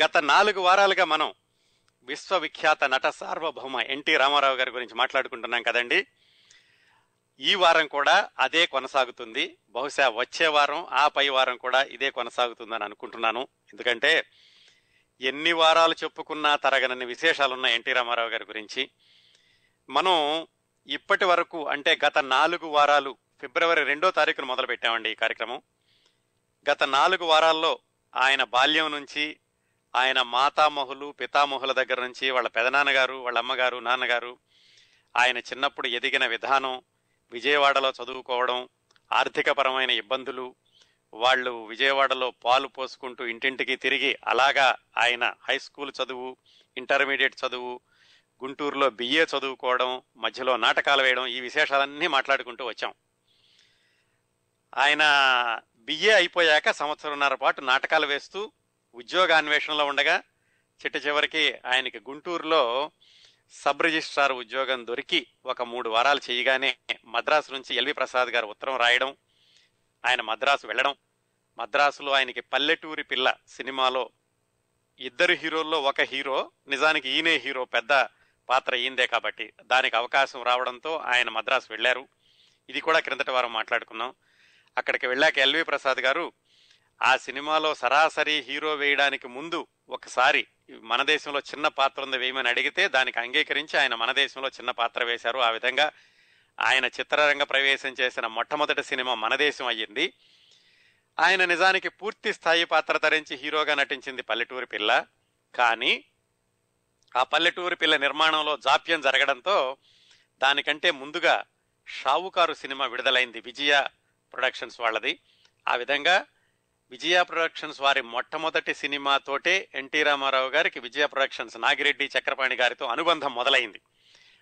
గత నాలుగు వారాలుగా మనం విశ్వవిఖ్యాత నట సార్వభౌమ ఎన్టీ రామారావు గారి గురించి మాట్లాడుకుంటున్నాం కదండి ఈ వారం కూడా అదే కొనసాగుతుంది బహుశా వచ్చే వారం ఆ పై వారం కూడా ఇదే కొనసాగుతుందని అనుకుంటున్నాను ఎందుకంటే ఎన్ని వారాలు చెప్పుకున్నా తరగనన్ని విశేషాలున్న ఎన్టీ రామారావు గారి గురించి మనం ఇప్పటి వరకు అంటే గత నాలుగు వారాలు ఫిబ్రవరి రెండో తారీఖును మొదలుపెట్టామండి ఈ కార్యక్రమం గత నాలుగు వారాల్లో ఆయన బాల్యం నుంచి ఆయన మాతామహులు పితామహుల దగ్గర నుంచి వాళ్ళ పెదనాన్నగారు వాళ్ళ అమ్మగారు నాన్నగారు ఆయన చిన్నప్పుడు ఎదిగిన విధానం విజయవాడలో చదువుకోవడం ఆర్థికపరమైన ఇబ్బందులు వాళ్ళు విజయవాడలో పాలు పోసుకుంటూ ఇంటింటికి తిరిగి అలాగా ఆయన హై స్కూల్ చదువు ఇంటర్మీడియట్ చదువు గుంటూరులో బిఏ చదువుకోవడం మధ్యలో నాటకాలు వేయడం ఈ విశేషాలన్నీ మాట్లాడుకుంటూ వచ్చాం ఆయన బిఏ అయిపోయాక సంవత్సరంన్నర పాటు నాటకాలు వేస్తూ ఉద్యోగ అన్వేషణలో ఉండగా చిట్ట చివరికి ఆయనకి గుంటూరులో సబ్ రిజిస్ట్రార్ ఉద్యోగం దొరికి ఒక మూడు వారాలు చేయగానే మద్రాసు నుంచి ఎల్వి ప్రసాద్ గారు ఉత్తరం రాయడం ఆయన మద్రాసు వెళ్ళడం మద్రాసులో ఆయనకి పల్లెటూరి పిల్ల సినిమాలో ఇద్దరు హీరోల్లో ఒక హీరో నిజానికి ఈయనే హీరో పెద్ద పాత్ర అయిందే కాబట్టి దానికి అవకాశం రావడంతో ఆయన మద్రాసు వెళ్ళారు ఇది కూడా క్రిందట వారం మాట్లాడుకున్నాం అక్కడికి వెళ్ళాక ఎల్వి ప్రసాద్ గారు ఆ సినిమాలో సరాసరి హీరో వేయడానికి ముందు ఒకసారి మన దేశంలో చిన్న పాత్ర ఉంది వేయమని అడిగితే దానికి అంగీకరించి ఆయన మన దేశంలో చిన్న పాత్ర వేశారు ఆ విధంగా ఆయన చిత్రరంగ ప్రవేశం చేసిన మొట్టమొదటి సినిమా మన దేశం అయ్యింది ఆయన నిజానికి పూర్తి స్థాయి పాత్ర ధరించి హీరోగా నటించింది పల్లెటూరి పిల్ల కానీ ఆ పల్లెటూరి పిల్ల నిర్మాణంలో జాప్యం జరగడంతో దానికంటే ముందుగా షావుకారు సినిమా విడుదలైంది విజయ ప్రొడక్షన్స్ వాళ్ళది ఆ విధంగా విజయ ప్రొడక్షన్స్ వారి మొట్టమొదటి సినిమాతోటే ఎన్టీ రామారావు గారికి విజయ ప్రొడక్షన్స్ నాగిరెడ్డి చక్రపాణి గారితో అనుబంధం మొదలైంది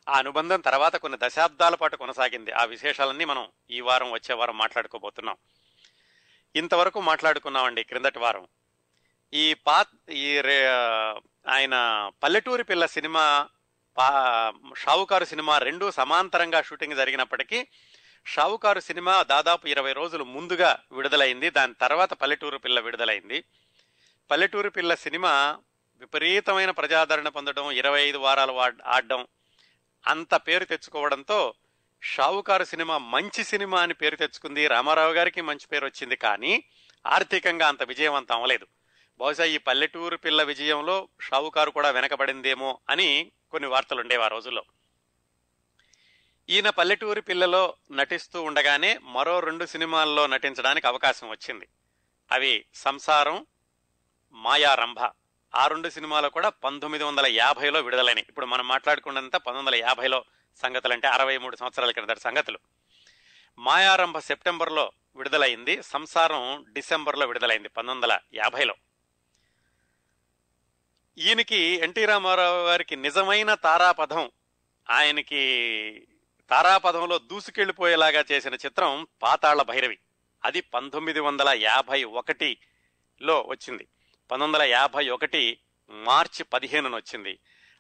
ఆ అనుబంధం తర్వాత కొన్ని దశాబ్దాల పాటు కొనసాగింది ఆ విశేషాలన్నీ మనం ఈ వారం వచ్చే వారం మాట్లాడుకోబోతున్నాం ఇంతవరకు మాట్లాడుకున్నామండి క్రిందటి వారం ఈ పా ఈ ఆయన పల్లెటూరి పిల్ల సినిమా పా షావుకారు సినిమా రెండు సమాంతరంగా షూటింగ్ జరిగినప్పటికీ షావుకారు సినిమా దాదాపు ఇరవై రోజులు ముందుగా విడుదలైంది దాని తర్వాత పల్లెటూరు పిల్ల విడుదలైంది పల్లెటూరు పిల్ల సినిమా విపరీతమైన ప్రజాదరణ పొందడం ఇరవై ఐదు వారాలు ఆడడం అంత పేరు తెచ్చుకోవడంతో షావుకారు సినిమా మంచి సినిమా అని పేరు తెచ్చుకుంది రామారావు గారికి మంచి పేరు వచ్చింది కానీ ఆర్థికంగా అంత విజయవంతం అవ్వలేదు బహుశా ఈ పల్లెటూరు పిల్ల విజయంలో షావుకారు కూడా వెనకబడిందేమో అని కొన్ని వార్తలు ఉండేవి ఆ రోజుల్లో ఈయన పల్లెటూరి పిల్లలో నటిస్తూ ఉండగానే మరో రెండు సినిమాల్లో నటించడానికి అవకాశం వచ్చింది అవి సంసారం మాయారంభ ఆ రెండు సినిమాలు కూడా పంతొమ్మిది వందల యాభైలో విడుదలైనవి ఇప్పుడు మనం మాట్లాడుకున్నంత పంతొమ్మిది వందల యాభైలో సంగతులు అంటే అరవై మూడు సంవత్సరాల క్రిందటి సంగతులు మాయారంభ సెప్టెంబర్లో విడుదలైంది సంసారం డిసెంబర్లో విడుదలైంది పంతొమ్మిది వందల యాభైలో ఈయనకి ఎన్టీ రామారావు గారికి నిజమైన తారాపథం ఆయనకి తారాపదంలో దూసుకెళ్లిపోయేలాగా చేసిన చిత్రం పాతాళ భైరవి అది పంతొమ్మిది వందల యాభై ఒకటిలో వచ్చింది పంతొమ్మిది వందల యాభై ఒకటి మార్చి పదిహేనున వచ్చింది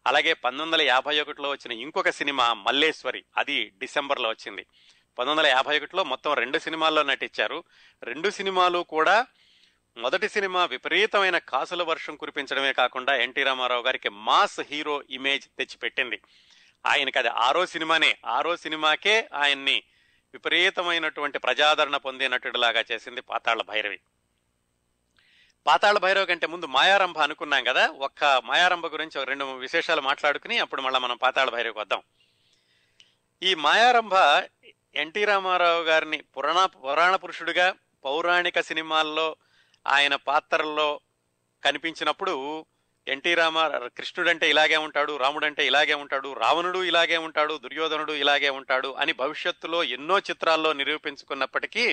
అలాగే పంతొమ్మిది వందల యాభై ఒకటిలో వచ్చిన ఇంకొక సినిమా మల్లేశ్వరి అది డిసెంబర్లో వచ్చింది పంతొమ్మిది వందల యాభై ఒకటిలో మొత్తం రెండు సినిమాల్లో నటించారు రెండు సినిమాలు కూడా మొదటి సినిమా విపరీతమైన కాసుల వర్షం కురిపించడమే కాకుండా ఎన్టీ రామారావు గారికి మాస్ హీరో ఇమేజ్ తెచ్చిపెట్టింది ఆయనకి అది ఆరో సినిమానే ఆరో సినిమాకే ఆయన్ని విపరీతమైనటువంటి ప్రజాదరణ నటుడిలాగా చేసింది పాతాళ భైరవి పాతాళ భైరవ కంటే ముందు మాయారంభ అనుకున్నాం కదా ఒక్క మాయారంభ గురించి రెండు విశేషాలు మాట్లాడుకుని అప్పుడు మళ్ళీ మనం పాతాళ భైరవికి వద్దాం ఈ మాయారంభ ఎన్టీ రామారావు గారిని పురాణ పురాణ పురుషుడిగా పౌరాణిక సినిమాల్లో ఆయన పాత్రల్లో కనిపించినప్పుడు ఎన్టీ రామ కృష్ణుడు అంటే ఇలాగే ఉంటాడు రాముడు అంటే ఇలాగే ఉంటాడు రావణుడు ఇలాగే ఉంటాడు దుర్యోధనుడు ఇలాగే ఉంటాడు అని భవిష్యత్తులో ఎన్నో చిత్రాల్లో నిరూపించుకున్నప్పటికీ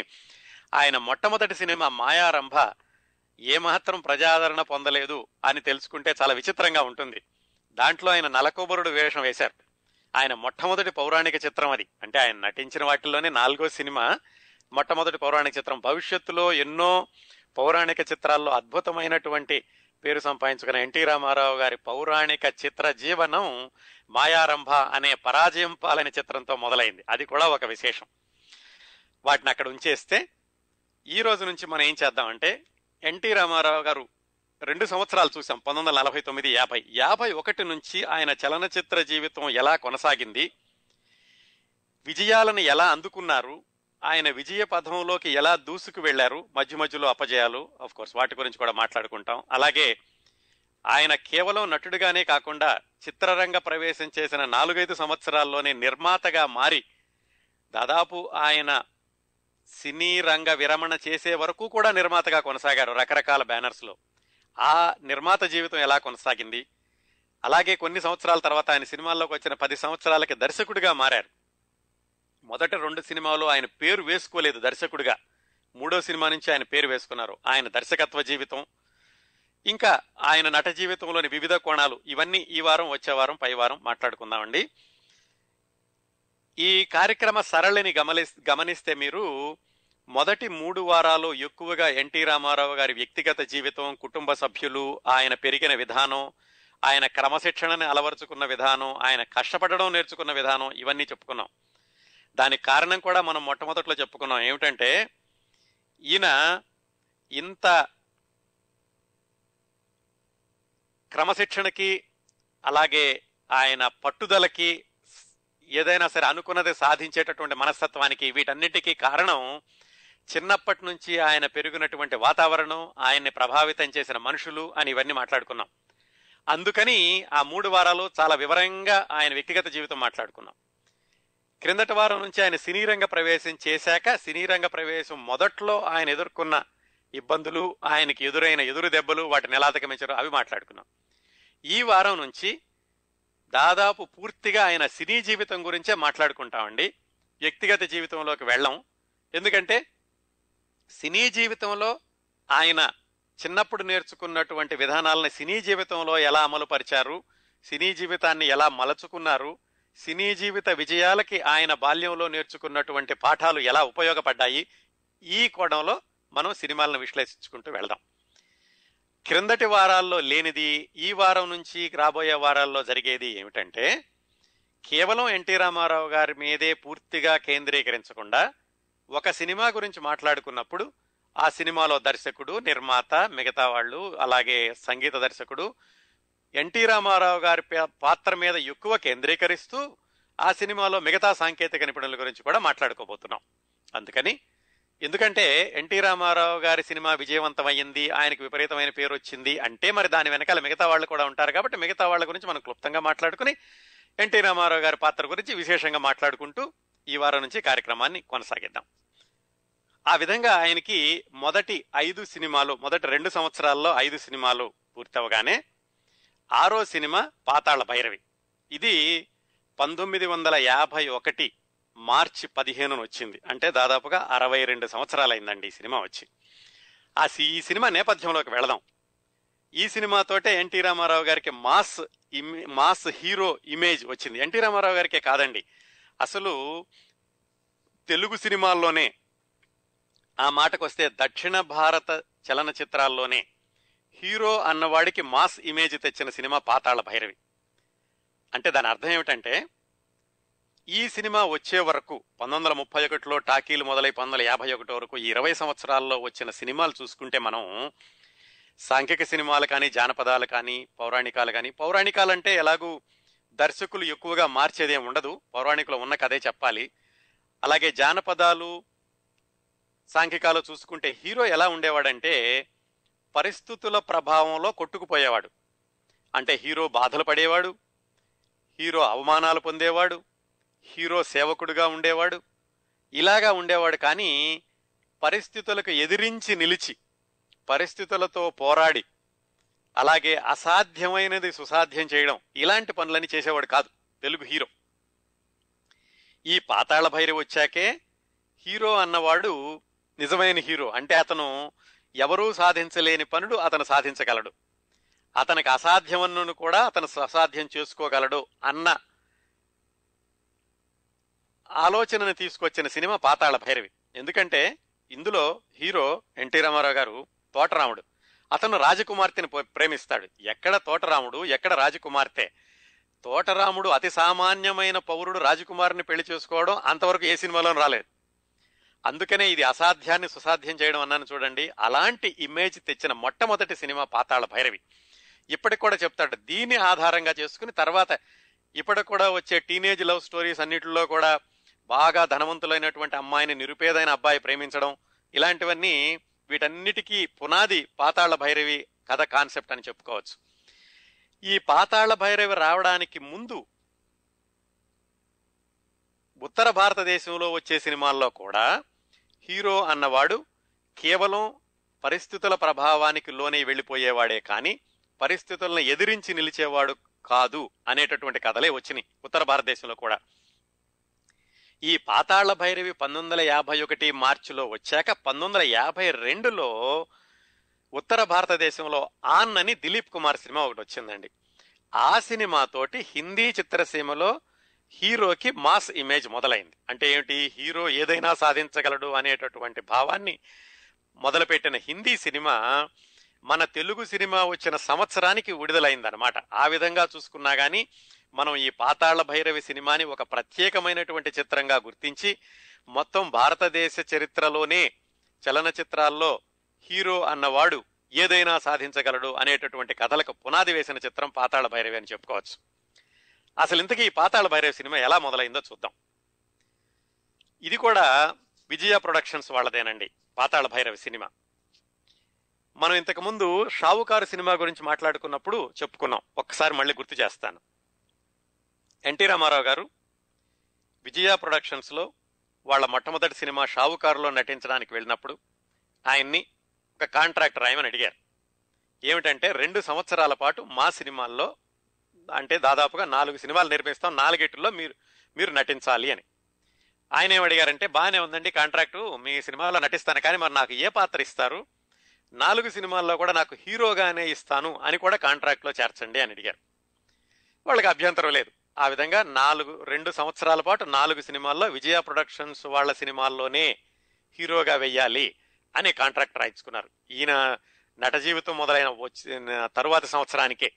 ఆయన మొట్టమొదటి సినిమా మాయారంభ ఏమాత్రం ప్రజాదరణ పొందలేదు అని తెలుసుకుంటే చాలా విచిత్రంగా ఉంటుంది దాంట్లో ఆయన నలకోబరుడు వేషం వేశారు ఆయన మొట్టమొదటి పౌరాణిక చిత్రం అది అంటే ఆయన నటించిన వాటిల్లోనే నాలుగో సినిమా మొట్టమొదటి పౌరాణిక చిత్రం భవిష్యత్తులో ఎన్నో పౌరాణిక చిత్రాల్లో అద్భుతమైనటువంటి పేరు సంపాదించుకున్న ఎన్టీ రామారావు గారి పౌరాణిక చిత్ర జీవనం మాయారంభ అనే పరాజయం పాలని చిత్రంతో మొదలైంది అది కూడా ఒక విశేషం వాటిని అక్కడ ఉంచేస్తే ఈ రోజు నుంచి మనం ఏం చేద్దామంటే ఎన్టీ రామారావు గారు రెండు సంవత్సరాలు చూసాం పంతొమ్మిది వందల నలభై తొమ్మిది యాభై యాభై ఒకటి నుంచి ఆయన చలనచిత్ర జీవితం ఎలా కొనసాగింది విజయాలను ఎలా అందుకున్నారు ఆయన విజయ పథంలోకి ఎలా దూసుకు వెళ్లారు మధ్య మధ్యలో అపజయాలు అఫ్ కోర్స్ వాటి గురించి కూడా మాట్లాడుకుంటాం అలాగే ఆయన కేవలం నటుడుగానే కాకుండా చిత్రరంగ ప్రవేశం చేసిన నాలుగైదు సంవత్సరాల్లోనే నిర్మాతగా మారి దాదాపు ఆయన సినీ రంగ విరమణ చేసే వరకు కూడా నిర్మాతగా కొనసాగారు రకరకాల బ్యానర్స్లో ఆ నిర్మాత జీవితం ఎలా కొనసాగింది అలాగే కొన్ని సంవత్సరాల తర్వాత ఆయన సినిమాల్లోకి వచ్చిన పది సంవత్సరాలకి దర్శకుడిగా మారారు మొదటి రెండు సినిమాలు ఆయన పేరు వేసుకోలేదు దర్శకుడిగా మూడో సినిమా నుంచి ఆయన పేరు వేసుకున్నారు ఆయన దర్శకత్వ జీవితం ఇంకా ఆయన నట జీవితంలోని వివిధ కోణాలు ఇవన్నీ ఈ వారం వచ్చే వారం పై వారం మాట్లాడుకుందామండి ఈ కార్యక్రమ సరళిని గమని గమనిస్తే మీరు మొదటి మూడు వారాలు ఎక్కువగా ఎన్టీ రామారావు గారి వ్యక్తిగత జీవితం కుటుంబ సభ్యులు ఆయన పెరిగిన విధానం ఆయన క్రమశిక్షణని అలవరుచుకున్న విధానం ఆయన కష్టపడడం నేర్చుకున్న విధానం ఇవన్నీ చెప్పుకున్నాం దానికి కారణం కూడా మనం మొట్టమొదట్లో చెప్పుకున్నాం ఏమిటంటే ఈయన ఇంత క్రమశిక్షణకి అలాగే ఆయన పట్టుదలకి ఏదైనా సరే అనుకున్నది సాధించేటటువంటి మనస్తత్వానికి వీటన్నిటికీ కారణం చిన్నప్పటి నుంచి ఆయన పెరిగినటువంటి వాతావరణం ఆయన్ని ప్రభావితం చేసిన మనుషులు అని ఇవన్నీ మాట్లాడుకున్నాం అందుకని ఆ మూడు వారాలు చాలా వివరంగా ఆయన వ్యక్తిగత జీవితం మాట్లాడుకున్నాం క్రిందటి వారం నుంచి ఆయన సినీ రంగ ప్రవేశం చేశాక సినీ రంగ ప్రవేశం మొదట్లో ఆయన ఎదుర్కొన్న ఇబ్బందులు ఆయనకి ఎదురైన ఎదురు దెబ్బలు వాటిని ఎలా అధిగమించారో అవి మాట్లాడుకున్నాం ఈ వారం నుంచి దాదాపు పూర్తిగా ఆయన సినీ జీవితం గురించే మాట్లాడుకుంటామండి వ్యక్తిగత జీవితంలోకి వెళ్ళం ఎందుకంటే సినీ జీవితంలో ఆయన చిన్నప్పుడు నేర్చుకున్నటువంటి విధానాలను సినీ జీవితంలో ఎలా అమలు పరిచారు సినీ జీవితాన్ని ఎలా మలచుకున్నారు సినీ జీవిత విజయాలకి ఆయన బాల్యంలో నేర్చుకున్నటువంటి పాఠాలు ఎలా ఉపయోగపడ్డాయి ఈ కోణంలో మనం సినిమాలను విశ్లేషించుకుంటూ వెళ్దాం క్రిందటి వారాల్లో లేనిది ఈ వారం నుంచి రాబోయే వారాల్లో జరిగేది ఏమిటంటే కేవలం ఎన్టీ రామారావు గారి మీదే పూర్తిగా కేంద్రీకరించకుండా ఒక సినిమా గురించి మాట్లాడుకున్నప్పుడు ఆ సినిమాలో దర్శకుడు నిర్మాత మిగతా వాళ్ళు అలాగే సంగీత దర్శకుడు ఎన్టీ రామారావు గారి పాత్ర మీద ఎక్కువ కేంద్రీకరిస్తూ ఆ సినిమాలో మిగతా సాంకేతిక నిపుణుల గురించి కూడా మాట్లాడుకోబోతున్నాం అందుకని ఎందుకంటే ఎన్టీ రామారావు గారి సినిమా విజయవంతమైంది ఆయనకు విపరీతమైన పేరు వచ్చింది అంటే మరి దాని వెనకాల మిగతా వాళ్ళు కూడా ఉంటారు కాబట్టి మిగతా వాళ్ళ గురించి మనం క్లుప్తంగా మాట్లాడుకుని ఎన్టీ రామారావు గారి పాత్ర గురించి విశేషంగా మాట్లాడుకుంటూ ఈ వారం నుంచి కార్యక్రమాన్ని కొనసాగిద్దాం ఆ విధంగా ఆయనకి మొదటి ఐదు సినిమాలు మొదటి రెండు సంవత్సరాల్లో ఐదు సినిమాలు పూర్తవగానే ఆరో సినిమా పాతాళ భైరవి ఇది పంతొమ్మిది వందల యాభై ఒకటి మార్చి పదిహేనున వచ్చింది అంటే దాదాపుగా అరవై రెండు సంవత్సరాలైందండి ఈ సినిమా వచ్చి ఆ ఈ సినిమా నేపథ్యంలోకి వెళదాం ఈ సినిమాతోటే ఎన్టీ రామారావు గారికి మాస్ మాస్ హీరో ఇమేజ్ వచ్చింది ఎన్టీ రామారావు గారికే కాదండి అసలు తెలుగు సినిమాల్లోనే ఆ మాటకు వస్తే దక్షిణ భారత చలనచిత్రాల్లోనే హీరో అన్నవాడికి మాస్ ఇమేజ్ తెచ్చిన సినిమా పాతాళ భైరవి అంటే దాని అర్థం ఏమిటంటే ఈ సినిమా వచ్చే వరకు పంతొమ్మిది వందల ముప్పై ఒకటిలో టాకీలు మొదలై పంతొమ్మిది వందల యాభై ఒకటి వరకు ఇరవై సంవత్సరాల్లో వచ్చిన సినిమాలు చూసుకుంటే మనం సాంఘిక సినిమాలు కానీ జానపదాలు కానీ పౌరాణికాలు కానీ పౌరాణికాలు అంటే ఎలాగూ దర్శకులు ఎక్కువగా మార్చేదేం ఉండదు పౌరాణికులు ఉన్న కథే చెప్పాలి అలాగే జానపదాలు సాంఘికాలు చూసుకుంటే హీరో ఎలా ఉండేవాడంటే పరిస్థితుల ప్రభావంలో కొట్టుకుపోయేవాడు అంటే హీరో బాధలు పడేవాడు హీరో అవమానాలు పొందేవాడు హీరో సేవకుడుగా ఉండేవాడు ఇలాగా ఉండేవాడు కానీ పరిస్థితులకు ఎదిరించి నిలిచి పరిస్థితులతో పోరాడి అలాగే అసాధ్యమైనది సుసాధ్యం చేయడం ఇలాంటి పనులని చేసేవాడు కాదు తెలుగు హీరో ఈ పాతాళ భైరి వచ్చాకే హీరో అన్నవాడు నిజమైన హీరో అంటే అతను ఎవరూ సాధించలేని పనులు అతను సాధించగలడు అతనికి అసాధ్యమన్ను కూడా అతను అసాధ్యం చేసుకోగలడు అన్న ఆలోచనను తీసుకొచ్చిన సినిమా పాతాళ భైరవి ఎందుకంటే ఇందులో హీరో ఎన్టీ రామారావు గారు తోటరాముడు అతను రాజకుమార్తెని ప్రేమిస్తాడు ఎక్కడ తోటరాముడు ఎక్కడ రాజకుమార్తె తోటరాముడు అతి సామాన్యమైన పౌరుడు రాజకుమారిని పెళ్లి చేసుకోవడం అంతవరకు ఏ సినిమాలో రాలేదు అందుకనే ఇది అసాధ్యాన్ని సుసాధ్యం చేయడం అన్నాను చూడండి అలాంటి ఇమేజ్ తెచ్చిన మొట్టమొదటి సినిమా పాతాళ భైరవి ఇప్పటికి కూడా చెప్తాడు దీన్ని ఆధారంగా చేసుకుని తర్వాత ఇప్పటికి కూడా వచ్చే టీనేజ్ లవ్ స్టోరీస్ అన్నిటిలో కూడా బాగా ధనవంతులైనటువంటి అమ్మాయిని నిరుపేదైన అబ్బాయి ప్రేమించడం ఇలాంటివన్నీ వీటన్నిటికీ పునాది పాతాళ భైరవి కథ కాన్సెప్ట్ అని చెప్పుకోవచ్చు ఈ పాతాళ భైరవి రావడానికి ముందు ఉత్తర భారతదేశంలో వచ్చే సినిమాల్లో కూడా హీరో అన్నవాడు కేవలం పరిస్థితుల ప్రభావానికి లోనే వెళ్ళిపోయేవాడే కానీ పరిస్థితులను ఎదిరించి నిలిచేవాడు కాదు అనేటటువంటి కథలే వచ్చినాయి ఉత్తర భారతదేశంలో కూడా ఈ పాతాళ్ల భైరవి పంతొమ్మిది వందల యాభై ఒకటి మార్చిలో వచ్చాక పంతొమ్మిది వందల యాభై రెండులో ఉత్తర భారతదేశంలో ఆన్ అని దిలీప్ కుమార్ సినిమా ఒకటి వచ్చిందండి ఆ సినిమాతోటి హిందీ చిత్రసీమలో హీరోకి మాస్ ఇమేజ్ మొదలైంది అంటే ఏమిటి హీరో ఏదైనా సాధించగలడు అనేటటువంటి భావాన్ని మొదలుపెట్టిన హిందీ సినిమా మన తెలుగు సినిమా వచ్చిన సంవత్సరానికి విడుదలైందనమాట ఆ విధంగా చూసుకున్నా కానీ మనం ఈ పాతాళ భైరవి సినిమాని ఒక ప్రత్యేకమైనటువంటి చిత్రంగా గుర్తించి మొత్తం భారతదేశ చరిత్రలోనే చలనచిత్రాల్లో హీరో అన్నవాడు ఏదైనా సాధించగలడు అనేటటువంటి కథలకు పునాది వేసిన చిత్రం పాతాళ భైరవి అని చెప్పుకోవచ్చు అసలు ఇంతకీ పాతాళ భైరవ సినిమా ఎలా మొదలైందో చూద్దాం ఇది కూడా విజయ ప్రొడక్షన్స్ వాళ్ళదేనండి పాతాళ భైరవి సినిమా మనం ఇంతకుముందు షావుకారు సినిమా గురించి మాట్లాడుకున్నప్పుడు చెప్పుకున్నాం ఒక్కసారి మళ్ళీ గుర్తు చేస్తాను ఎన్టీ రామారావు గారు విజయ ప్రొడక్షన్స్లో వాళ్ళ మొట్టమొదటి సినిమా షావుకారులో నటించడానికి వెళ్ళినప్పుడు ఆయన్ని ఒక కాంట్రాక్టర్ ఆయమని అడిగారు ఏమిటంటే రెండు సంవత్సరాల పాటు మా సినిమాల్లో అంటే దాదాపుగా నాలుగు సినిమాలు నిర్మిస్తాం నాలుగిటిలో మీరు మీరు నటించాలి అని ఆయన ఏమడిగారంటే బాగానే ఉందండి కాంట్రాక్టు మీ సినిమాలో నటిస్తాను కానీ మరి నాకు ఏ పాత్ర ఇస్తారు నాలుగు సినిమాల్లో కూడా నాకు హీరోగానే ఇస్తాను అని కూడా కాంట్రాక్ట్లో చేర్చండి అని అడిగారు వాళ్ళకి అభ్యంతరం లేదు ఆ విధంగా నాలుగు రెండు సంవత్సరాల పాటు నాలుగు సినిమాల్లో విజయ ప్రొడక్షన్స్ వాళ్ళ సినిమాల్లోనే హీరోగా వెయ్యాలి అని కాంట్రాక్ట్ రాయించుకున్నారు ఈయన నట జీవితం మొదలైన వచ్చిన తరువాత సంవత్సరానికే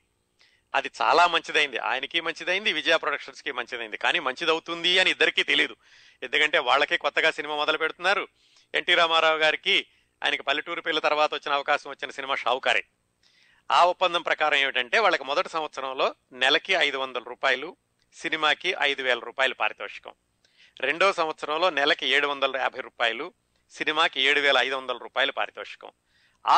అది చాలా మంచిదైంది ఆయనకి మంచిదైంది విజయ ప్రొడక్షన్స్కి మంచిదైంది కానీ మంచిదవుతుంది అని ఇద్దరికీ తెలియదు ఎందుకంటే వాళ్ళకే కొత్తగా సినిమా మొదలు పెడుతున్నారు ఎన్టీ రామారావు గారికి ఆయనకి పల్లెటూరు పిల్ల తర్వాత వచ్చిన అవకాశం వచ్చిన సినిమా షావుకారే ఆ ఒప్పందం ప్రకారం ఏమిటంటే వాళ్ళకి మొదటి సంవత్సరంలో నెలకి ఐదు వందల రూపాయలు సినిమాకి ఐదు వేల రూపాయలు పారితోషికం రెండో సంవత్సరంలో నెలకి ఏడు వందల యాభై రూపాయలు సినిమాకి ఏడు వేల ఐదు వందల రూపాయలు పారితోషికం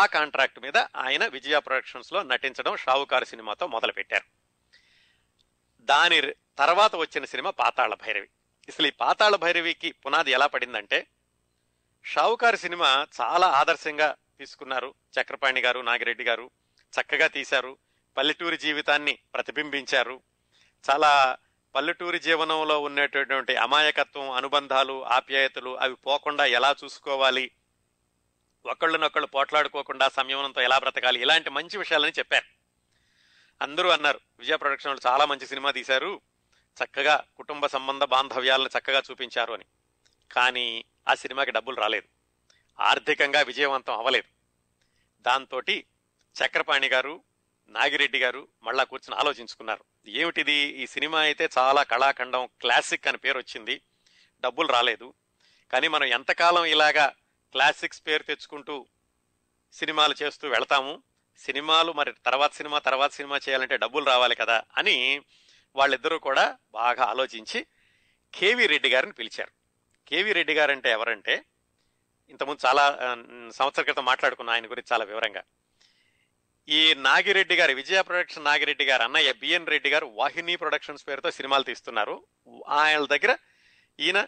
ఆ కాంట్రాక్ట్ మీద ఆయన విజయ ప్రొడక్షన్స్లో నటించడం షావుకారు సినిమాతో మొదలుపెట్టారు దాని తర్వాత వచ్చిన సినిమా పాతాళ భైరవి అసలు ఈ పాతాళ భైరవికి పునాది ఎలా పడిందంటే షావుకారు సినిమా చాలా ఆదర్శంగా తీసుకున్నారు చక్రపాణి గారు నాగిరెడ్డి గారు చక్కగా తీశారు పల్లెటూరి జీవితాన్ని ప్రతిబింబించారు చాలా పల్లెటూరి జీవనంలో ఉన్నటువంటి అమాయకత్వం అనుబంధాలు ఆప్యాయతలు అవి పోకుండా ఎలా చూసుకోవాలి ఒకళ్ళనొకళ్ళు పోట్లాడుకోకుండా సంయమనంతో ఎలా బ్రతకాలి ఇలాంటి మంచి విషయాలని చెప్పారు అందరూ అన్నారు విజయ ప్రొడక్షన్ చాలా మంచి సినిమా తీశారు చక్కగా కుటుంబ సంబంధ బాంధవ్యాలను చక్కగా చూపించారు అని కానీ ఆ సినిమాకి డబ్బులు రాలేదు ఆర్థికంగా విజయవంతం అవ్వలేదు దాంతో చక్రపాణి గారు నాగిరెడ్డి గారు మళ్ళా కూర్చుని ఆలోచించుకున్నారు ఏమిటిది ఈ సినిమా అయితే చాలా కళాఖండం క్లాసిక్ అని పేరు వచ్చింది డబ్బులు రాలేదు కానీ మనం ఎంతకాలం ఇలాగా క్లాసిక్స్ పేరు తెచ్చుకుంటూ సినిమాలు చేస్తూ వెళతాము సినిమాలు మరి తర్వాత సినిమా తర్వాత సినిమా చేయాలంటే డబ్బులు రావాలి కదా అని వాళ్ళిద్దరూ కూడా బాగా ఆలోచించి కేవి రెడ్డి గారిని పిలిచారు కేవి రెడ్డి గారంటే ఎవరంటే ఇంతకుముందు చాలా సంవత్సరాల క్రితం మాట్లాడుకున్న ఆయన గురించి చాలా వివరంగా ఈ నాగిరెడ్డి గారు విజయ ప్రొడక్షన్ నాగిరెడ్డి గారు అన్నయ్య బిఎన్ రెడ్డి గారు వాహిని ప్రొడక్షన్స్ పేరుతో సినిమాలు తీస్తున్నారు ఆయన దగ్గర ఈయన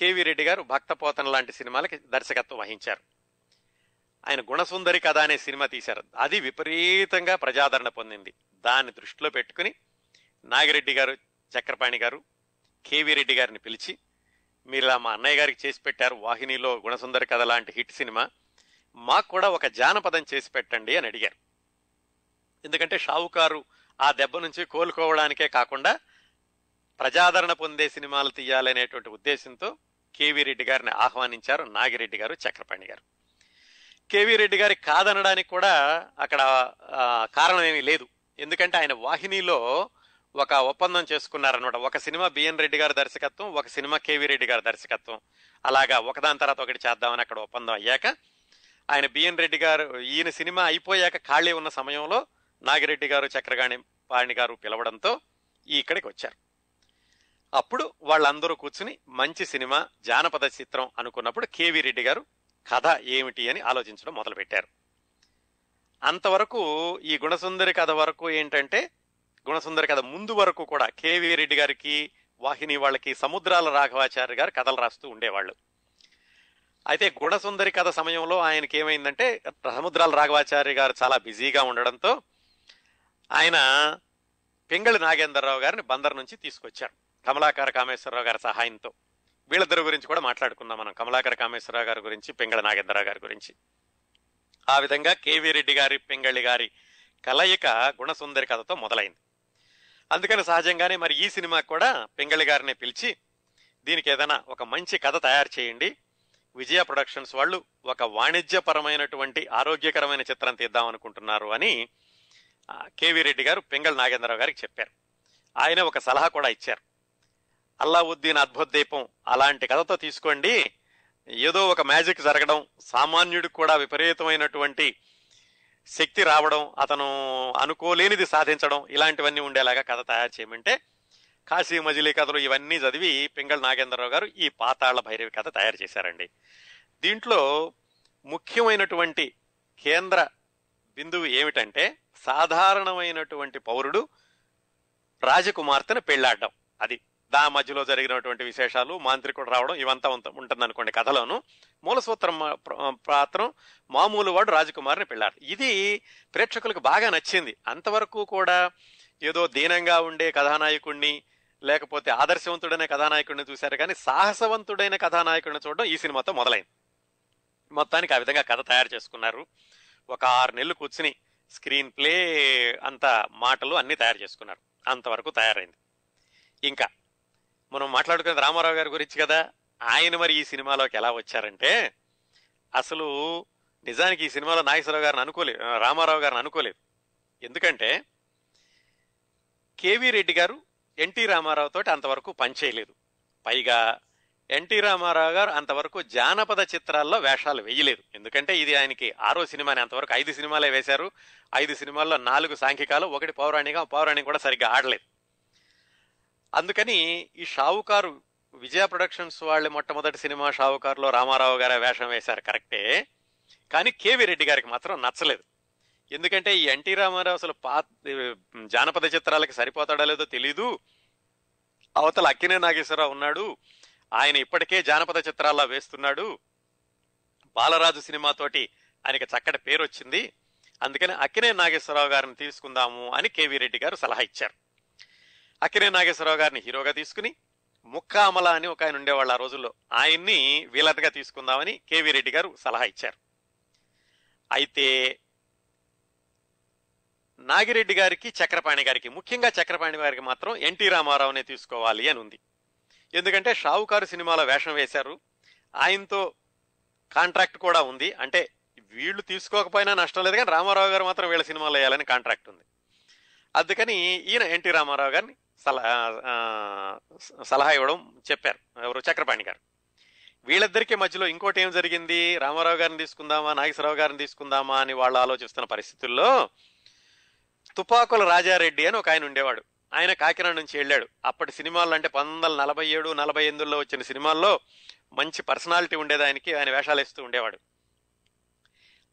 కేవీ రెడ్డి గారు భక్తపోతన లాంటి సినిమాలకి దర్శకత్వం వహించారు ఆయన గుణసుందరి కథ అనే సినిమా తీశారు అది విపరీతంగా ప్రజాదరణ పొందింది దాన్ని దృష్టిలో పెట్టుకుని నాగిరెడ్డి గారు చక్రపాణి గారు కేవీ రెడ్డి గారిని పిలిచి మీరు ఇలా మా అన్నయ్య గారికి చేసి పెట్టారు వాహినిలో గుణసుందరి కథ లాంటి హిట్ సినిమా మాకు కూడా ఒక జానపదం చేసి పెట్టండి అని అడిగారు ఎందుకంటే షావుకారు ఆ దెబ్బ నుంచి కోలుకోవడానికే కాకుండా ప్రజాదరణ పొందే సినిమాలు తీయాలనేటువంటి ఉద్దేశంతో కేవీ రెడ్డి గారిని ఆహ్వానించారు నాగిరెడ్డి గారు చక్రపాణి గారు కేవీ రెడ్డి గారి కాదనడానికి కూడా అక్కడ కారణం లేదు ఎందుకంటే ఆయన వాహినిలో ఒక ఒప్పందం చేసుకున్నారనమాట ఒక సినిమా బిఎన్ రెడ్డి గారి దర్శకత్వం ఒక సినిమా కేవీ రెడ్డి గారి దర్శకత్వం అలాగా ఒకదాని తర్వాత ఒకటి చేద్దామని అక్కడ ఒప్పందం అయ్యాక ఆయన బిఎన్ రెడ్డి గారు ఈయన సినిమా అయిపోయాక ఖాళీ ఉన్న సమయంలో నాగిరెడ్డి గారు చక్రగాణి పాణి గారు పిలవడంతో ఇక్కడికి వచ్చారు అప్పుడు వాళ్ళందరూ కూర్చుని మంచి సినిమా జానపద చిత్రం అనుకున్నప్పుడు కేవీ రెడ్డి గారు కథ ఏమిటి అని ఆలోచించడం మొదలుపెట్టారు అంతవరకు ఈ గుణసుందరి కథ వరకు ఏంటంటే గుణసుందరి కథ ముందు వరకు కూడా కేవీ రెడ్డి గారికి వాహిని వాళ్ళకి సముద్రాల రాఘవాచార్య గారు కథలు రాస్తూ ఉండేవాళ్ళు అయితే గుణసుందరి కథ సమయంలో ఆయనకి ఏమైందంటే సముద్రాల రాఘవాచార్య గారు చాలా బిజీగా ఉండడంతో ఆయన పింగళి నాగేంద్రరావు గారిని బందర్ నుంచి తీసుకొచ్చారు కమలాకర కామేశ్వరరావు గారి సహాయంతో వీళ్ళిద్దరి గురించి కూడా మాట్లాడుకుందాం మనం కమలాకర కామేశ్వరరావు గారి గురించి పెంగళ నాగేంద్రరావు గారి గురించి ఆ విధంగా కేవీ రెడ్డి గారి పెంగళి గారి కలయిక గుణసుందరి కథతో మొదలైంది అందుకని సహజంగానే మరి ఈ సినిమా కూడా పెంగళి గారిని పిలిచి దీనికి ఏదైనా ఒక మంచి కథ తయారు చేయండి విజయ ప్రొడక్షన్స్ వాళ్ళు ఒక వాణిజ్యపరమైనటువంటి ఆరోగ్యకరమైన చిత్రం తీద్దాం అనుకుంటున్నారు అని కేవీ రెడ్డి గారు పెంగళ నాగేంద్రరావు గారికి చెప్పారు ఆయన ఒక సలహా కూడా ఇచ్చారు అల్లావుద్దీన్ అద్భుత దీపం అలాంటి కథతో తీసుకోండి ఏదో ఒక మ్యాజిక్ జరగడం సామాన్యుడికి కూడా విపరీతమైనటువంటి శక్తి రావడం అతను అనుకోలేనిది సాధించడం ఇలాంటివన్నీ ఉండేలాగా కథ తయారు చేయమంటే కాశీ మజిలీ కథలు ఇవన్నీ చదివి పింగళ నాగేంద్రరావు గారు ఈ పాతాళ భైరవి కథ తయారు చేశారండి దీంట్లో ముఖ్యమైనటువంటి కేంద్ర బిందువు ఏమిటంటే సాధారణమైనటువంటి పౌరుడు రాజకుమార్తెను పెళ్లాడడం అది దా మధ్యలో జరిగినటువంటి విశేషాలు మాంత్రికుడు రావడం ఇవంతా ఉంటుంది అనుకోండి కథలోను మూలసూత్రం పాత్రం మామూలు వాడు రాజకుమారిని పెళ్ళారు ఇది ప్రేక్షకులకు బాగా నచ్చింది అంతవరకు కూడా ఏదో దీనంగా ఉండే కథానాయకుణ్ణి లేకపోతే ఆదర్శవంతుడైన కథానాయకుడిని చూశారు కానీ సాహసవంతుడైన కథానాయకుడిని చూడడం ఈ సినిమాతో మొదలైంది మొత్తానికి ఆ విధంగా కథ తయారు చేసుకున్నారు ఒక ఆరు నెలలు కూర్చుని స్క్రీన్ ప్లే అంత మాటలు అన్ని తయారు చేసుకున్నారు అంతవరకు తయారైంది ఇంకా మనం మాట్లాడుకునేది రామారావు గారి గురించి కదా ఆయన మరి ఈ సినిమాలోకి ఎలా వచ్చారంటే అసలు నిజానికి ఈ సినిమాలో నాగేశ్వరరావు గారిని అనుకోలేదు రామారావు గారిని అనుకోలేదు ఎందుకంటే కేవీ రెడ్డి గారు ఎన్టీ రామారావు తోటి అంతవరకు పనిచేయలేదు పైగా ఎన్టీ రామారావు గారు అంతవరకు జానపద చిత్రాల్లో వేషాలు వేయలేదు ఎందుకంటే ఇది ఆయనకి ఆరో సినిమాని అంతవరకు ఐదు సినిమాలే వేశారు ఐదు సినిమాల్లో నాలుగు సాంఘికాలు ఒకటి పౌరాణికం పౌరాణి కూడా సరిగ్గా ఆడలేదు అందుకని ఈ షావుకారు విజయ ప్రొడక్షన్స్ వాళ్ళు మొట్టమొదటి సినిమా షావుకారులో రామారావు గారు వేషం వేశారు కరెక్టే కానీ కేవీ రెడ్డి గారికి మాత్రం నచ్చలేదు ఎందుకంటే ఈ ఎన్టీ రామారావు అసలు పా జానపద చిత్రాలకి సరిపోతాడో లేదో తెలీదు అవతల అక్కినే నాగేశ్వరరావు ఉన్నాడు ఆయన ఇప్పటికే జానపద చిత్రాల్లో వేస్తున్నాడు బాలరాజు సినిమాతోటి ఆయనకి చక్కటి పేరు వచ్చింది అందుకని అక్కినే నాగేశ్వరరావు గారిని తీసుకుందాము అని కేవీ రెడ్డి గారు సలహా ఇచ్చారు అక్కినే నాగేశ్వరరావు గారిని హీరోగా తీసుకుని ముక్కామల అని ఒక ఆయన ఉండేవాళ్ళు ఆ రోజుల్లో ఆయన్ని వీలర్గా తీసుకుందామని కేవీ రెడ్డి గారు సలహా ఇచ్చారు అయితే నాగిరెడ్డి గారికి చక్రపాణి గారికి ముఖ్యంగా చక్రపాణి గారికి మాత్రం ఎన్టీ రామారావునే తీసుకోవాలి అని ఉంది ఎందుకంటే షావుకారు సినిమాలో వేషం వేశారు ఆయనతో కాంట్రాక్ట్ కూడా ఉంది అంటే వీళ్ళు తీసుకోకపోయినా నష్టం లేదు కానీ రామారావు గారు మాత్రం వీళ్ళ సినిమాలో వేయాలని కాంట్రాక్ట్ ఉంది అందుకని ఈయన ఎన్టీ రామారావు గారిని సలహా సలహా ఇవ్వడం చెప్పారు ఎవరు చక్రపాణి గారు వీళ్ళిద్దరికీ మధ్యలో ఇంకోటి ఏం జరిగింది రామారావు గారిని తీసుకుందామా నాగేశ్వరరావు గారిని తీసుకుందామా అని వాళ్ళు ఆలోచిస్తున్న పరిస్థితుల్లో తుపాకుల రాజారెడ్డి అని ఒక ఆయన ఉండేవాడు ఆయన కాకినాడ నుంచి వెళ్ళాడు అప్పటి సినిమాలు అంటే పంతొమ్మిది వందల నలభై ఏడు నలభై ఎనిమిదిలో వచ్చిన సినిమాల్లో మంచి పర్సనాలిటీ ఉండేది ఆయనకి ఆయన వేషాలు ఇస్తూ ఉండేవాడు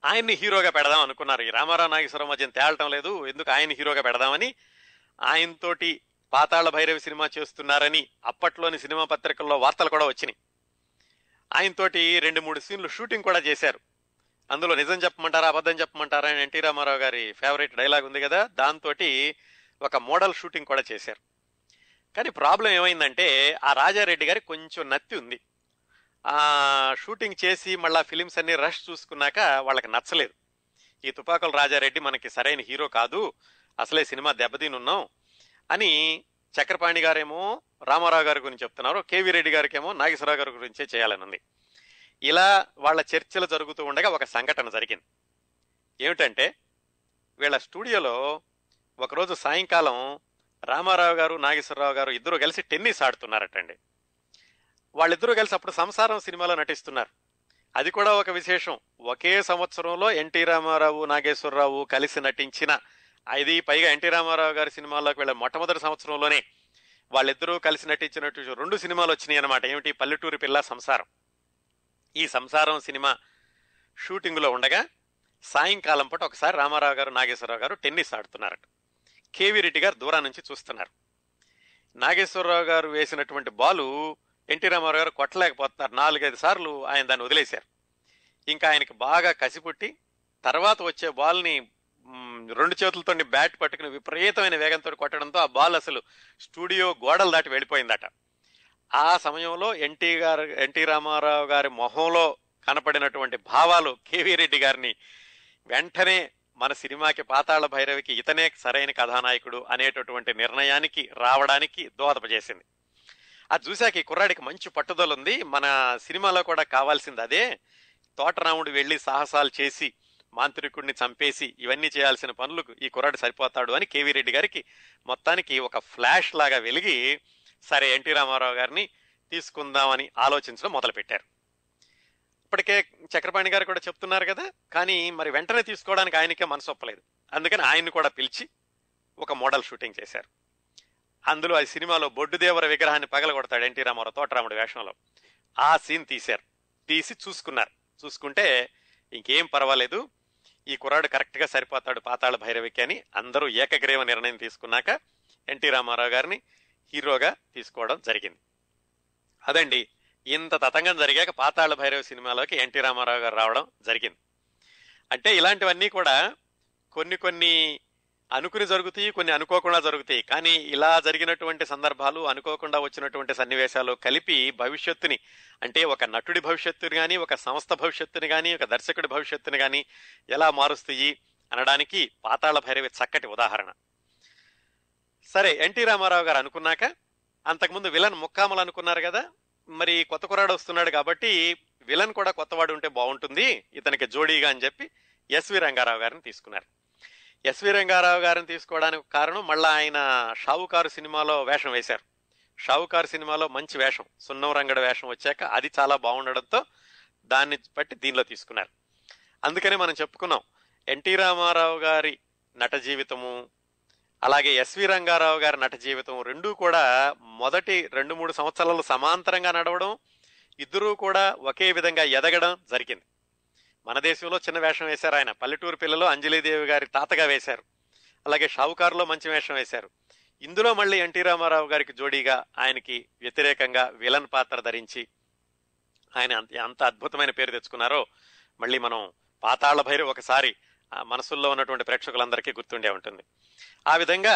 ఆయన్ని హీరోగా పెడదాం అనుకున్నారు ఈ రామారావు నాగేశ్వరరావు మధ్య తేలటం లేదు ఎందుకు ఆయన హీరోగా పెడదామని ఆయనతోటి పాతాళ భైరవి సినిమా చేస్తున్నారని అప్పట్లోని సినిమా పత్రికల్లో వార్తలు కూడా వచ్చినాయి ఆయనతోటి రెండు మూడు సీన్లు షూటింగ్ కూడా చేశారు అందులో నిజం చెప్పమంటారా అబద్ధం చెప్పమంటారా అని ఎన్టీ రామారావు గారి ఫేవరెట్ డైలాగ్ ఉంది కదా దాంతో ఒక మోడల్ షూటింగ్ కూడా చేశారు కానీ ప్రాబ్లం ఏమైందంటే ఆ రాజారెడ్డి గారి కొంచెం నత్తి ఉంది ఆ షూటింగ్ చేసి మళ్ళీ ఫిలిమ్స్ అన్ని రష్ చూసుకున్నాక వాళ్ళకి నచ్చలేదు ఈ తుపాకుల రాజారెడ్డి మనకి సరైన హీరో కాదు అసలే సినిమా దెబ్బతినున్నాం అని చక్రపాణి గారేమో రామారావు గారి గురించి చెప్తున్నారు కేవీ రెడ్డి గారికేమో నాగేశ్వరరావు గారి గురించే చేయాలని ఉంది ఇలా వాళ్ళ చర్చలు జరుగుతూ ఉండగా ఒక సంఘటన జరిగింది ఏమిటంటే వీళ్ళ స్టూడియోలో ఒకరోజు సాయంకాలం రామారావు గారు నాగేశ్వరరావు గారు ఇద్దరు కలిసి టెన్నిస్ ఆడుతున్నారటండి వాళ్ళిద్దరూ కలిసి అప్పుడు సంసారం సినిమాలో నటిస్తున్నారు అది కూడా ఒక విశేషం ఒకే సంవత్సరంలో ఎన్టీ రామారావు నాగేశ్వరరావు కలిసి నటించిన ఇది పైగా ఎన్టీ రామారావు గారి సినిమాలోకి వెళ్ళే మొట్టమొదటి సంవత్సరంలోనే వాళ్ళిద్దరూ కలిసి నటించినట్టు రెండు సినిమాలు వచ్చినాయి అనమాట ఏమిటి పల్లెటూరి పిల్ల సంసారం ఈ సంసారం సినిమా షూటింగ్లో ఉండగా సాయంకాలం పూట ఒకసారి రామారావు గారు నాగేశ్వరరావు గారు టెన్నిస్ ఆడుతున్నారట కేవీ రెడ్డి గారు దూరం నుంచి చూస్తున్నారు నాగేశ్వరరావు గారు వేసినటువంటి బాలు ఎన్టీ రామారావు గారు కొట్టలేకపోతున్నారు నాలుగైదు సార్లు ఆయన దాన్ని వదిలేశారు ఇంకా ఆయనకి బాగా కసిపుట్టి తర్వాత వచ్చే బాల్ని రెండు చేతులతో బ్యాట్ పట్టుకుని విపరీతమైన వేగంతో కొట్టడంతో ఆ బాల్ అసలు స్టూడియో గోడలు దాటి వెళ్ళిపోయిందట ఆ సమయంలో ఎన్టీ గారు ఎన్టీ రామారావు గారి మొహంలో కనపడినటువంటి భావాలు కేవీ రెడ్డి గారిని వెంటనే మన సినిమాకి పాతాళ భైరవికి ఇతనే సరైన కథానాయకుడు అనేటటువంటి నిర్ణయానికి రావడానికి దోహదపజేసింది అది చూశాక ఈ కుర్రాడికి మంచి పట్టుదల ఉంది మన సినిమాలో కూడా కావాల్సింది అదే తోటరాముడు వెళ్ళి సాహసాలు చేసి మాంత్రికుడిని చంపేసి ఇవన్నీ చేయాల్సిన పనులకు ఈ కుర్రాడు సరిపోతాడు అని కేవీ రెడ్డి గారికి మొత్తానికి ఒక ఫ్లాష్ లాగా వెలిగి సరే ఎన్టీ రామారావు గారిని తీసుకుందామని ఆలోచించడం మొదలుపెట్టారు ఇప్పటికే చక్రపాణి గారు కూడా చెప్తున్నారు కదా కానీ మరి వెంటనే తీసుకోవడానికి ఆయనకే మనసు ఒప్పలేదు అందుకని ఆయన్ని కూడా పిలిచి ఒక మోడల్ షూటింగ్ చేశారు అందులో ఆ సినిమాలో బొడ్డుదేవర విగ్రహాన్ని పగలగొడతాడు ఎన్టీ రామారావు తోటరాముడి వేషంలో ఆ సీన్ తీశారు తీసి చూసుకున్నారు చూసుకుంటే ఇంకేం పర్వాలేదు ఈ కుర్రాడు కరెక్ట్గా సరిపోతాడు పాతాళ భైరవికి అని అందరూ ఏకగ్రీవ నిర్ణయం తీసుకున్నాక ఎన్టీ రామారావు గారిని హీరోగా తీసుకోవడం జరిగింది అదండి ఇంత తతంగం జరిగాక పాతాళ భైరవ సినిమాలోకి ఎన్టీ రామారావు గారు రావడం జరిగింది అంటే ఇలాంటివన్నీ కూడా కొన్ని కొన్ని అనుకుని జరుగుతాయి కొన్ని అనుకోకుండా జరుగుతాయి కానీ ఇలా జరిగినటువంటి సందర్భాలు అనుకోకుండా వచ్చినటువంటి సన్నివేశాలు కలిపి భవిష్యత్తుని అంటే ఒక నటుడి భవిష్యత్తుని కానీ ఒక సంస్థ భవిష్యత్తుని కానీ ఒక దర్శకుడి భవిష్యత్తుని కానీ ఎలా మారుస్తాయి అనడానికి పాతాళ భైరవి చక్కటి ఉదాహరణ సరే ఎన్టీ రామారావు గారు అనుకున్నాక అంతకుముందు విలన్ ముక్కామలు అనుకున్నారు కదా మరి కొత్త కురాడు వస్తున్నాడు కాబట్టి విలన్ కూడా కొత్తవాడు ఉంటే బాగుంటుంది ఇతనికి జోడీగా అని చెప్పి ఎస్వి రంగారావు గారిని తీసుకున్నారు ఎస్వి రంగారావు గారిని తీసుకోవడానికి కారణం మళ్ళీ ఆయన షావుకారు సినిమాలో వేషం వేశారు షావుకారు సినిమాలో మంచి వేషం సున్నం రంగడ వేషం వచ్చాక అది చాలా బాగుండడంతో దాన్ని బట్టి దీనిలో తీసుకున్నారు అందుకనే మనం చెప్పుకున్నాం ఎన్టీ రామారావు గారి నట జీవితము అలాగే ఎస్వి రంగారావు గారి నట జీవితం రెండూ కూడా మొదటి రెండు మూడు సంవత్సరాలు సమాంతరంగా నడవడం ఇద్దరూ కూడా ఒకే విధంగా ఎదగడం జరిగింది మన దేశంలో చిన్న వేషం వేశారు ఆయన పల్లెటూరు పిల్లలు అంజలీదేవి గారి తాతగా వేశారు అలాగే షావుకారులో మంచి వేషం వేశారు ఇందులో మళ్ళీ ఎన్టీ రామారావు గారికి జోడీగా ఆయనకి వ్యతిరేకంగా విలన్ పాత్ర ధరించి ఆయన అంత అద్భుతమైన పేరు తెచ్చుకున్నారో మళ్ళీ మనం పాతాళ భైరు ఒకసారి మనసుల్లో ఉన్నటువంటి ప్రేక్షకులందరికీ గుర్తుండే ఉంటుంది ఆ విధంగా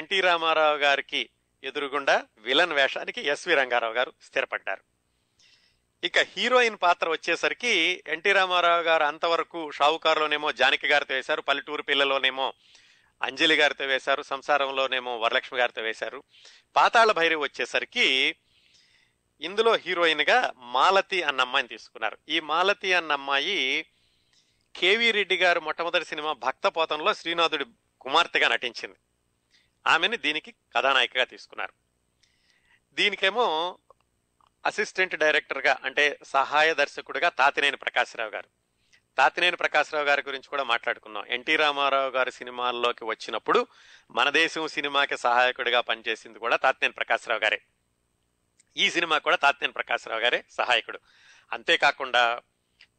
ఎన్టీ రామారావు గారికి ఎదురుగుండా విలన్ వేషానికి ఎస్వి రంగారావు గారు స్థిరపడ్డారు ఇక హీరోయిన్ పాత్ర వచ్చేసరికి ఎన్టీ రామారావు గారు అంతవరకు షావుకారులోనేమో జానకి గారితో వేశారు పల్లెటూరు పిల్లలోనేమో అంజలి గారితో వేశారు సంసారంలోనేమో వరలక్ష్మి గారితో వేశారు పాతాళ భైరవి వచ్చేసరికి ఇందులో హీరోయిన్గా మాలతి అన్న అమ్మాయిని తీసుకున్నారు ఈ మాలతి అన్న అమ్మాయి కేవీ రెడ్డి గారు మొట్టమొదటి సినిమా భక్తపోతంలో శ్రీనాథుడి కుమార్తెగా నటించింది ఆమెని దీనికి కథానాయికగా తీసుకున్నారు దీనికేమో అసిస్టెంట్ డైరెక్టర్గా అంటే సహాయ దర్శకుడిగా తాతినేని ప్రకాశ్రావు గారు తాతినేని ప్రకాశ్రావు గారి గురించి కూడా మాట్లాడుకున్నాం ఎన్టీ రామారావు గారి సినిమాల్లోకి వచ్చినప్పుడు మన దేశం సినిమాకి సహాయకుడిగా పనిచేసింది కూడా తాతినేని ప్రకాశ్రావు గారే ఈ సినిమా కూడా తాతినేని ప్రకాశ్రావు గారే సహాయకుడు అంతేకాకుండా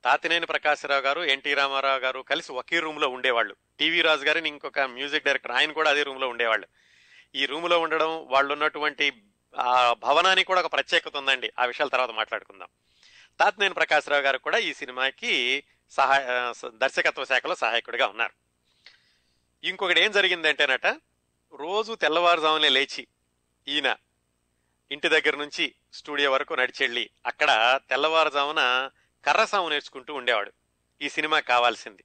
తాతినేని ప్రకాశ్రావు గారు ఎన్టీ రామారావు గారు కలిసి ఒకే రూమ్లో ఉండేవాళ్ళు టీవీ రాజు గారిని ఇంకొక మ్యూజిక్ డైరెక్టర్ ఆయన కూడా అదే రూమ్లో ఉండేవాళ్ళు ఈ రూమ్లో ఉండడం వాళ్ళు ఉన్నటువంటి ఆ భవనానికి కూడా ఒక ప్రత్యేకత ఉందండి ఆ విషయాల తర్వాత మాట్లాడుకుందాం తాత్నేని ప్రకాశ్రావు గారు కూడా ఈ సినిమాకి సహాయ దర్శకత్వ శాఖలో సహాయకుడిగా ఉన్నారు ఇంకొకటి ఏం జరిగిందంటేనట రోజు తెల్లవారుజామునే లేచి ఈయన ఇంటి దగ్గర నుంచి స్టూడియో వరకు నడిచెళ్ళి అక్కడ తెల్లవారుజామున కర్రసాము నేర్చుకుంటూ ఉండేవాడు ఈ సినిమా కావాల్సింది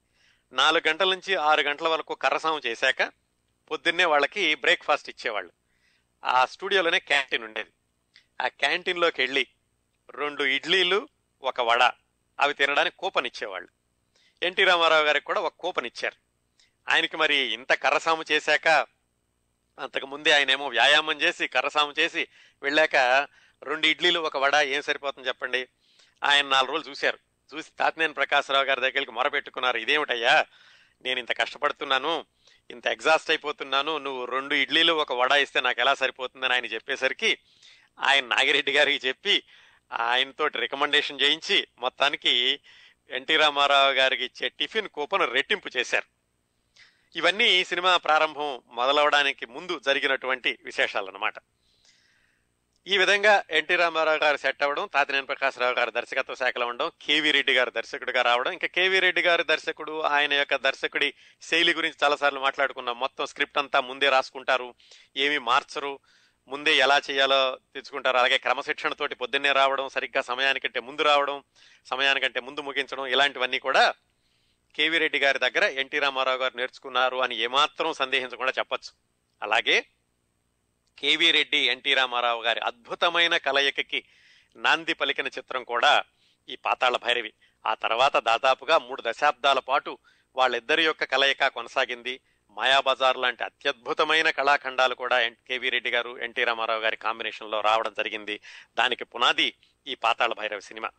నాలుగు గంటల నుంచి ఆరు గంటల వరకు కర్రసాము చేశాక పొద్దున్నే వాళ్ళకి బ్రేక్ఫాస్ట్ ఇచ్చేవాళ్ళు ఆ స్టూడియోలోనే క్యాంటీన్ ఉండేది ఆ క్యాంటీన్లోకి వెళ్ళి రెండు ఇడ్లీలు ఒక వడ అవి తినడానికి కూపన్ ఇచ్చేవాళ్ళు ఎన్టీ రామారావు గారికి కూడా ఒక కూపన్ ఇచ్చారు ఆయనకి మరి ఇంత కర్రసాము చేశాక అంతకుముందే ఆయన ఏమో వ్యాయామం చేసి కర్రసాము చేసి వెళ్ళాక రెండు ఇడ్లీలు ఒక వడ ఏం సరిపోతుంది చెప్పండి ఆయన నాలుగు రోజులు చూశారు చూసి తాతినేని ప్రకాశరావు గారి దగ్గరికి మొరపెట్టుకున్నారు ఇదేమిటయ్యా నేను ఇంత కష్టపడుతున్నాను ఇంత ఎగ్జాస్ట్ అయిపోతున్నాను నువ్వు రెండు ఇడ్లీలు ఒక వడ ఇస్తే నాకు ఎలా సరిపోతుందని ఆయన చెప్పేసరికి ఆయన నాగిరెడ్డి గారికి చెప్పి ఆయనతో రికమెండేషన్ చేయించి మొత్తానికి ఎన్టీ రామారావు గారికి ఇచ్చే టిఫిన్ కూపన్ రెట్టింపు చేశారు ఇవన్నీ సినిమా ప్రారంభం మొదలవడానికి ముందు జరిగినటువంటి విశేషాలన్నమాట ఈ విధంగా ఎన్టీ రామారావు గారు సెట్ అవ్వడం తాతినేని ప్రకాశరావు గారు దర్శకత్వ శాఖలో ఉండడం కేవీ రెడ్డి గారు దర్శకుడిగా రావడం ఇంకా కేవీ రెడ్డి గారు దర్శకుడు ఆయన యొక్క దర్శకుడి శైలి గురించి చాలాసార్లు మాట్లాడుకున్నాం మొత్తం స్క్రిప్ట్ అంతా ముందే రాసుకుంటారు ఏమీ మార్చరు ముందే ఎలా చేయాలో తెచ్చుకుంటారు అలాగే క్రమశిక్షణతోటి పొద్దున్నే రావడం సరిగ్గా సమయానికంటే ముందు రావడం సమయానికంటే ముందు ముగించడం ఇలాంటివన్నీ కూడా కేవీ రెడ్డి గారి దగ్గర ఎన్టీ రామారావు గారు నేర్చుకున్నారు అని ఏమాత్రం సందేహించకుండా చెప్పచ్చు అలాగే కేవీ రెడ్డి ఎన్టీ రామారావు గారి అద్భుతమైన కలయికకి నాంది పలికిన చిత్రం కూడా ఈ పాతాళ భైరవి ఆ తర్వాత దాదాపుగా మూడు దశాబ్దాల పాటు వాళ్ళిద్దరి యొక్క కలయిక కొనసాగింది మాయాబజార్ లాంటి అత్యద్భుతమైన కళాఖండాలు కూడా కేవీ రెడ్డి గారు ఎన్టీ రామారావు గారి కాంబినేషన్లో రావడం జరిగింది దానికి పునాది ఈ పాతాళ భైరవి సినిమా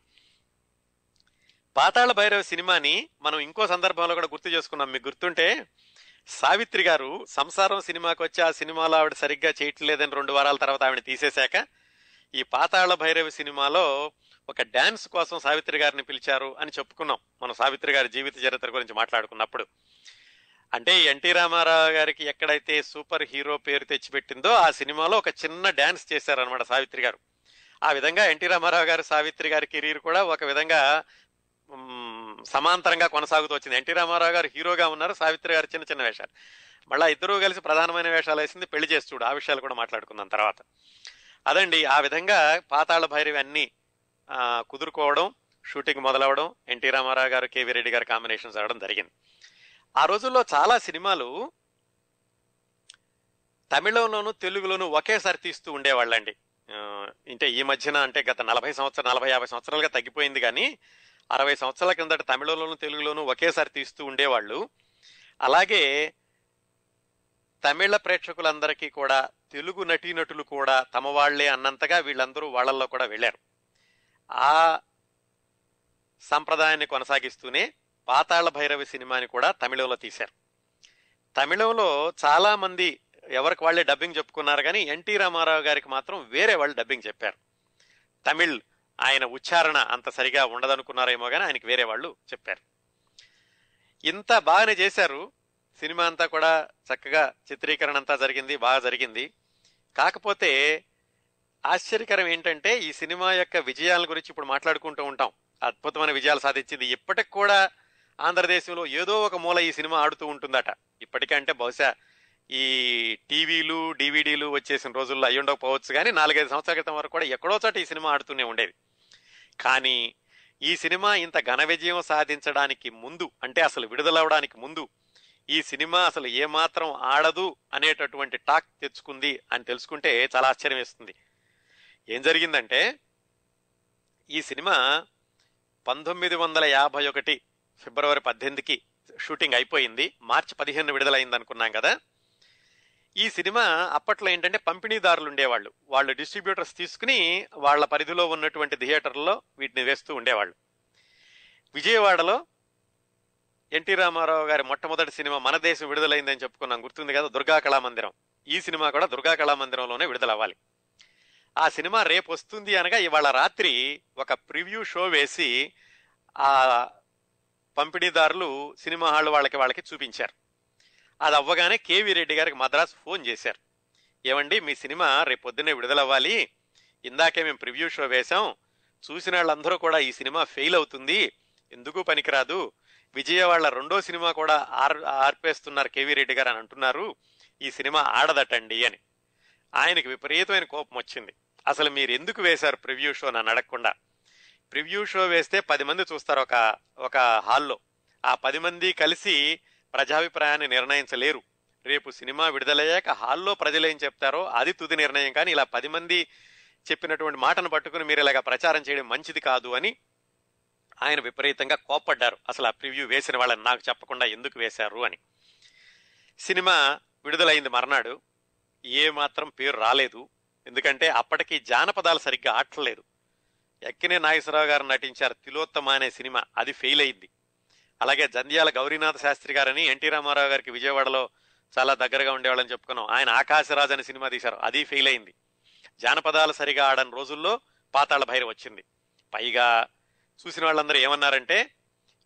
పాతాళ భైరవ సినిమాని మనం ఇంకో సందర్భంలో కూడా గుర్తు చేసుకున్నాం మీకు గుర్తుంటే సావిత్రి గారు సంసారం సినిమాకి వచ్చి ఆ సినిమాలో ఆవిడ సరిగ్గా చేయట్లేదని రెండు వారాల తర్వాత ఆవిడ తీసేశాక ఈ పాతాళ భైరవి సినిమాలో ఒక డ్యాన్స్ కోసం సావిత్రి గారిని పిలిచారు అని చెప్పుకున్నాం మనం సావిత్రి గారి జీవిత చరిత్ర గురించి మాట్లాడుకున్నప్పుడు అంటే ఎన్టీ రామారావు గారికి ఎక్కడైతే సూపర్ హీరో పేరు తెచ్చిపెట్టిందో ఆ సినిమాలో ఒక చిన్న డ్యాన్స్ చేశారనమాట సావిత్రి గారు ఆ విధంగా ఎన్టీ రామారావు గారు సావిత్రి గారి కెరీర్ కూడా ఒక విధంగా సమాంతరంగా కొనసాగుతూ వచ్చింది ఎన్టీ రామారావు గారు హీరోగా ఉన్నారు సావిత్రి గారు చిన్న చిన్న వేషాలు మళ్ళీ ఇద్దరూ కలిసి ప్రధానమైన వేషాలు వేసింది పెళ్లి చేసి చూడు ఆ విషయాలు కూడా మాట్లాడుకుందాం తర్వాత అదండి ఆ విధంగా పాతాళ భైరవి అన్నీ కుదురుకోవడం షూటింగ్ మొదలవడం ఎన్టీ రామారావు గారు కేవీ రెడ్డి గారు కాంబినేషన్ అవడం జరిగింది ఆ రోజుల్లో చాలా సినిమాలు తమిళంలోను తెలుగులోను ఒకేసారి తీస్తూ ఉండేవాళ్ళండి అంటే ఈ మధ్యన అంటే గత నలభై సంవత్సరాలు నలభై యాభై సంవత్సరాలుగా తగ్గిపోయింది కానీ అరవై సంవత్సరాల కిందట తమిళలోను తెలుగులోను ఒకేసారి తీస్తూ ఉండేవాళ్ళు అలాగే తమిళ ప్రేక్షకులందరికీ కూడా తెలుగు నటీనటులు కూడా తమ వాళ్లే అన్నంతగా వీళ్ళందరూ వాళ్ళల్లో కూడా వెళ్ళారు ఆ సంప్రదాయాన్ని కొనసాగిస్తూనే పాతాళ భైరవి సినిమాని కూడా తమిళంలో తీశారు తమిళంలో చాలామంది ఎవరికి వాళ్ళే డబ్బింగ్ చెప్పుకున్నారు కానీ ఎన్టీ రామారావు గారికి మాత్రం వేరే వాళ్ళు డబ్బింగ్ చెప్పారు తమిళ్ ఆయన ఉచ్చారణ అంత సరిగా ఉండదనుకున్నారేమో కానీ ఆయనకి వేరే వాళ్ళు చెప్పారు ఇంత బాగానే చేశారు సినిమా అంతా కూడా చక్కగా చిత్రీకరణ అంతా జరిగింది బాగా జరిగింది కాకపోతే ఆశ్చర్యకరం ఏంటంటే ఈ సినిమా యొక్క విజయాల గురించి ఇప్పుడు మాట్లాడుకుంటూ ఉంటాం అద్భుతమైన విజయాలు సాధించింది ఇప్పటికి కూడా ఆంధ్రదేశంలో ఏదో ఒక మూల ఈ సినిమా ఆడుతూ ఉంటుందట ఇప్పటికంటే బహుశా ఈ టీవీలు డివిడీలు వచ్చేసిన రోజుల్లో అయ్యి ఉండకపోవచ్చు కానీ నాలుగైదు సంవత్సరాల క్రితం వరకు కూడా ఎక్కడో చోట ఈ సినిమా ఆడుతూనే ఉండేది కానీ ఈ సినిమా ఇంత ఘన విజయం సాధించడానికి ముందు అంటే అసలు విడుదలవడానికి ముందు ఈ సినిమా అసలు ఏమాత్రం ఆడదు అనేటటువంటి టాక్ తెచ్చుకుంది అని తెలుసుకుంటే చాలా ఆశ్చర్యం వేస్తుంది ఏం జరిగిందంటే ఈ సినిమా పంతొమ్మిది వందల యాభై ఒకటి ఫిబ్రవరి పద్దెనిమిదికి షూటింగ్ అయిపోయింది మార్చి పదిహేను విడుదలైంది అనుకున్నాం కదా ఈ సినిమా అప్పట్లో ఏంటంటే పంపిణీదారులు ఉండేవాళ్ళు వాళ్ళు డిస్ట్రిబ్యూటర్స్ తీసుకుని వాళ్ళ పరిధిలో ఉన్నటువంటి థియేటర్లో వీటిని వేస్తూ ఉండేవాళ్ళు విజయవాడలో ఎన్టీ రామారావు గారి మొట్టమొదటి సినిమా మన దేశం విడుదలైందని చెప్పుకున్నాం గుర్తుంది కదా దుర్గా కళామందిరం ఈ సినిమా కూడా దుర్గా కళామందిరంలోనే విడుదలవ్వాలి ఆ సినిమా రేపు వస్తుంది అనగా ఇవాళ రాత్రి ఒక ప్రివ్యూ షో వేసి ఆ పంపిణీదారులు సినిమా హాళ్ళు వాళ్ళకి వాళ్ళకి చూపించారు అది అవ్వగానే కేవీ రెడ్డి గారికి మద్రాసు ఫోన్ చేశారు ఏమండి మీ సినిమా రేపు పొద్దున్నే విడుదలవ్వాలి ఇందాకే మేము ప్రివ్యూ షో వేశాం చూసిన వాళ్ళందరూ కూడా ఈ సినిమా ఫెయిల్ అవుతుంది ఎందుకు పనికిరాదు విజయవాడ రెండో సినిమా కూడా ఆర్ ఆర్పేస్తున్నారు కేవీ రెడ్డి గారు అని అంటున్నారు ఈ సినిమా ఆడదటండి అని ఆయనకి విపరీతమైన కోపం వచ్చింది అసలు మీరు ఎందుకు వేశారు ప్రివ్యూ షో నన్ను అడగకుండా ప్రివ్యూ షో వేస్తే పది మంది చూస్తారు ఒక ఒక హాల్లో ఆ పది మంది కలిసి ప్రజాభిప్రాయాన్ని నిర్ణయించలేరు రేపు సినిమా విడుదలయ్యాక హాల్లో ప్రజలు ఏం చెప్తారో అది తుది నిర్ణయం కానీ ఇలా పది మంది చెప్పినటువంటి మాటను పట్టుకుని మీరు ఇలాగ ప్రచారం చేయడం మంచిది కాదు అని ఆయన విపరీతంగా కోప్పడ్డారు అసలు ఆ ప్రివ్యూ వేసిన వాళ్ళని నాకు చెప్పకుండా ఎందుకు వేశారు అని సినిమా విడుదలైంది మర్నాడు ఏ మాత్రం పేరు రాలేదు ఎందుకంటే అప్పటికి జానపదాలు సరిగ్గా ఆటలేదు ఎక్కినే నాగేశ్వరరావు గారు నటించారు తిలోత్తమ అనే సినిమా అది ఫెయిల్ అయింది అలాగే జంధ్యాల గౌరీనాథ శాస్త్రి గారని ఎన్టీ రామారావు గారికి విజయవాడలో చాలా దగ్గరగా ఉండేవాళ్ళని చెప్పుకున్నాం ఆయన ఆకాశరాజు అనే సినిమా తీశారు అది ఫెయిల్ అయింది జానపదాలు సరిగా ఆడని రోజుల్లో పాతాళ భైరం వచ్చింది పైగా చూసిన వాళ్ళందరూ ఏమన్నారంటే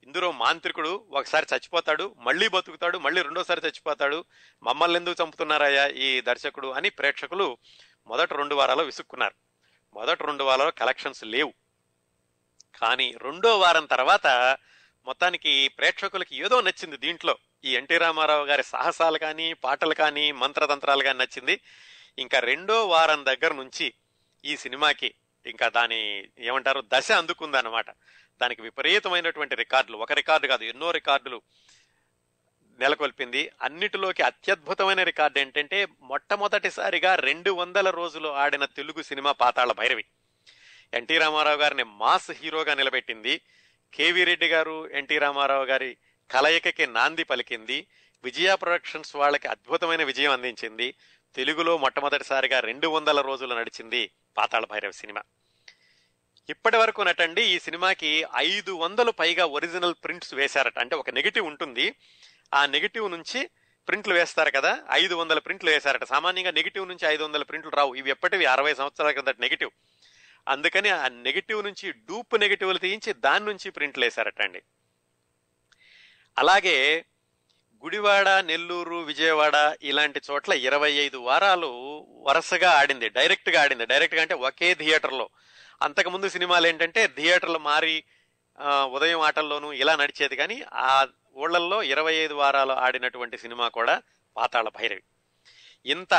ఇందులో మాంత్రికుడు ఒకసారి చచ్చిపోతాడు మళ్ళీ బతుకుతాడు మళ్ళీ రెండోసారి చచ్చిపోతాడు మమ్మల్ని ఎందుకు చంపుతున్నారాయా ఈ దర్శకుడు అని ప్రేక్షకులు మొదటి రెండు వారాలు విసుక్కున్నారు మొదటి రెండు వారాలు కలెక్షన్స్ లేవు కానీ రెండో వారం తర్వాత మొత్తానికి ప్రేక్షకులకి ఏదో నచ్చింది దీంట్లో ఈ ఎన్టీ రామారావు గారి సాహసాలు కానీ పాటలు కానీ మంత్రతంత్రాలు కానీ నచ్చింది ఇంకా రెండో వారం దగ్గర నుంచి ఈ సినిమాకి ఇంకా దాని ఏమంటారు దశ అనమాట దానికి విపరీతమైనటువంటి రికార్డులు ఒక రికార్డు కాదు ఎన్నో రికార్డులు నెలకొల్పింది అన్నిటిలోకి అత్యద్భుతమైన రికార్డు ఏంటంటే మొట్టమొదటిసారిగా రెండు వందల రోజులు ఆడిన తెలుగు సినిమా పాతాళ భైరవి ఎన్టీ రామారావు గారిని మాస్ హీరోగా నిలబెట్టింది కేవీ రెడ్డి గారు ఎన్టీ రామారావు గారి కలయికకి నాంది పలికింది విజయ ప్రొడక్షన్స్ వాళ్ళకి అద్భుతమైన విజయం అందించింది తెలుగులో మొట్టమొదటిసారిగా రెండు వందల రోజులు నడిచింది పాతాళ భైరవ సినిమా ఇప్పటి వరకు నటండి ఈ సినిమాకి ఐదు వందలు పైగా ఒరిజినల్ ప్రింట్స్ వేశారట అంటే ఒక నెగిటివ్ ఉంటుంది ఆ నెగిటివ్ నుంచి ప్రింట్లు వేస్తారు కదా ఐదు వందల ప్రింట్లు వేశారట సామాన్యంగా నెగిటివ్ నుంచి ఐదు వందల ప్రింట్లు రావు ఇవి ఎప్పటివి అరవై సంవత్సరాల కింద నెగిటివ్ అందుకని ఆ నెగిటివ్ నుంచి డూప్ నెగిటివ్లు తీయించి దాని నుంచి ప్రింట్లు అండి అలాగే గుడివాడ నెల్లూరు విజయవాడ ఇలాంటి చోట్ల ఇరవై ఐదు వారాలు వరుసగా ఆడింది డైరెక్ట్గా ఆడింది డైరెక్ట్గా అంటే ఒకే థియేటర్లో అంతకుముందు సినిమాలు ఏంటంటే థియేటర్లు మారి ఉదయం ఆటల్లోనూ ఇలా నడిచేది కానీ ఆ ఊళ్ళల్లో ఇరవై ఐదు వారాలు ఆడినటువంటి సినిమా కూడా పాతాళ భైరవి ఇంత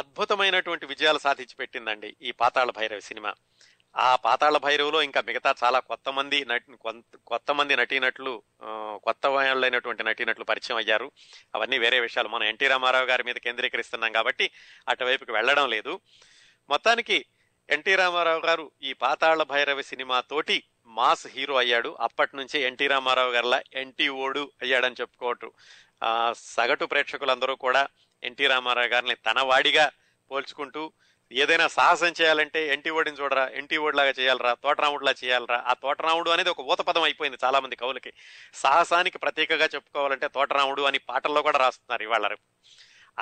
అద్భుతమైనటువంటి విజయాలు సాధించి పెట్టిందండి ఈ పాతాళ భైరవి సినిమా ఆ పాతాళ భైరవులో ఇంకా మిగతా చాలా కొత్త మంది కొత్త మంది నటీనట్లు కొత్త వాళ్ళైనటువంటి నటీనట్లు పరిచయం అయ్యారు అవన్నీ వేరే విషయాలు మనం ఎన్టీ రామారావు గారి మీద కేంద్రీకరిస్తున్నాం కాబట్టి అటువైపుకి వెళ్ళడం లేదు మొత్తానికి ఎన్టీ రామారావు గారు ఈ పాతాళ భైరవి సినిమాతోటి మాస్ హీరో అయ్యాడు అప్పటి నుంచే ఎన్టీ రామారావు గారిలా ఎన్టీ ఓడు అయ్యాడని చెప్పుకోవటం సగటు ప్రేక్షకులందరూ కూడా ఎన్టీ రామారావు గారిని తన వాడిగా పోల్చుకుంటూ ఏదైనా సాహసం చేయాలంటే ఎన్టీ ఓడిని చూడరా ఎన్టీ ఓడిలాగా చేయాలరా తోటరాముడిలా చేయాలరా ఆ తోటరాముడు అనేది ఒక ఊతపదం అయిపోయింది చాలామంది కవులకి సాహసానికి ప్రత్యేకగా చెప్పుకోవాలంటే తోటరాముడు అని పాటల్లో కూడా రాస్తున్నారు ఇవాళ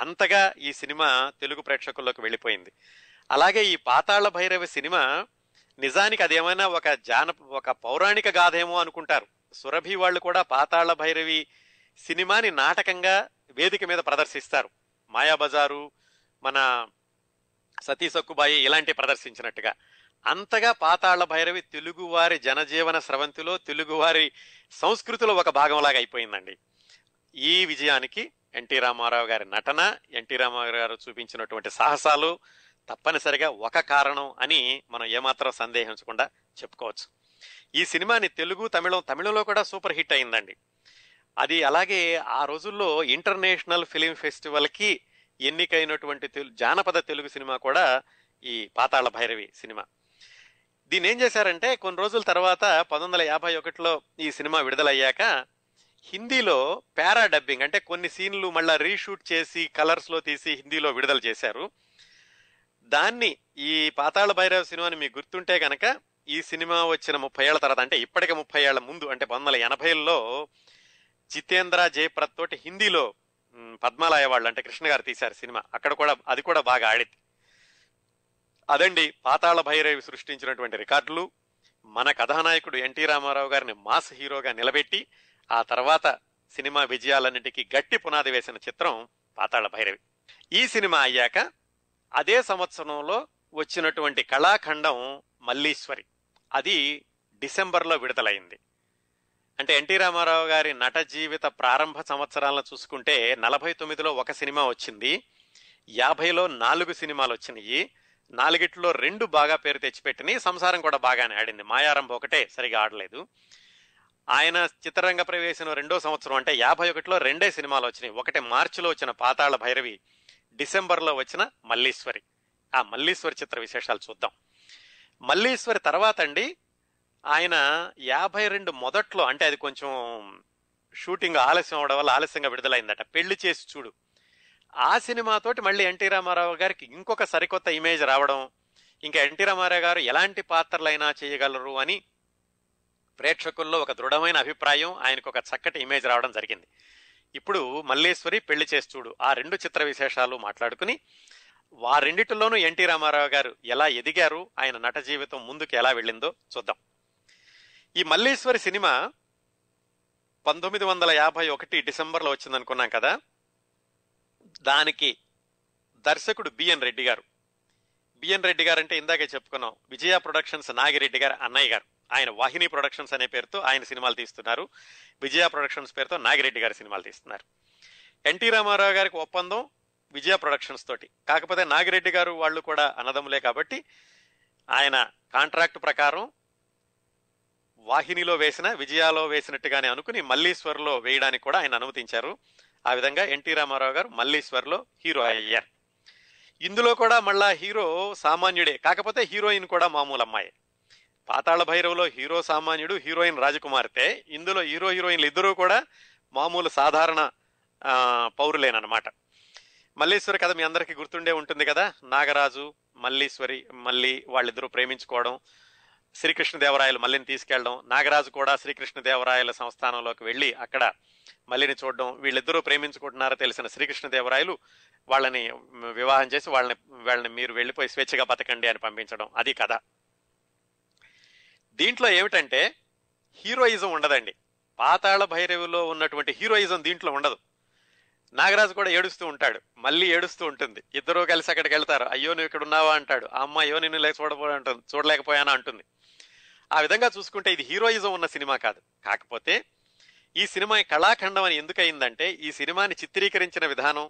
అంతగా ఈ సినిమా తెలుగు ప్రేక్షకుల్లోకి వెళ్ళిపోయింది అలాగే ఈ పాతాళ భైరవ సినిమా నిజానికి అదేమైనా ఒక జాన ఒక పౌరాణిక గాథేమో అనుకుంటారు సురభి వాళ్ళు కూడా పాతాళ భైరవి సినిమాని నాటకంగా వేదిక మీద ప్రదర్శిస్తారు మాయాబజారు మన సతీ సక్కుబాయి ఇలాంటి ప్రదర్శించినట్టుగా అంతగా పాతాళ్ల భైరవి తెలుగువారి జనజీవన స్రవంతిలో తెలుగువారి సంస్కృతిలో ఒక భాగంలాగా అయిపోయిందండి ఈ విజయానికి ఎన్టీ రామారావు గారి నటన ఎన్టీ రామారావు గారు చూపించినటువంటి సాహసాలు తప్పనిసరిగా ఒక కారణం అని మనం ఏమాత్రం సందేహించకుండా చెప్పుకోవచ్చు ఈ సినిమాని తెలుగు తమిళం తమిళంలో కూడా సూపర్ హిట్ అయిందండి అది అలాగే ఆ రోజుల్లో ఇంటర్నేషనల్ ఫిలిం ఫెస్టివల్కి ఎన్నికైనటువంటి జానపద తెలుగు సినిమా కూడా ఈ పాతాళ భైరవి సినిమా దీన్ని ఏం చేశారంటే కొన్ని రోజుల తర్వాత పంతొమ్మిది వందల యాభై ఒకటిలో ఈ సినిమా విడుదలయ్యాక హిందీలో పారా డబ్బింగ్ అంటే కొన్ని సీన్లు మళ్ళీ రీషూట్ చేసి కలర్స్లో తీసి హిందీలో విడుదల చేశారు దాన్ని ఈ పాతాళ భైరవ సినిమాని మీకు గుర్తుంటే కనుక ఈ సినిమా వచ్చిన ముప్పై ఏళ్ల తర్వాత అంటే ఇప్పటికే ముప్పై ఏళ్ల ముందు అంటే పంతొమ్మిది వందల ఎనభైలో జితేంద్ర జయప్రద్ తోటి హిందీలో పద్మాలయ వాళ్ళు అంటే కృష్ణ గారు తీశారు సినిమా అక్కడ కూడా అది కూడా బాగా ఆడింది అదండి పాతాళ భైరవి సృష్టించినటువంటి రికార్డులు మన కథానాయకుడు ఎన్టీ రామారావు గారిని మాస్ హీరోగా నిలబెట్టి ఆ తర్వాత సినిమా విజయాలన్నిటికీ గట్టి పునాది వేసిన చిత్రం పాతాళ భైరవి ఈ సినిమా అయ్యాక అదే సంవత్సరంలో వచ్చినటువంటి కళాఖండం మల్లీశ్వరి అది డిసెంబర్లో విడుదలైంది అంటే ఎన్టీ రామారావు గారి నట జీవిత ప్రారంభ సంవత్సరాలను చూసుకుంటే నలభై తొమ్మిదిలో ఒక సినిమా వచ్చింది యాభైలో నాలుగు సినిమాలు వచ్చినాయి నాలుగిట్లో రెండు బాగా పేరు తెచ్చిపెట్టినాయి సంసారం కూడా బాగానే ఆడింది మాయారంభం ఒకటే సరిగా ఆడలేదు ఆయన చిత్రరంగ ప్రవేశం రెండో సంవత్సరం అంటే యాభై ఒకటిలో రెండే సినిమాలు వచ్చినాయి ఒకటి మార్చిలో వచ్చిన పాతాళ భైరవి డిసెంబర్లో వచ్చిన మల్లీశ్వరి ఆ మల్లీశ్వరి చిత్ర విశేషాలు చూద్దాం మల్లీశ్వరి తర్వాత అండి ఆయన యాభై రెండు మొదట్లో అంటే అది కొంచెం షూటింగ్ ఆలస్యం అవడం వల్ల ఆలస్యంగా విడుదలైందట పెళ్లి చేసి చూడు ఆ సినిమాతోటి మళ్ళీ ఎన్టీ రామారావు గారికి ఇంకొక సరికొత్త ఇమేజ్ రావడం ఇంకా ఎన్టీ రామారావు గారు ఎలాంటి పాత్రలైనా చేయగలరు అని ప్రేక్షకుల్లో ఒక దృఢమైన అభిప్రాయం ఆయనకు ఒక చక్కటి ఇమేజ్ రావడం జరిగింది ఇప్పుడు మల్లేశ్వరి పెళ్లి చేసి చూడు ఆ రెండు చిత్ర విశేషాలు మాట్లాడుకుని వారిండిటిలోనూ ఎన్టీ రామారావు గారు ఎలా ఎదిగారు ఆయన నట జీవితం ముందుకు ఎలా వెళ్ళిందో చూద్దాం ఈ మల్లేశ్వరి సినిమా పంతొమ్మిది వందల యాభై ఒకటి డిసెంబర్లో వచ్చిందనుకున్నాం కదా దానికి దర్శకుడు బిఎన్ రెడ్డి గారు బిఎన్ రెడ్డి గారు అంటే ఇందాకే చెప్పుకున్నాం విజయ ప్రొడక్షన్స్ నాగిరెడ్డి గారు అన్నయ్య గారు ఆయన వాహిని ప్రొడక్షన్స్ అనే పేరుతో ఆయన సినిమాలు తీస్తున్నారు విజయ ప్రొడక్షన్స్ పేరుతో నాగిరెడ్డి గారు సినిమాలు తీస్తున్నారు ఎన్టీ రామారావు గారికి ఒప్పందం విజయ ప్రొడక్షన్స్ తోటి కాకపోతే నాగిరెడ్డి గారు వాళ్ళు కూడా అనదములే కాబట్టి ఆయన కాంట్రాక్ట్ ప్రకారం వాహినిలో వేసిన విజయాలో వేసినట్టుగానే అనుకుని మల్లీశ్వర్లో వేయడానికి కూడా ఆయన అనుమతించారు ఆ విధంగా ఎన్టీ రామారావు గారు మల్లీశ్వర్లో హీరో అయ్యారు ఇందులో కూడా మళ్ళా హీరో సామాన్యుడే కాకపోతే హీరోయిన్ కూడా మామూలు అమ్మాయి పాతాళ భైరవులో హీరో సామాన్యుడు హీరోయిన్ రాజకుమార్తె ఇందులో హీరో హీరోయిన్లు ఇద్దరూ కూడా మామూలు సాధారణ పౌరులేనమాట మల్లీశ్వరి కథ మీ అందరికీ గుర్తుండే ఉంటుంది కదా నాగరాజు మల్లీశ్వరి మళ్ళీ వాళ్ళిద్దరూ ప్రేమించుకోవడం శ్రీకృష్ణదేవరాయలు మల్లిని తీసుకెళ్లడం నాగరాజు కూడా శ్రీకృష్ణదేవరాయల సంస్థానంలోకి వెళ్ళి అక్కడ మల్లిని చూడడం వీళ్ళిద్దరూ ప్రేమించుకుంటున్నారో తెలిసిన శ్రీకృష్ణదేవరాయలు వాళ్ళని వివాహం చేసి వాళ్ళని వాళ్ళని మీరు వెళ్ళిపోయి స్వేచ్ఛగా బతకండి అని పంపించడం అది కథ దీంట్లో ఏమిటంటే హీరోయిజం ఉండదండి పాతాళ భైరవిలో ఉన్నటువంటి హీరోయిజం దీంట్లో ఉండదు నాగరాజు కూడా ఏడుస్తూ ఉంటాడు మళ్ళీ ఏడుస్తూ ఉంటుంది ఇద్దరూ కలిసి అక్కడికి వెళ్తారు అయ్యో నువ్వు ఇక్కడ ఉన్నావా అంటాడు అమ్మ అయ్యో నిన్ను లేక చూడబో అంటుంది చూడలేకపోయానా అంటుంది ఆ విధంగా చూసుకుంటే ఇది హీరోయిజం ఉన్న సినిమా కాదు కాకపోతే ఈ సినిమా కళాఖండం అని ఎందుకయిందంటే ఈ సినిమాని చిత్రీకరించిన విధానం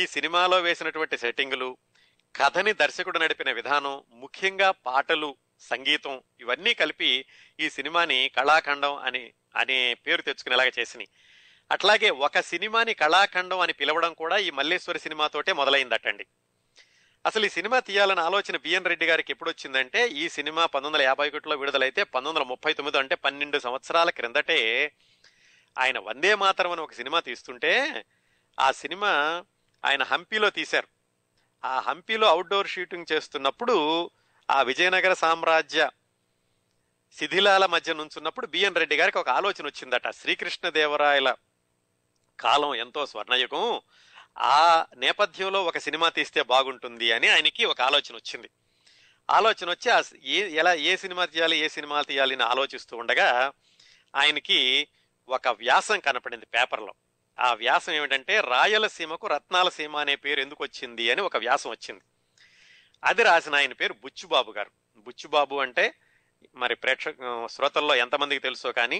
ఈ సినిమాలో వేసినటువంటి సెట్టింగులు కథని దర్శకుడు నడిపిన విధానం ముఖ్యంగా పాటలు సంగీతం ఇవన్నీ కలిపి ఈ సినిమాని కళాఖండం అని అనే పేరు తెచ్చుకునేలాగా చేసినాయి అట్లాగే ఒక సినిమాని కళాఖండం అని పిలవడం కూడా ఈ మల్లేశ్వరి సినిమాతోటే మొదలైందటండి అసలు ఈ సినిమా తీయాలన్న ఆలోచన బిఎన్ రెడ్డి గారికి ఎప్పుడు వచ్చిందంటే ఈ సినిమా పంతొమ్మిది వందల యాభై ఒకటిలో విడుదలైతే పంతొమ్మిది వందల ముప్పై తొమ్మిది అంటే పన్నెండు సంవత్సరాల క్రిందటే ఆయన వందే మాతరం అని ఒక సినిమా తీస్తుంటే ఆ సినిమా ఆయన హంపీలో తీశారు ఆ హంపీలో అవుట్డోర్ షూటింగ్ చేస్తున్నప్పుడు ఆ విజయనగర సామ్రాజ్య శిథిలాల మధ్య నుంచున్నప్పుడు బిఎన్ రెడ్డి గారికి ఒక ఆలోచన వచ్చిందట శ్రీకృష్ణదేవరాయల కాలం ఎంతో స్వర్ణయుగం ఆ నేపథ్యంలో ఒక సినిమా తీస్తే బాగుంటుంది అని ఆయనకి ఒక ఆలోచన వచ్చింది ఆలోచన వచ్చి ఏ ఎలా ఏ సినిమా తీయాలి ఏ సినిమా తీయాలి అని ఆలోచిస్తూ ఉండగా ఆయనకి ఒక వ్యాసం కనపడింది పేపర్లో ఆ వ్యాసం ఏమిటంటే రాయలసీమకు రత్నాలసీమ అనే పేరు ఎందుకు వచ్చింది అని ఒక వ్యాసం వచ్చింది అది రాసిన ఆయన పేరు బుచ్చుబాబు గారు బుచ్చుబాబు అంటే మరి ప్రేక్షక శ్రోతల్లో ఎంతమందికి తెలుసో కానీ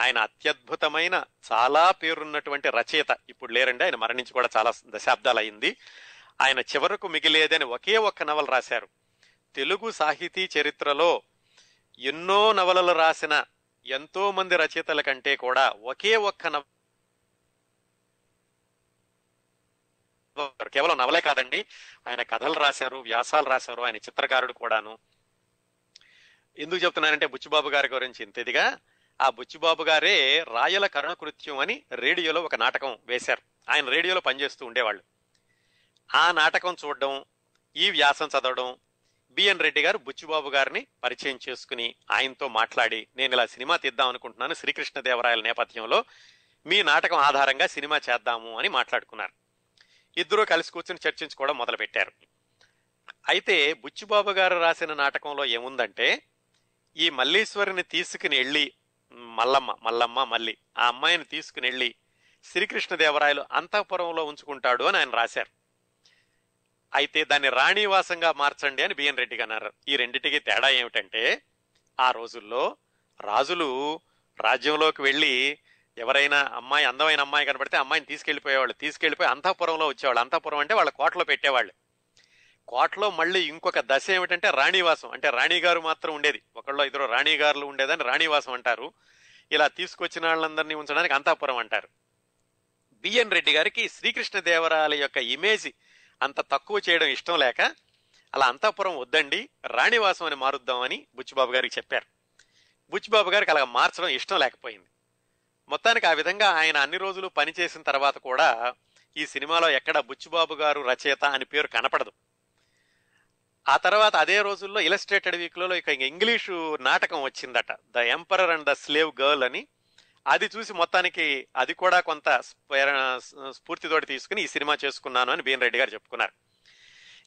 ఆయన అత్యద్భుతమైన చాలా పేరున్నటువంటి రచయిత ఇప్పుడు లేరండి ఆయన మరణించి కూడా చాలా దశాబ్దాలు అయింది ఆయన చివరకు మిగిలేదని ఒకే ఒక్క నవల రాశారు తెలుగు సాహితీ చరిత్రలో ఎన్నో నవలలు రాసిన ఎంతో మంది రచయితల కంటే కూడా ఒకే ఒక్క నవ కేవలం నవలే కాదండి ఆయన కథలు రాశారు వ్యాసాలు రాశారు ఆయన చిత్రకారుడు కూడాను ఎందుకు చెప్తున్నానంటే బుచ్చుబాబు గారి గురించి ఇంత ఇదిగా ఆ బుచ్చిబాబు గారే రాయల కరుణకృత్యం అని రేడియోలో ఒక నాటకం వేశారు ఆయన రేడియోలో పనిచేస్తూ ఉండేవాళ్ళు ఆ నాటకం చూడడం ఈ వ్యాసం చదవడం బిఎన్ రెడ్డి గారు బుచ్చిబాబు గారిని పరిచయం చేసుకుని ఆయనతో మాట్లాడి నేను ఇలా సినిమా తీద్దాం అనుకుంటున్నాను శ్రీకృష్ణదేవరాయల నేపథ్యంలో మీ నాటకం ఆధారంగా సినిమా చేద్దాము అని మాట్లాడుకున్నారు ఇద్దరూ కలిసి కూర్చుని చర్చించుకోవడం మొదలుపెట్టారు అయితే బుచ్చిబాబు గారు రాసిన నాటకంలో ఏముందంటే ఈ మల్లీశ్వరిని తీసుకుని వెళ్ళి మల్లమ్మ మల్లమ్మ మల్లి ఆ అమ్మాయిని తీసుకుని వెళ్ళి శ్రీకృష్ణదేవరాయలు అంతఃపురంలో ఉంచుకుంటాడు అని ఆయన రాశారు అయితే దాన్ని రాణివాసంగా మార్చండి అని బిఎన్ రెడ్డి అన్నారు ఈ రెండింటికి తేడా ఏమిటంటే ఆ రోజుల్లో రాజులు రాజ్యంలోకి వెళ్ళి ఎవరైనా అమ్మాయి అందమైన అమ్మాయి కనపడితే అమ్మాయిని తీసుకెళ్ళిపోయేవాళ్ళు తీసుకెళ్ళిపోయి అంతఃపురంలో వచ్చేవాళ్ళు అంతఃపురం అంటే వాళ్ళ కోటలో పెట్టేవాళ్ళు కోటలో మళ్ళీ ఇంకొక దశ ఏమిటంటే రాణివాసం అంటే రాణిగారు మాత్రం ఉండేది ఒకళ్ళో ఇద్దరు రాణిగారులు ఉండేదని రాణివాసం అంటారు ఇలా తీసుకొచ్చిన వాళ్ళందరినీ ఉంచడానికి అంతాపురం అంటారు బిఎన్ రెడ్డి గారికి శ్రీకృష్ణదేవరాయల యొక్క ఇమేజ్ అంత తక్కువ చేయడం ఇష్టం లేక అలా అంతాపురం వద్దండి రాణివాసం అని మారుద్దామని బుచ్చిబాబు గారికి చెప్పారు బుచ్చిబాబు గారికి అలా మార్చడం ఇష్టం లేకపోయింది మొత్తానికి ఆ విధంగా ఆయన అన్ని రోజులు పనిచేసిన తర్వాత కూడా ఈ సినిమాలో ఎక్కడ బుచ్చిబాబు గారు రచయిత అని పేరు కనపడదు ఆ తర్వాత అదే రోజుల్లో ఇలస్ట్రేటెడ్ వీక్లలో ఇక ఇంగ్లీషు నాటకం వచ్చిందట the emperor and the slave girl అని అది చూసి మొత్తానికి అది కూడా కొంత స్ఫూర్తితోటి తీసుకుని ఈ సినిమా చేసుకున్నాను అని బిఎన్ రెడ్డి గారు చెప్పుకున్నారు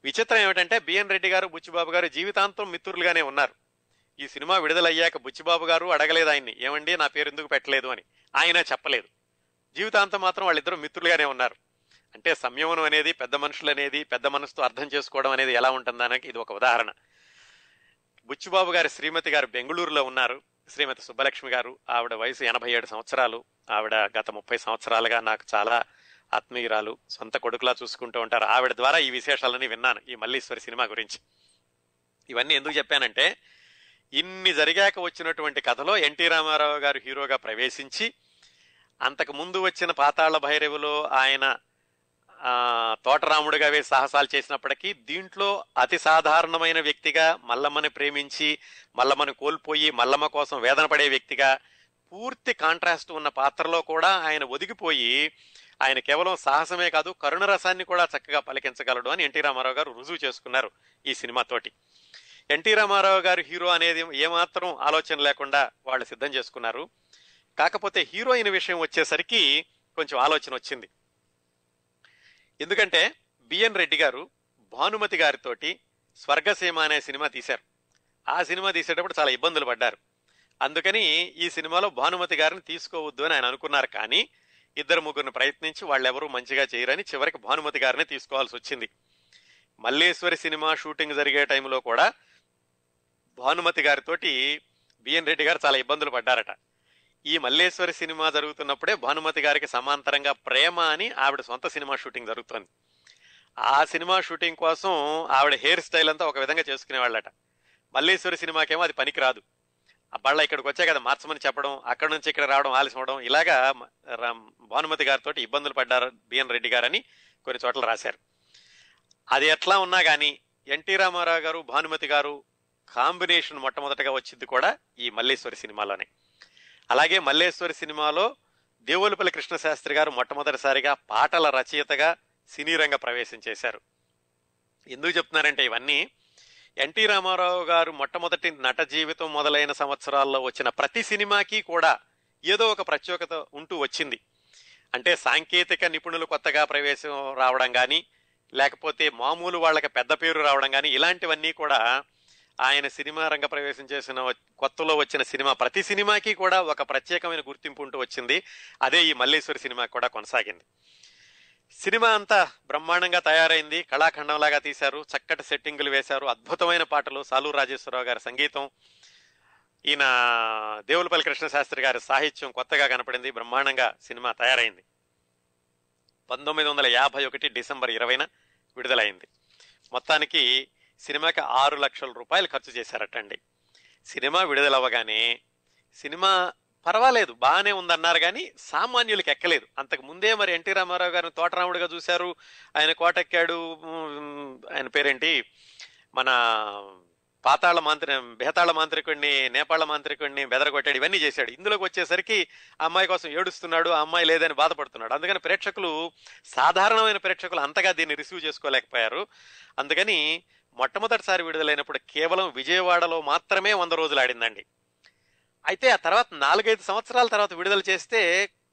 విచిత్రం ఏమిటంటే బిఎన్ రెడ్డి గారు బుచ్చిబాబు గారు జీవితాంతం మిత్రులుగానే ఉన్నారు ఈ సినిమా విడుదలయ్యాక బుచ్చిబాబు గారు అడగలేదు ఆయన్ని ఏమండి నా పేరు ఎందుకు పెట్టలేదు అని ఆయన చెప్పలేదు జీవితాంతం మాత్రం వాళ్ళిద్దరూ మిత్రులుగానే ఉన్నారు అంటే సంయమనం అనేది పెద్ద మనుషులు అనేది పెద్ద మనసుతో అర్థం చేసుకోవడం అనేది ఎలా ఉంటుందానికి ఇది ఒక ఉదాహరణ బుచ్చుబాబు గారి శ్రీమతి గారు బెంగళూరులో ఉన్నారు శ్రీమతి సుబ్బలక్ష్మి గారు ఆవిడ వయసు ఎనభై ఏడు సంవత్సరాలు ఆవిడ గత ముప్పై సంవత్సరాలుగా నాకు చాలా ఆత్మీయురాలు సొంత కొడుకులా చూసుకుంటూ ఉంటారు ఆవిడ ద్వారా ఈ విశేషాలని విన్నాను ఈ మల్లీశ్వరి సినిమా గురించి ఇవన్నీ ఎందుకు చెప్పానంటే ఇన్ని జరిగాక వచ్చినటువంటి కథలో ఎన్టీ రామారావు గారు హీరోగా ప్రవేశించి అంతకు ముందు వచ్చిన పాతాళ భైరవులో ఆయన తోటరాముడుగా అవే సాహసాలు చేసినప్పటికీ దీంట్లో అతి సాధారణమైన వ్యక్తిగా మల్లమ్మని ప్రేమించి మల్లమ్మని కోల్పోయి మల్లమ్మ కోసం వేదన పడే వ్యక్తిగా పూర్తి కాంట్రాస్ట్ ఉన్న పాత్రలో కూడా ఆయన ఒదిగిపోయి ఆయన కేవలం సాహసమే కాదు కరుణరసాన్ని కూడా చక్కగా పలికించగలడు అని ఎన్టీ రామారావు గారు రుజువు చేసుకున్నారు ఈ సినిమాతోటి ఎన్టీ రామారావు గారు హీరో అనేది ఏమాత్రం ఆలోచన లేకుండా వాళ్ళు సిద్ధం చేసుకున్నారు కాకపోతే హీరోయిన్ విషయం వచ్చేసరికి కొంచెం ఆలోచన వచ్చింది ఎందుకంటే బిఎన్ రెడ్డి గారు భానుమతి గారితోటి స్వర్గసీమ అనే సినిమా తీశారు ఆ సినిమా తీసేటప్పుడు చాలా ఇబ్బందులు పడ్డారు అందుకని ఈ సినిమాలో భానుమతి గారిని తీసుకోవద్దు అని ఆయన అనుకున్నారు కానీ ఇద్దరు ముగ్గురిని ప్రయత్నించి వాళ్ళెవరూ మంచిగా చేయరని చివరికి భానుమతి గారిని తీసుకోవాల్సి వచ్చింది మల్లేశ్వరి సినిమా షూటింగ్ జరిగే టైంలో కూడా భానుమతి గారితోటి బిఎన్ రెడ్డి గారు చాలా ఇబ్బందులు పడ్డారట ఈ మల్లేశ్వరి సినిమా జరుగుతున్నప్పుడే భానుమతి గారికి సమాంతరంగా ప్రేమ అని ఆవిడ సొంత సినిమా షూటింగ్ జరుగుతోంది ఆ సినిమా షూటింగ్ కోసం ఆవిడ హెయిర్ స్టైల్ అంతా ఒక విధంగా చేసుకునేవాళ్ళట మల్లేశ్వరి సినిమాకేమో అది పనికిరాదు బళ్ళ ఇక్కడికి వచ్చే కదా మార్చమని చెప్పడం అక్కడ నుంచి ఇక్కడ రావడం ఆలస్యం అవడం ఇలాగా భానుమతి గారితో ఇబ్బందులు పడ్డారు బిఎన్ రెడ్డి గారని కొన్ని చోట్ల రాశారు అది ఎట్లా ఉన్నా కానీ ఎన్టీ రామారావు గారు భానుమతి గారు కాంబినేషన్ మొట్టమొదటగా వచ్చింది కూడా ఈ మల్లేశ్వరి సినిమాలోనే అలాగే మల్లేశ్వరి సినిమాలో దేవులపల్లి కృష్ణశాస్త్రి గారు మొట్టమొదటిసారిగా పాటల రచయితగా సినీ రంగ ప్రవేశం చేశారు ఎందుకు చెప్తున్నారంటే ఇవన్నీ ఎన్టీ రామారావు గారు మొట్టమొదటి నట జీవితం మొదలైన సంవత్సరాల్లో వచ్చిన ప్రతి సినిమాకి కూడా ఏదో ఒక ప్రత్యేకత ఉంటూ వచ్చింది అంటే సాంకేతిక నిపుణులు కొత్తగా ప్రవేశం రావడం కానీ లేకపోతే మామూలు వాళ్ళకి పెద్ద పేరు రావడం కానీ ఇలాంటివన్నీ కూడా ఆయన సినిమా రంగ ప్రవేశం చేసిన కొత్తలో వచ్చిన సినిమా ప్రతి సినిమాకి కూడా ఒక ప్రత్యేకమైన గుర్తింపు ఉంటూ వచ్చింది అదే ఈ మల్లేశ్వరి సినిమా కూడా కొనసాగింది సినిమా అంతా బ్రహ్మాండంగా తయారైంది కళాఖండంలాగా తీశారు చక్కటి సెట్టింగులు వేశారు అద్భుతమైన పాటలు సాలూ రాజేశ్వరరావు గారి సంగీతం ఈయన దేవులపల్లి కృష్ణశాస్త్రి గారి సాహిత్యం కొత్తగా కనపడింది బ్రహ్మాండంగా సినిమా తయారైంది పంతొమ్మిది వందల యాభై ఒకటి డిసెంబర్ ఇరవైన విడుదలైంది మొత్తానికి సినిమాకి ఆరు లక్షల రూపాయలు ఖర్చు చేశారటండి సినిమా విడుదలవ్వగానే సినిమా పర్వాలేదు బాగానే ఉందన్నారు కానీ సామాన్యులకి ఎక్కలేదు అంతకు ముందే మరి ఎన్టీ రామారావు గారిని తోటరాముడిగా చూశారు ఆయన కోటెక్కాడు ఆయన పేరేంటి మన పాతాళ మాంత్రి బేతాళ మాంత్రికుడిని నేపాళ మాంత్రికుడిని బెదరగొట్టాడు ఇవన్నీ చేశాడు ఇందులోకి వచ్చేసరికి ఆ అమ్మాయి కోసం ఏడుస్తున్నాడు ఆ అమ్మాయి లేదని బాధపడుతున్నాడు అందుకని ప్రేక్షకులు సాధారణమైన ప్రేక్షకులు అంతగా దీన్ని రిసీవ్ చేసుకోలేకపోయారు అందుకని మొట్టమొదటిసారి విడుదలైనప్పుడు కేవలం విజయవాడలో మాత్రమే వంద రోజులు ఆడిందండి అయితే ఆ తర్వాత నాలుగైదు సంవత్సరాల తర్వాత విడుదల చేస్తే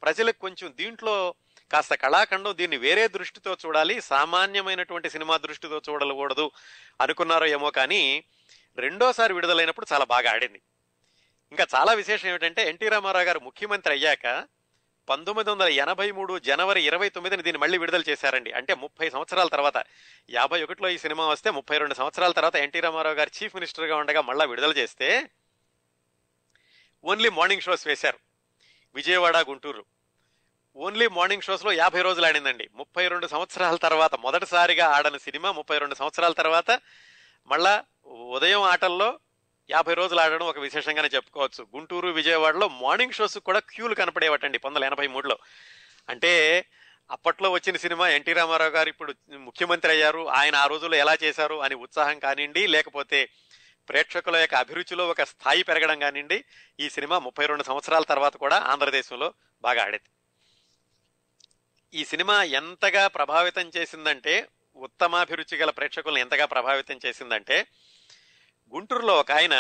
ప్రజలకు కొంచెం దీంట్లో కాస్త కళాఖండం దీన్ని వేరే దృష్టితో చూడాలి సామాన్యమైనటువంటి సినిమా దృష్టితో చూడకూడదు అనుకున్నారో ఏమో కానీ రెండోసారి విడుదలైనప్పుడు చాలా బాగా ఆడింది ఇంకా చాలా విశేషం ఏమిటంటే ఎన్టీ రామారావు గారు ముఖ్యమంత్రి అయ్యాక పంతొమ్మిది వందల ఎనభై మూడు జనవరి ఇరవై తొమ్మిదిని దీన్ని మళ్ళీ విడుదల చేశారండి అంటే ముప్పై సంవత్సరాల తర్వాత యాభై ఒకటిలో ఈ సినిమా వస్తే ముప్పై రెండు సంవత్సరాల తర్వాత ఎన్టీ రామారావు గారు చీఫ్ మినిస్టర్గా ఉండగా మళ్ళీ విడుదల చేస్తే ఓన్లీ మార్నింగ్ షోస్ వేశారు విజయవాడ గుంటూరు ఓన్లీ మార్నింగ్ షోస్లో యాభై రోజులు ఆడిందండి ముప్పై రెండు సంవత్సరాల తర్వాత మొదటిసారిగా ఆడిన సినిమా ముప్పై రెండు సంవత్సరాల తర్వాత మళ్ళా ఉదయం ఆటల్లో యాభై రోజులు ఆడడం ఒక విశేషంగానే చెప్పుకోవచ్చు గుంటూరు విజయవాడలో మార్నింగ్ షోస్ కూడా క్యూలు కనపడేవటండి పంతొమ్మిది ఎనభై మూడులో అంటే అప్పట్లో వచ్చిన సినిమా ఎన్టీ రామారావు గారు ఇప్పుడు ముఖ్యమంత్రి అయ్యారు ఆయన ఆ రోజుల్లో ఎలా చేశారు అని ఉత్సాహం కానివ్వండి లేకపోతే ప్రేక్షకుల యొక్క అభిరుచిలో ఒక స్థాయి పెరగడం కానివ్వండి ఈ సినిమా ముప్పై రెండు సంవత్సరాల తర్వాత కూడా ఆంధ్రదేశంలో బాగా ఆడేది ఈ సినిమా ఎంతగా ప్రభావితం చేసిందంటే ఉత్తమాభిరుచి గల ప్రేక్షకులను ఎంతగా ప్రభావితం చేసిందంటే గుంటూరులో ఒక ఆయన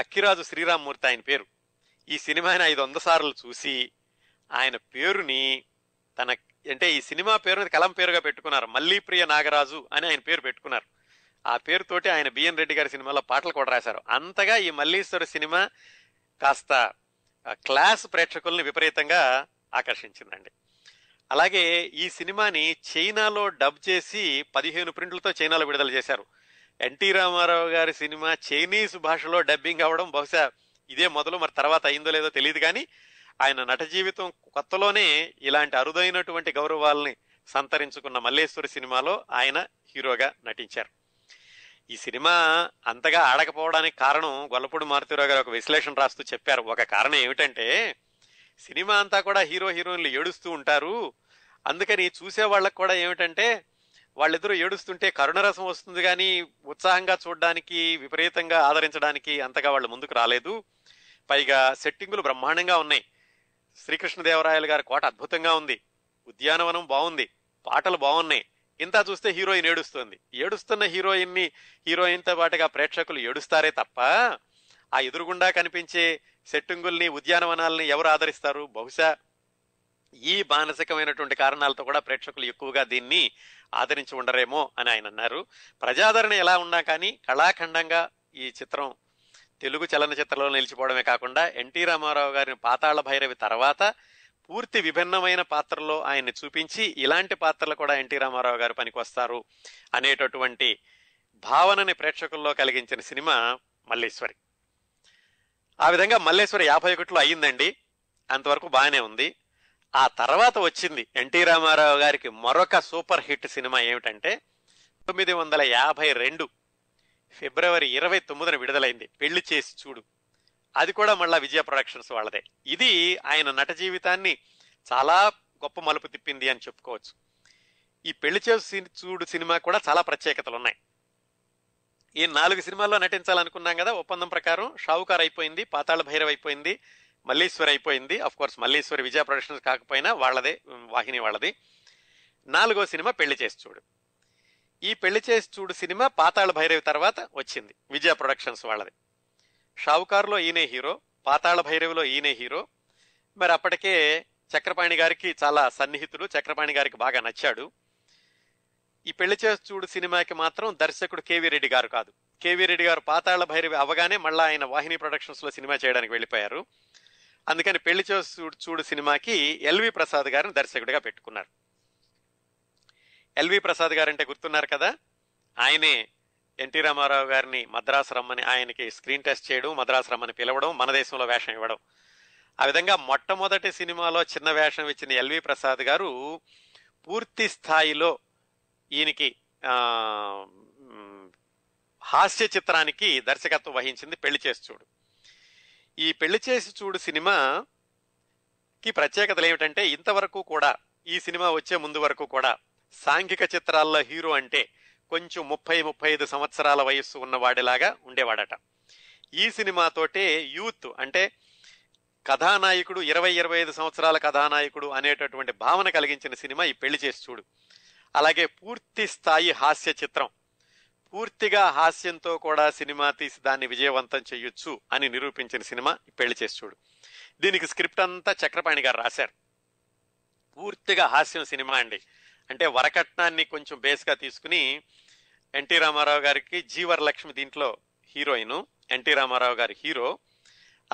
అక్కిరాజు శ్రీరామ్మూర్తి ఆయన పేరు ఈ సినిమాని ఐదు వంద సార్లు చూసి ఆయన పేరుని తన అంటే ఈ సినిమా పేరుని కలం పేరుగా పెట్టుకున్నారు మల్లీప్రియ నాగరాజు అని ఆయన పేరు పెట్టుకున్నారు ఆ పేరుతోటి ఆయన బిఎన్ రెడ్డి గారి సినిమాలో పాటలు కూడా రాశారు అంతగా ఈ మల్లీశ్వర సినిమా కాస్త క్లాస్ ప్రేక్షకుల్ని విపరీతంగా ఆకర్షించిందండి అలాగే ఈ సినిమాని చైనాలో డబ్ చేసి పదిహేను ప్రింట్లతో చైనాలో విడుదల చేశారు ఎన్టీ రామారావు గారి సినిమా చైనీస్ భాషలో డబ్బింగ్ అవ్వడం బహుశా ఇదే మొదలు మరి తర్వాత అయిందో లేదో తెలియదు కానీ ఆయన నట జీవితం కొత్తలోనే ఇలాంటి అరుదైనటువంటి గౌరవాల్ని సంతరించుకున్న మల్లేశ్వరి సినిమాలో ఆయన హీరోగా నటించారు ఈ సినిమా అంతగా ఆడకపోవడానికి కారణం గొల్లపూడి మారుతిరావు గారు ఒక విశ్లేషణ రాస్తూ చెప్పారు ఒక కారణం ఏమిటంటే సినిమా అంతా కూడా హీరో హీరోయిన్లు ఏడుస్తూ ఉంటారు అందుకని చూసే వాళ్ళకు కూడా ఏమిటంటే వాళ్ళిద్దరూ ఏడుస్తుంటే కరుణరసం వస్తుంది కానీ ఉత్సాహంగా చూడడానికి విపరీతంగా ఆదరించడానికి అంతగా వాళ్ళు ముందుకు రాలేదు పైగా సెట్టింగులు బ్రహ్మాండంగా ఉన్నాయి శ్రీకృష్ణదేవరాయలు గారి కోట అద్భుతంగా ఉంది ఉద్యానవనం బాగుంది పాటలు బాగున్నాయి ఇంత చూస్తే హీరోయిన్ ఏడుస్తుంది ఏడుస్తున్న హీరోయిన్ని హీరోయిన్తో పాటుగా ప్రేక్షకులు ఏడుస్తారే తప్ప ఆ ఎదురుగుండా కనిపించే సెట్టింగుల్ని ఉద్యానవనాల్ని ఎవరు ఆదరిస్తారు బహుశా ఈ మానసికమైనటువంటి కారణాలతో కూడా ప్రేక్షకులు ఎక్కువగా దీన్ని ఆదరించి ఉండరేమో అని ఆయన అన్నారు ప్రజాదరణ ఎలా ఉన్నా కానీ కళాఖండంగా ఈ చిత్రం తెలుగు చలనచిత్రంలో నిలిచిపోవడమే కాకుండా ఎన్టీ రామారావు గారిని పాతాళ భైరవి తర్వాత పూర్తి విభిన్నమైన పాత్రలో ఆయన్ని చూపించి ఇలాంటి పాత్రలు కూడా ఎన్టీ రామారావు గారు పనికి వస్తారు అనేటటువంటి భావనని ప్రేక్షకుల్లో కలిగించిన సినిమా మల్లేశ్వరి ఆ విధంగా మల్లేశ్వరి యాభై ఒకటిలో అయ్యిందండి అంతవరకు బాగానే ఉంది ఆ తర్వాత వచ్చింది ఎన్టీ రామారావు గారికి మరొక సూపర్ హిట్ సినిమా ఏమిటంటే తొమ్మిది వందల యాభై రెండు ఫిబ్రవరి ఇరవై తొమ్మిదిన విడుదలైంది పెళ్లి చేసి చూడు అది కూడా మళ్ళా విజయ ప్రొడక్షన్స్ వాళ్ళదే ఇది ఆయన నట జీవితాన్ని చాలా గొప్ప మలుపు తిప్పింది అని చెప్పుకోవచ్చు ఈ పెళ్లి చేసి చూడు సినిమా కూడా చాలా ప్రత్యేకతలు ఉన్నాయి ఈ నాలుగు సినిమాల్లో నటించాలనుకున్నాం కదా ఒప్పందం ప్రకారం షావుకార్ అయిపోయింది పాతాళ భైరవ్ అయిపోయింది మల్లీశ్వరి అయిపోయింది of course Malleswari Vijaya productions కాకపోయినా వాళ్ళదే వాహిని వాళ్ళది నాలుగో సినిమా పెళ్లి చేసి చూడు ఈ పెళ్లి చేసి చూడు సినిమా పాతాళ భైరవి తర్వాత వచ్చింది విజయ ప్రొడక్షన్స్ వాళ్ళది షావుకారులో ఈయనే హీరో పాతాళ భైరవిలో ఈయనే హీరో మరి అప్పటికే చక్రపాణి గారికి చాలా సన్నిహితులు చక్రపాణి గారికి బాగా నచ్చాడు ఈ పెళ్లి చేసి చూడు సినిమాకి మాత్రం దర్శకుడు కేవీ రెడ్డి గారు కాదు కేవీ రెడ్డి గారు పాతాళ భైరవి అవగానే మళ్ళీ ఆయన వాహిని ప్రొడక్షన్స్లో సినిమా చేయడానికి వెళ్ళిపోయారు అందుకని పెళ్లి చూడు చూడు సినిమాకి ఎల్వి ప్రసాద్ గారిని దర్శకుడిగా పెట్టుకున్నారు ఎల్వి ప్రసాద్ గారంటే గుర్తున్నారు కదా ఆయనే ఎన్టీ రామారావు గారిని మద్రాసు రమ్మని ఆయనకి స్క్రీన్ టెస్ట్ చేయడం మద్రాసు రమ్మని పిలవడం మన దేశంలో వేషం ఇవ్వడం ఆ విధంగా మొట్టమొదటి సినిమాలో చిన్న వేషం ఇచ్చిన ఎల్వి ప్రసాద్ గారు పూర్తి స్థాయిలో ఈయనకి హాస్య చిత్రానికి దర్శకత్వం వహించింది పెళ్లి చేసి చూడు ఈ పెళ్లి చేసి చూడు సినిమాకి ప్రత్యేకతలు ఏమిటంటే ఇంతవరకు కూడా ఈ సినిమా వచ్చే ముందు వరకు కూడా సాంఘిక చిత్రాల్లో హీరో అంటే కొంచెం ముప్పై ముప్పై ఐదు సంవత్సరాల వయస్సు ఉన్నవాడిలాగా ఉండేవాడట ఈ సినిమాతోటే యూత్ అంటే కథానాయకుడు ఇరవై ఇరవై ఐదు సంవత్సరాల కథానాయకుడు అనేటటువంటి భావన కలిగించిన సినిమా ఈ పెళ్లి చేసి చూడు అలాగే పూర్తి స్థాయి హాస్య చిత్రం పూర్తిగా హాస్యంతో కూడా సినిమా తీసి దాన్ని విజయవంతం చేయొచ్చు అని నిరూపించిన సినిమా పెళ్లి చేసి చూడు దీనికి స్క్రిప్ట్ అంతా చక్రపాణి గారు రాశారు పూర్తిగా హాస్యం సినిమా అండి అంటే వరకట్నాన్ని కొంచెం బేస్గా తీసుకుని ఎన్టీ రామారావు గారికి జీవర లక్ష్మి దీంట్లో హీరోయిన్ ఎన్టీ రామారావు గారి హీరో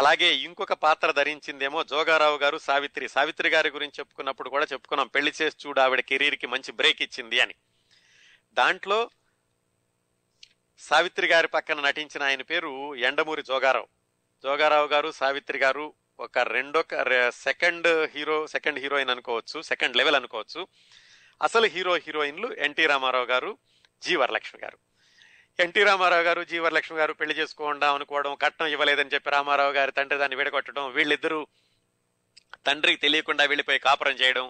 అలాగే ఇంకొక పాత్ర ధరించిందేమో జోగారావు గారు సావిత్రి సావిత్రి గారి గురించి చెప్పుకున్నప్పుడు కూడా చెప్పుకున్నాం పెళ్లి చేసి చూడు ఆవిడ కెరీర్కి మంచి బ్రేక్ ఇచ్చింది అని దాంట్లో సావిత్రి గారి పక్కన నటించిన ఆయన పేరు ఎండమూరి జోగారావు జోగారావు గారు సావిత్రి గారు ఒక రెండో సెకండ్ హీరో సెకండ్ హీరోయిన్ అనుకోవచ్చు సెకండ్ లెవెల్ అనుకోవచ్చు అసలు హీరో హీరోయిన్లు ఎన్టీ రామారావు గారు జీవరలక్ష్మి వరలక్ష్మి గారు ఎన్టీ రామారావు గారు జీవరలక్ష్మి గారు పెళ్లి చేసుకోండా అనుకోవడం కట్నం ఇవ్వలేదని చెప్పి రామారావు గారి తండ్రి దాన్ని విడగొట్టడం వీళ్ళిద్దరూ తండ్రికి తెలియకుండా వెళ్ళిపోయి కాపురం చేయడం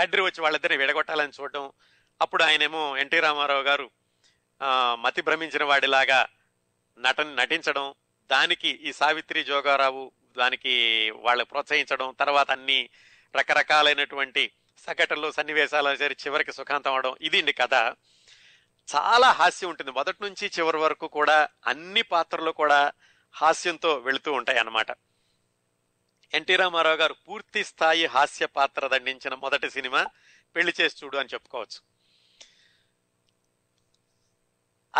తండ్రి వచ్చి వాళ్ళిద్దరిని విడగొట్టాలని చూడడం అప్పుడు ఆయనేమో ఎన్టీ రామారావు గారు మతి భ్రమించిన వాడిలాగా నటన నటించడం దానికి ఈ సావిత్రి జోగారావు దానికి వాళ్ళు ప్రోత్సహించడం తర్వాత అన్ని రకరకాలైనటువంటి సంఘటనలు సన్నివేశాలు సరే చివరికి సుఖాంతం అవడం ఇది కథ చాలా హాస్యం ఉంటుంది మొదటి నుంచి చివరి వరకు కూడా అన్ని పాత్రలు కూడా హాస్యంతో వెళుతూ ఉంటాయి అన్నమాట ఎన్టీ రామారావు గారు పూర్తి స్థాయి హాస్య పాత్ర దండించిన మొదటి సినిమా పెళ్లి చేసి చూడు అని చెప్పుకోవచ్చు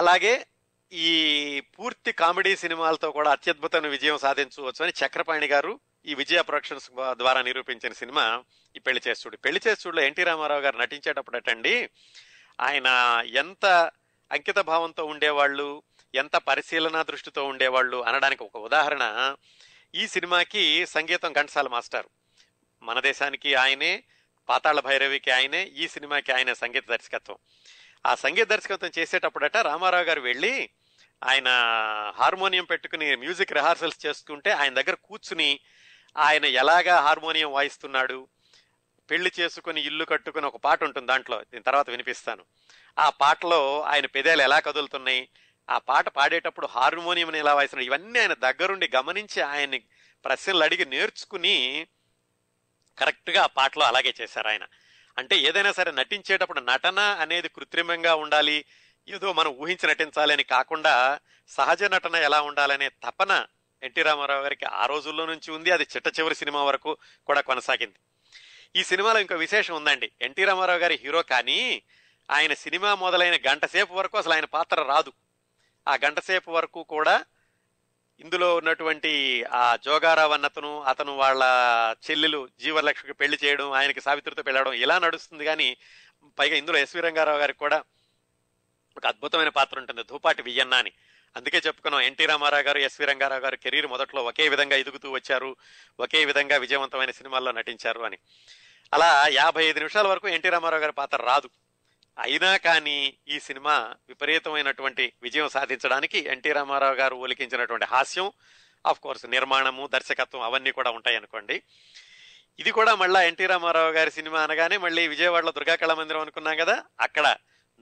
అలాగే ఈ పూర్తి కామెడీ సినిమాలతో కూడా అత్యద్భుతమైన విజయం సాధించవచ్చు అని చక్రపాణి గారు ఈ విజయ ప్రొడక్షన్స్ ద్వారా నిరూపించిన సినిమా ఈ పెళ్లి చేస్తుడు పెళ్లి చేస్తుడులో ఎన్టీ రామారావు గారు నటించేటప్పుడు అటండి ఆయన ఎంత అంకిత భావంతో ఉండేవాళ్ళు ఎంత పరిశీలన దృష్టితో ఉండేవాళ్ళు అనడానికి ఒక ఉదాహరణ ఈ సినిమాకి సంగీతం ఘంటసాల మాస్టర్ మన దేశానికి ఆయనే పాతాళ భైరవికి ఆయనే ఈ సినిమాకి ఆయన సంగీత దర్శకత్వం ఆ సంగీత దర్శకత్వం చేసేటప్పుడట రామారావు గారు వెళ్ళి ఆయన హార్మోనియం పెట్టుకుని మ్యూజిక్ రిహార్సల్స్ చేసుకుంటే ఆయన దగ్గర కూర్చుని ఆయన ఎలాగా హార్మోనియం వాయిస్తున్నాడు పెళ్లి చేసుకుని ఇల్లు కట్టుకుని ఒక పాట ఉంటుంది దాంట్లో దీని తర్వాత వినిపిస్తాను ఆ పాటలో ఆయన పెదేలు ఎలా కదులుతున్నాయి ఆ పాట పాడేటప్పుడు హార్మోనియంని ఎలా వాయిస్తున్నాడు ఇవన్నీ ఆయన దగ్గరుండి గమనించి ఆయన్ని ప్రశ్నలు అడిగి నేర్చుకుని కరెక్ట్గా ఆ పాటలో అలాగే చేశారు ఆయన అంటే ఏదైనా సరే నటించేటప్పుడు నటన అనేది కృత్రిమంగా ఉండాలి ఏదో మనం ఊహించి నటించాలని కాకుండా సహజ నటన ఎలా ఉండాలనే తపన ఎన్టీ రామారావు గారికి ఆ రోజుల్లో నుంచి ఉంది అది చిట్ట చివరి సినిమా వరకు కూడా కొనసాగింది ఈ సినిమాలో ఇంకో విశేషం ఉందండి ఎన్టీ రామారావు గారి హీరో కానీ ఆయన సినిమా మొదలైన గంట సేపు వరకు అసలు ఆయన పాత్ర రాదు ఆ గంట సేపు వరకు కూడా ఇందులో ఉన్నటువంటి ఆ జోగారావు అన్నతను అతను వాళ్ళ చెల్లెలు జీవలక్ష్మికి పెళ్లి చేయడం ఆయనకి సావిత్రితో పెళ్ళడం ఇలా నడుస్తుంది కానీ పైగా ఇందులో ఎస్వి రంగారావు గారికి కూడా ఒక అద్భుతమైన పాత్ర ఉంటుంది ధూపాటి వియన్న అని అందుకే చెప్పుకున్నాం ఎన్టీ రామారావు గారు ఎస్వి రంగారావు గారు కెరీర్ మొదట్లో ఒకే విధంగా ఎదుగుతూ వచ్చారు ఒకే విధంగా విజయవంతమైన సినిమాల్లో నటించారు అని అలా యాభై ఐదు నిమిషాల వరకు ఎన్టీ రామారావు గారి పాత్ర రాదు అయినా కానీ ఈ సినిమా విపరీతమైనటువంటి విజయం సాధించడానికి ఎన్టీ రామారావు గారు ఒలికించినటువంటి హాస్యం ఆఫ్ కోర్స్ నిర్మాణము దర్శకత్వం అవన్నీ కూడా ఉంటాయి అనుకోండి ఇది కూడా మళ్ళా ఎన్టీ రామారావు గారి సినిమా అనగానే మళ్ళీ విజయవాడలో దుర్గాకళ మందిరం అనుకున్నాం కదా అక్కడ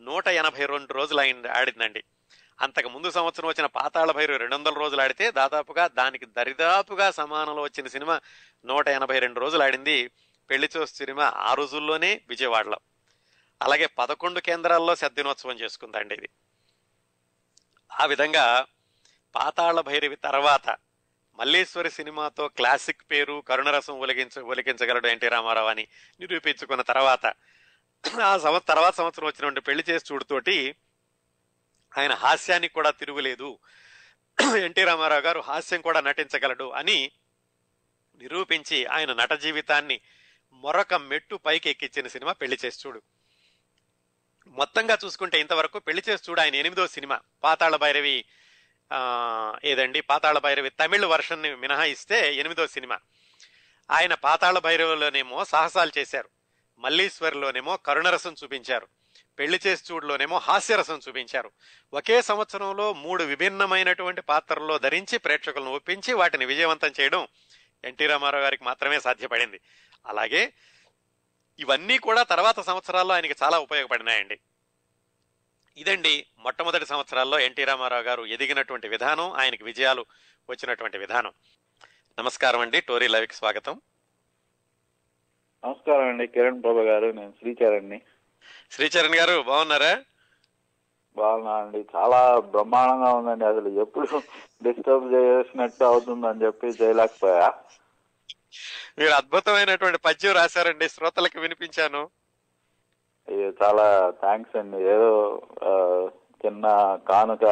నూట ఎనభై రెండు రోజులు ఆయన ఆడిందండి అంతకు ముందు సంవత్సరం వచ్చిన పాతాళ భైరు రెండు వందల రోజులు ఆడితే దాదాపుగా దానికి దరిదాపుగా సమానంలో వచ్చిన సినిమా నూట ఎనభై రెండు రోజులు ఆడింది పెళ్లి చూసి సినిమా ఆ రోజుల్లోనే విజయవాడలో అలాగే పదకొండు కేంద్రాల్లో సద్దినోత్సవం చేసుకుందండి ఇది ఆ విధంగా పాతాళ భైరవి తర్వాత మల్లేశ్వరి సినిమాతో క్లాసిక్ పేరు కరుణరసం ఒలిగించ ఒలిగించగలడు ఎన్టీ రామారావు అని నిరూపించుకున్న తర్వాత ఆ సంవ తర్వాత సంవత్సరం వచ్చినటువంటి పెళ్లి చేసి చూడుతోటి ఆయన హాస్యానికి కూడా తిరుగులేదు ఎన్టీ రామారావు గారు హాస్యం కూడా నటించగలడు అని నిరూపించి ఆయన నట జీవితాన్ని మరొక మెట్టు పైకి ఎక్కించిన సినిమా పెళ్లి చేసి చూడు మొత్తంగా చూసుకుంటే ఇంతవరకు పెళ్లి చేసి చూడ ఆయన ఎనిమిదో సినిమా పాతాళ భైరవి ఏదండి పాతాళ భైరవి తమిళ్ వర్షన్ని మినహాయిస్తే ఎనిమిదో సినిమా ఆయన పాతాళ భైరవిలోనేమో సాహసాలు చేశారు మల్లీశ్వరిలోనేమో కరుణరసం చూపించారు పెళ్లి చేసి చూడలోనేమో హాస్యరసం చూపించారు ఒకే సంవత్సరంలో మూడు విభిన్నమైనటువంటి పాత్రల్లో ధరించి ప్రేక్షకులను ఒప్పించి వాటిని విజయవంతం చేయడం ఎన్టీ రామారావు గారికి మాత్రమే సాధ్యపడింది అలాగే ఇవన్నీ కూడా తర్వాత సంవత్సరాల్లో ఆయనకి చాలా ఉపయోగపడినాయండి ఇదండి మొట్టమొదటి సంవత్సరాల్లో ఎన్టీ రామారావు గారు ఎదిగినటువంటి విధానం ఆయనకి విజయాలు వచ్చినటువంటి విధానం నమస్కారం అండి టోరీ లవికి స్వాగతం నమస్కారం అండి కిరణ్ బాబు గారు నేను శ్రీచరణ్ శ్రీచరణ్ గారు బాగున్నారా బాగున్నా అండి చాలా బ్రహ్మాండంగా ఉందండి అసలు ఎప్పుడు డిస్టర్బ్ చేసినట్టు అవుతుందని చెప్పి చేయలేకపోయా మీరు అద్భుతమైనటువంటి పద్యం రాశారండి శ్రోతలకు వినిపించాను అయ్యో చాలా థ్యాంక్స్ అండి ఏదో చిన్న కానుక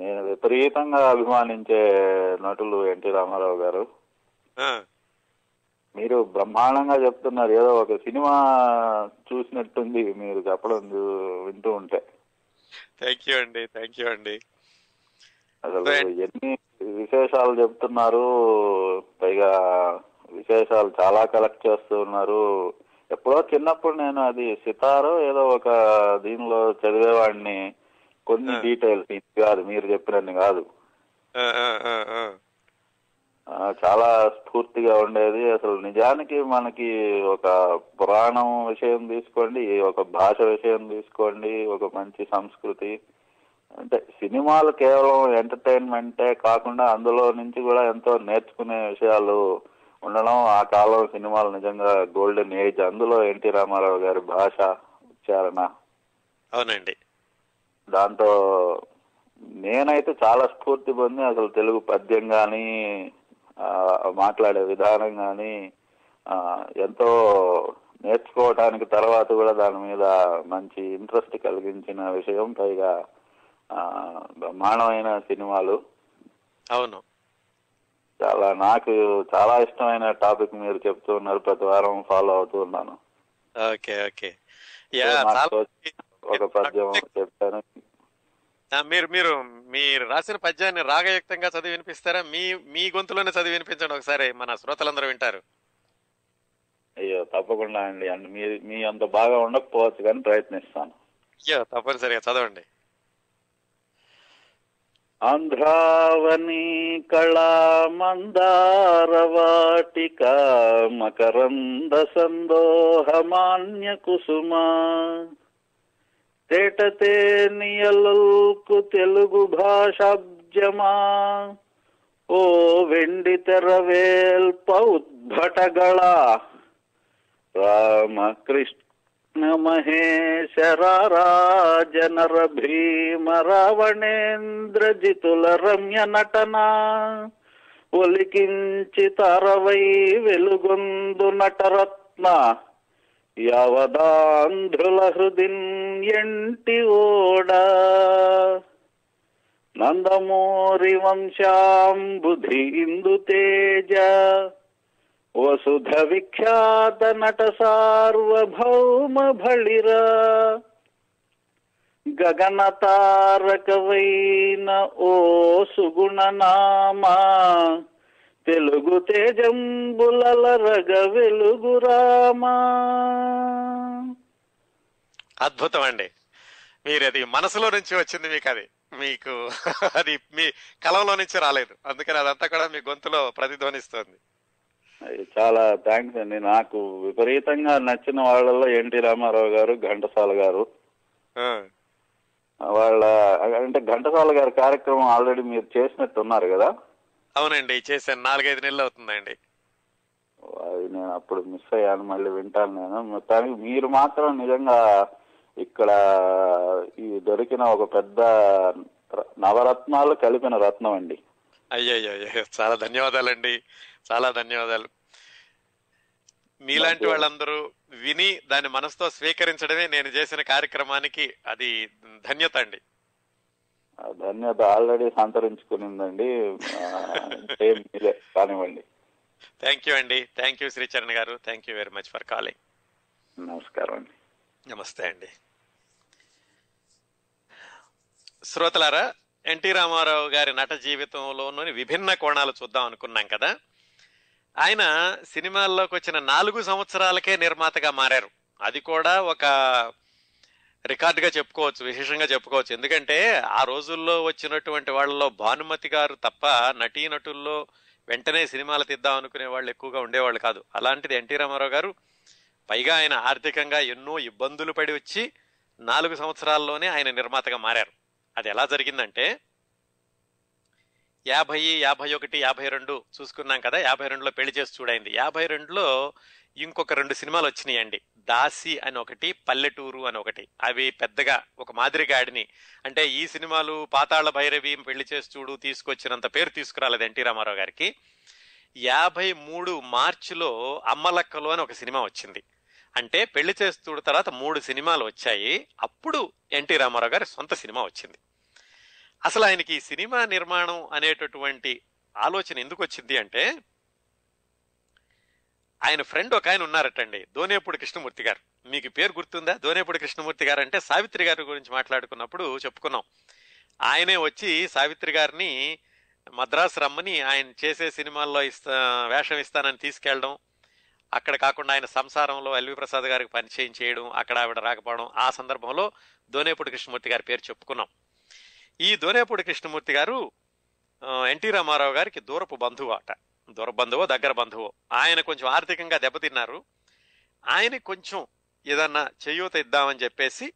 నేను విపరీతంగా అభిమానించే నటులు ఎన్టీ రామారావు గారు మీరు బ్రహ్మాండంగా చెప్తున్నారు ఏదో ఒక సినిమా చూసినట్టుంది మీరు చెప్పడం వింటూ ఉంటే థ్యాంక్ యూ అండి థ్యాంక్ యూ అండి అసలు ఎన్ని విశేషాలు చెప్తున్నారు పైగా విశేషాలు చాలా కలెక్ట్ చేస్తున్నారు ఎప్పుడో చిన్నప్పుడు నేను అది సితారో ఏదో ఒక దీనిలో చదివేవాడిని కొన్ని డీటెయిల్స్ ఇది కాదు మీరు చెప్పినన్ని కాదు చాలా స్ఫూర్తిగా ఉండేది అసలు నిజానికి మనకి ఒక పురాణం విషయం తీసుకోండి ఒక భాష విషయం తీసుకోండి ఒక మంచి సంస్కృతి అంటే సినిమాలు కేవలం ఎంటర్టైన్మెంటే కాకుండా అందులో నుంచి కూడా ఎంతో నేర్చుకునే విషయాలు ఉండడం ఆ కాలం సినిమాలు నిజంగా గోల్డెన్ ఏజ్ అందులో ఎన్టీ రామారావు గారి భాష ఉచ్చారణ అవునండి దాంతో నేనైతే చాలా స్ఫూర్తి పొంది అసలు తెలుగు పద్యం కానీ మాట్లాడే విధానం కానీ ఎంతో నేర్చుకోవటానికి తర్వాత కూడా దాని మీద మంచి ఇంట్రెస్ట్ కలిగించిన విషయం పైగా బ్రహ్మాండమైన సినిమాలు అవును చాలా నాకు చాలా ఇష్టమైన టాపిక్ మీరు చెప్తూ ఉన్నారు ప్రతి వారం ఫాలో అవుతూ ఉన్నాను ఓకే ఓకే ఒక పద్యం చెప్తాను మీరు మీరు మీరు రాసిన పద్యాన్ని రాగయుక్తంగా చదివి వినిపిస్తారా మీ మీ గొంతులోనే చదివి వినిపించండి ఒకసారి మన శ్రోతలందరూ వింటారు అయ్యో తప్పకుండా అండి మీరు మీ అంత బాగా ఉండకపోవచ్చు కానీ ప్రయత్నిస్తాను అయ్యో తప్పనిసరిగా చదవండి आन्ध्रावनी कला मन्दारवाटिका मकरन्दसन्दोहमान्यकुसुमा तेटते नियलल्कु तेलुगु भाषाब्जमा ओ वेण्डितेरवेल्प उद्भटगळा कृष्ण నమహేశరారాజనర భీమ రావణేంద్రజితుల రమ్య నటనా ఒలికించి తరవై వెలుగొందు నటరత్న యవదాంధ్రుల హృదిన్ ఎంటి ఓడ నందమూరి వంశాంబుధి ఇందు తేజ వసుధ విఖ్యాత నట సార్వభౌమ భళిరా గగన తారకవైన ఓ సుగుణనామా తెలుగు తేజంబులల రగ వెలుగు రామా అద్భుతం అండి మీరు అది మనసులో నుంచి వచ్చింది మీకు అది మీకు అది మీ కలంలో నుంచి రాలేదు అందుకని అదంతా కూడా మీ గొంతులో ప్రతిధ్వనిస్తోంది చాలా థ్యాంక్స్ అండి నాకు విపరీతంగా నచ్చిన వాళ్ళల్లో ఎన్టీ రామారావు గారు ఘంటసాల గారు వాళ్ళ అంటే ఘంటసాల గారి కార్యక్రమం ఆల్రెడీ మీరు చేసినట్టు ఉన్నారు కదా అవునండి చేశాను నాలుగైదు నెలలు అవుతుందండి అది నేను అప్పుడు మిస్ అయ్యాను మళ్ళీ వింటాను నేను కానీ మీరు మాత్రం నిజంగా ఇక్కడ ఈ దొరికిన ఒక పెద్ద నవరత్నాలు కలిపిన రత్నం అండి అయ్యో చాలా ధన్యవాదాలండి చాలా ధన్యవాదాలు మీలాంటి వాళ్ళందరూ విని దాని మనసుతో స్వీకరించడమే నేను చేసిన కార్యక్రమానికి అది ధన్యత అండి ధన్యత ఆల్రెడీ సంతరించుకునిందండి కానివ్వండి థ్యాంక్ యూ అండి థ్యాంక్ యూ శ్రీచరణ్ గారు thank you very much for calling నమస్కారం అండి నమస్తే అండి శ్రోతలారా ఎన్టీ రామారావు గారి నట జీవితంలోని విభిన్న కోణాలు చూద్దాం అనుకున్నాం కదా ఆయన సినిమాల్లోకి వచ్చిన నాలుగు సంవత్సరాలకే నిర్మాతగా మారారు అది కూడా ఒక రికార్డుగా చెప్పుకోవచ్చు విశేషంగా చెప్పుకోవచ్చు ఎందుకంటే ఆ రోజుల్లో వచ్చినటువంటి వాళ్ళలో భానుమతి గారు తప్ప నటీనటుల్లో వెంటనే సినిమాలు తీద్దాం అనుకునే వాళ్ళు ఎక్కువగా ఉండేవాళ్ళు కాదు అలాంటిది ఎన్టీ రామారావు గారు పైగా ఆయన ఆర్థికంగా ఎన్నో ఇబ్బందులు పడి వచ్చి నాలుగు సంవత్సరాల్లోనే ఆయన నిర్మాతగా మారారు అది ఎలా జరిగిందంటే యాభై యాభై ఒకటి యాభై రెండు చూసుకున్నాం కదా యాభై రెండులో పెళ్లి చేసి చూడైంది యాభై రెండులో ఇంకొక రెండు సినిమాలు వచ్చినాయండి దాసి అని ఒకటి పల్లెటూరు అని ఒకటి అవి పెద్దగా ఒక మాదిరిగాడిని అంటే ఈ సినిమాలు పాతాళ భైరవి పెళ్లి చేసి చూడు తీసుకొచ్చినంత పేరు తీసుకురాలేదు ఎన్టీ రామారావు గారికి యాభై మూడు మార్చిలో అమ్మలక్కలు అని ఒక సినిమా వచ్చింది అంటే పెళ్లి చేస్తుడు తర్వాత మూడు సినిమాలు వచ్చాయి అప్పుడు ఎన్టీ రామారావు గారి సొంత సినిమా వచ్చింది అసలు ఆయనకి సినిమా నిర్మాణం అనేటటువంటి ఆలోచన ఎందుకు వచ్చింది అంటే ఆయన ఫ్రెండ్ ఒక ఆయన ఉన్నారటండి దోనేపూడి కృష్ణమూర్తి గారు మీకు పేరు గుర్తుందా దోనేపూడి కృష్ణమూర్తి గారు అంటే సావిత్రి గారి గురించి మాట్లాడుకున్నప్పుడు చెప్పుకున్నాం ఆయనే వచ్చి సావిత్రి గారిని మద్రాసు రమ్మని ఆయన చేసే సినిమాల్లో ఇస్తా వేషం ఇస్తానని తీసుకెళ్ళడం అక్కడ కాకుండా ఆయన సంసారంలో అల్వి ప్రసాద్ గారికి పరిచయం చేయడం అక్కడ ఆవిడ రాకపోవడం ఆ సందర్భంలో దోనేపూడి కృష్ణమూర్తి గారి పేరు చెప్పుకున్నాం ఈ దోనేపూడి కృష్ణమూర్తి గారు ఎన్టీ రామారావు గారికి దూరపు బంధువు అట దూర బంధువో దగ్గర బంధువో ఆయన కొంచెం ఆర్థికంగా దెబ్బతిన్నారు ఆయన కొంచెం ఏదన్నా చేయూత ఇద్దామని చెప్పేసి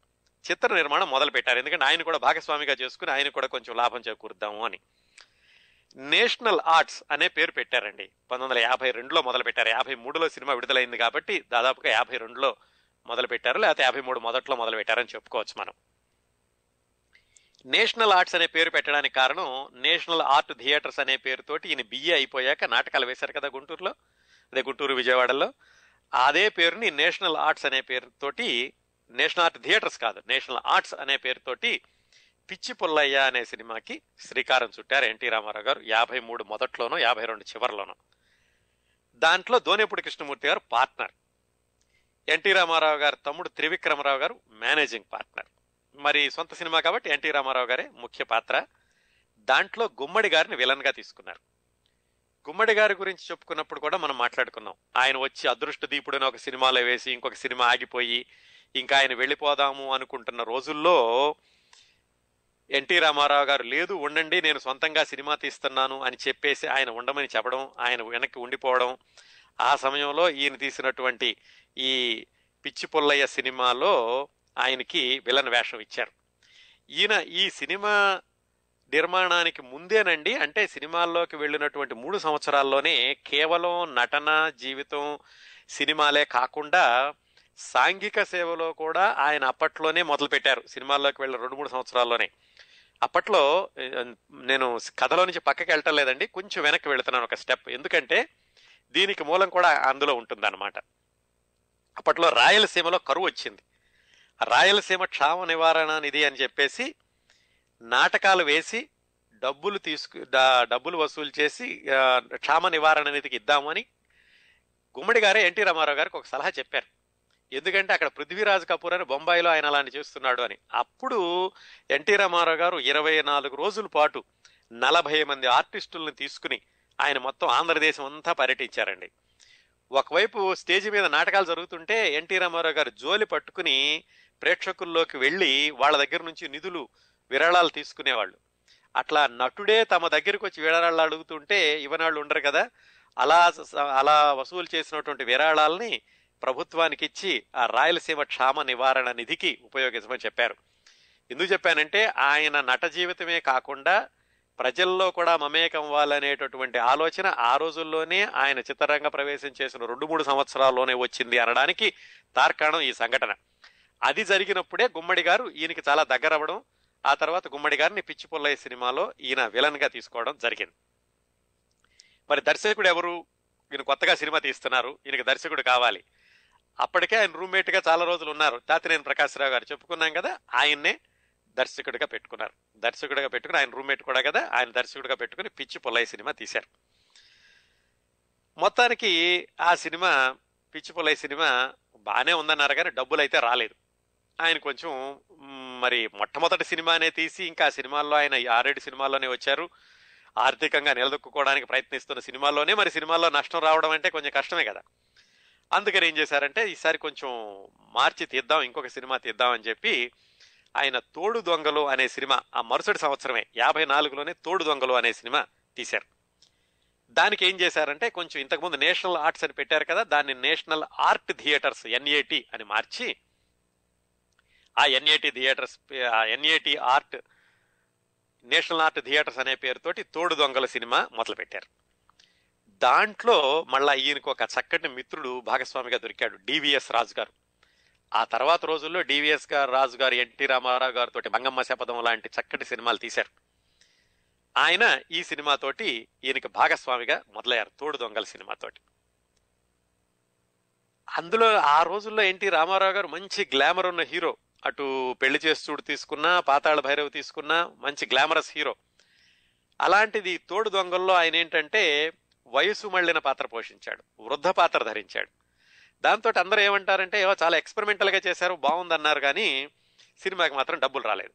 చిత్ర నిర్మాణం మొదలు పెట్టారు ఎందుకంటే ఆయన కూడా భాగస్వామిగా చేసుకుని ఆయన కూడా కొంచెం లాభం చేకూరుద్దాము అని నేషనల్ ఆర్ట్స్ అనే పేరు పెట్టారండి పంతొమ్మిది వందల యాభై రెండులో మొదలు పెట్టారు యాభై మూడులో సినిమా విడుదలైంది కాబట్టి దాదాపుగా యాభై రెండులో మొదలు పెట్టారు లేకపోతే యాభై మూడు మొదట్లో మొదలు పెట్టారని చెప్పుకోవచ్చు మనం నేషనల్ ఆర్ట్స్ అనే పేరు పెట్టడానికి కారణం నేషనల్ ఆర్ట్ థియేటర్స్ అనే పేరుతోటి ఈయన బిఏ అయిపోయాక నాటకాలు వేశారు కదా గుంటూరులో అదే గుంటూరు విజయవాడలో అదే పేరుని నేషనల్ ఆర్ట్స్ అనే పేరుతోటి నేషనల్ ఆర్ట్ థియేటర్స్ కాదు నేషనల్ ఆర్ట్స్ అనే పేరుతోటి పిచ్చి పుల్లయ్య అనే సినిమాకి శ్రీకారం చుట్టారు ఎన్టీ రామారావు గారు యాభై మూడు మొదట్లోనో యాభై రెండు చివరిలోనో దాంట్లో దోనేపుడి కృష్ణమూర్తి గారు పార్ట్నర్ ఎన్టీ రామారావు గారు తమ్ముడు త్రివిక్రమరావు గారు మేనేజింగ్ పార్ట్నర్ మరి సొంత సినిమా కాబట్టి ఎన్టీ రామారావు గారే ముఖ్య పాత్ర దాంట్లో గుమ్మడి గారిని విలన్గా తీసుకున్నారు గుమ్మడి గారి గురించి చెప్పుకున్నప్పుడు కూడా మనం మాట్లాడుకున్నాం ఆయన వచ్చి అదృష్ట దీపుడిని ఒక సినిమాలో వేసి ఇంకొక సినిమా ఆగిపోయి ఇంకా ఆయన వెళ్ళిపోదాము అనుకుంటున్న రోజుల్లో ఎన్టీ రామారావు గారు లేదు ఉండండి నేను సొంతంగా సినిమా తీస్తున్నాను అని చెప్పేసి ఆయన ఉండమని చెప్పడం ఆయన వెనక్కి ఉండిపోవడం ఆ సమయంలో ఈయన తీసినటువంటి ఈ పిచ్చి పుల్లయ్య సినిమాలో ఆయనకి విలన్ వేషం ఇచ్చారు ఈయన ఈ సినిమా నిర్మాణానికి ముందేనండి అంటే సినిమాల్లోకి వెళ్ళినటువంటి మూడు సంవత్సరాల్లోనే కేవలం నటన జీవితం సినిమాలే కాకుండా సాంఘిక సేవలో కూడా ఆయన అప్పట్లోనే మొదలుపెట్టారు సినిమాల్లోకి వెళ్ళిన రెండు మూడు సంవత్సరాల్లోనే అప్పట్లో నేను కథలో నుంచి పక్కకి వెళ్ళటం లేదండి కొంచెం వెనక్కి వెళుతున్నాను ఒక స్టెప్ ఎందుకంటే దీనికి మూలం కూడా అందులో ఉంటుందన్నమాట అప్పట్లో రాయలసీమలో కరువు వచ్చింది రాయలసీమ క్షామ నివారణ నిధి అని చెప్పేసి నాటకాలు వేసి డబ్బులు తీసుకు డబ్బులు వసూలు చేసి క్షామ నివారణ నిధికి ఇద్దామని గుమ్మడి గారే ఎన్టీ రామారావు గారికి ఒక సలహా చెప్పారు ఎందుకంటే అక్కడ పృథ్వీరాజ్ కపూర్ అని బొంబాయిలో ఆయన అలాంటి చేస్తున్నాడు అని అప్పుడు ఎన్టీ రామారావు గారు ఇరవై నాలుగు రోజుల పాటు నలభై మంది ఆర్టిస్టులను తీసుకుని ఆయన మొత్తం ఆంధ్రదేశం అంతా పర్యటించారండి ఒకవైపు స్టేజ్ మీద నాటకాలు జరుగుతుంటే ఎన్టీ రామారావు గారు జోలి పట్టుకుని ప్రేక్షకుల్లోకి వెళ్ళి వాళ్ళ దగ్గర నుంచి నిధులు విరాళాలు తీసుకునేవాళ్ళు అట్లా నటుడే తమ దగ్గరికి వచ్చి విరాళాలు అడుగుతుంటే ఇవనాళ్ళు ఉండరు కదా అలా అలా వసూలు చేసినటువంటి విరాళాలని ప్రభుత్వానికి ఇచ్చి ఆ రాయలసీమ క్షామ నివారణ నిధికి ఉపయోగించమని చెప్పారు ఎందుకు చెప్పానంటే ఆయన నట జీవితమే కాకుండా ప్రజల్లో కూడా మమేకం అవ్వాలనేటటువంటి ఆలోచన ఆ రోజుల్లోనే ఆయన చిత్రరంగ ప్రవేశం చేసిన రెండు మూడు సంవత్సరాల్లోనే వచ్చింది అనడానికి తార్కాణం ఈ సంఘటన అది జరిగినప్పుడే గుమ్మడి గారు ఈయనకి చాలా దగ్గర అవ్వడం ఆ తర్వాత గుమ్మడి గారిని పిచ్చి పొల్లయ్య సినిమాలో ఈయన విలన్ గా తీసుకోవడం జరిగింది మరి దర్శకుడు ఎవరు ఈయన కొత్తగా సినిమా తీస్తున్నారు ఈయనకి దర్శకుడు కావాలి అప్పటికే ఆయన రూమ్మేట్ గా చాలా రోజులు ఉన్నారు తాతినేని ప్రకాశ్రావు గారు చెప్పుకున్నాం కదా ఆయన్నే దర్శకుడిగా పెట్టుకున్నారు దర్శకుడిగా పెట్టుకుని ఆయన రూమ్మేట్ కూడా కదా ఆయన దర్శకుడిగా పెట్టుకుని పిచ్చి పొల్లయ్య సినిమా తీశారు మొత్తానికి ఆ సినిమా పిచ్చి పొల్లయ్య సినిమా బాగానే ఉందన్నారు కానీ డబ్బులు అయితే రాలేదు ఆయన కొంచెం మరి మొట్టమొదటి సినిమానే తీసి ఇంకా సినిమాల్లో ఆయన ఆరేడు సినిమాల్లోనే వచ్చారు ఆర్థికంగా నిలదొక్కుకోవడానికి ప్రయత్నిస్తున్న సినిమాల్లోనే మరి సినిమాల్లో నష్టం రావడం అంటే కొంచెం కష్టమే కదా అందుకని ఏం చేశారంటే ఈసారి కొంచెం మార్చి తీద్దాం ఇంకొక సినిమా తీద్దాం అని చెప్పి ఆయన తోడు దొంగలు అనే సినిమా ఆ మరుసటి సంవత్సరమే యాభై నాలుగులోనే తోడు దొంగలు అనే సినిమా తీశారు దానికి ఏం చేశారంటే కొంచెం ఇంతకుముందు నేషనల్ ఆర్ట్స్ అని పెట్టారు కదా దాన్ని నేషనల్ ఆర్ట్ థియేటర్స్ ఎన్ఏటి అని మార్చి ఆ ఎన్ఏటి థియేటర్స్ ఆ N A T art national art theatres అనే పేరుతోటి తోడు దొంగల సినిమా మొదలుపెట్టారు దాంట్లో మళ్ళీ ఈయనకు ఒక చక్కటి మిత్రుడు భాగస్వామిగా దొరికాడు డివిఎస్ రాజు గారు ఆ తర్వాత రోజుల్లో డివిఎస్ గారు రాజు గారు ఎన్టీ రామారావు గారితో మంగమ్మ శపథం లాంటి చక్కటి సినిమాలు తీశారు ఆయన ఈ సినిమాతోటి ఈయనకి భాగస్వామిగా మొదలయ్యారు తోడు దొంగల సినిమాతోటి అందులో ఆ రోజుల్లో ఎన్టీ రామారావు గారు మంచి గ్లామర్ ఉన్న హీరో అటు పెళ్లి చూడు తీసుకున్నా పాతాళ భైరవ్ తీసుకున్నా మంచి గ్లామరస్ హీరో అలాంటిది తోడు దొంగల్లో ఆయన ఏంటంటే వయసు మళ్ళిన పాత్ర పోషించాడు వృద్ధ పాత్ర ధరించాడు దాంతో అందరూ ఏమంటారంటే ఏవో చాలా ఎక్స్పెరిమెంటల్గా చేశారు బాగుందన్నారు కానీ సినిమాకి మాత్రం డబ్బులు రాలేదు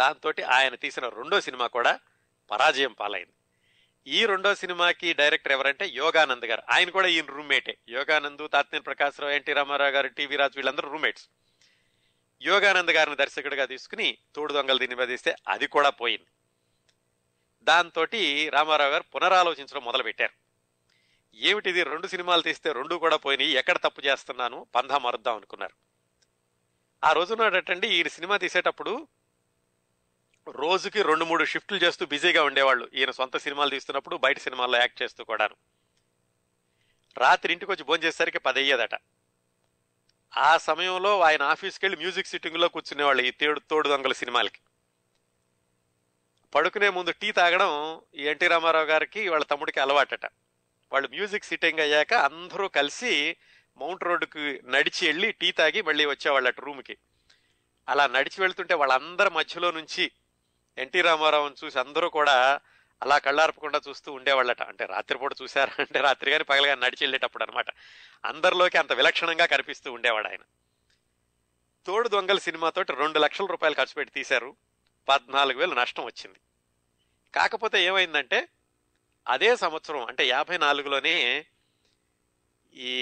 దాంతో ఆయన తీసిన రెండో సినిమా కూడా పరాజయం పాలైంది ఈ రెండో సినిమాకి డైరెక్టర్ ఎవరంటే యోగానంద్ గారు ఆయన కూడా ఈయన రూమ్మేటే యోగానంద్ తాత్నేని ప్రకాశ్రావు ఎన్టీ రామారావు గారు టీవీ రాజు వీళ్ళందరూ రూమ్మేట్స్ యోగానంద్ గారిని దర్శకుడిగా తీసుకుని తోడు దొంగలు దీన్ని బదిస్తే అది కూడా పోయింది దాంతో రామారావు గారు పునరాలోచించడం మొదలుపెట్టారు ఏమిటిది రెండు సినిమాలు తీస్తే రెండు కూడా పోయినాయి ఎక్కడ తప్పు చేస్తున్నాను పంధా మారుద్దాం అనుకున్నారు ఆ నాటండి ఈయన సినిమా తీసేటప్పుడు రోజుకి రెండు మూడు షిఫ్ట్లు చేస్తూ బిజీగా ఉండేవాళ్ళు ఈయన సొంత సినిమాలు తీస్తున్నప్పుడు బయట సినిమాల్లో యాక్ట్ చేస్తూ కూడాను రాత్రి ఇంటికి వచ్చి చేసేసరికి పది అయ్యేదట ఆ సమయంలో ఆయన ఆఫీస్కి వెళ్ళి మ్యూజిక్ సిట్టింగ్లో కూర్చునేవాళ్ళు ఈ తేడు తోడు దొంగల సినిమాలకి పడుకునే ముందు టీ తాగడం ఎన్టీ రామారావు గారికి వాళ్ళ తమ్ముడికి అలవాటట వాళ్ళు మ్యూజిక్ సిట్టింగ్ అయ్యాక అందరూ కలిసి మౌంట్ రోడ్డుకి నడిచి వెళ్ళి టీ తాగి మళ్ళీ వచ్చేవాళ్ళు అటు రూమ్కి అలా నడిచి వెళ్తుంటే వాళ్ళందరి మధ్యలో నుంచి ఎన్టీ రామారావుని చూసి అందరూ కూడా అలా కళ్ళార్పకుండా చూస్తూ ఉండేవాళ్ళట అంటే రాత్రిపూట చూశారా అంటే రాత్రి కానీ పగల కానీ నడిచి వెళ్ళేటప్పుడు అనమాట అందరిలోకి అంత విలక్షణంగా కనిపిస్తూ ఉండేవాడు ఆయన తోడు దొంగల సినిమాతోటి రెండు లక్షల రూపాయలు ఖర్చు పెట్టి తీశారు పద్నాలుగు వేలు నష్టం వచ్చింది కాకపోతే ఏమైందంటే అదే సంవత్సరం అంటే యాభై నాలుగులోనే ఈ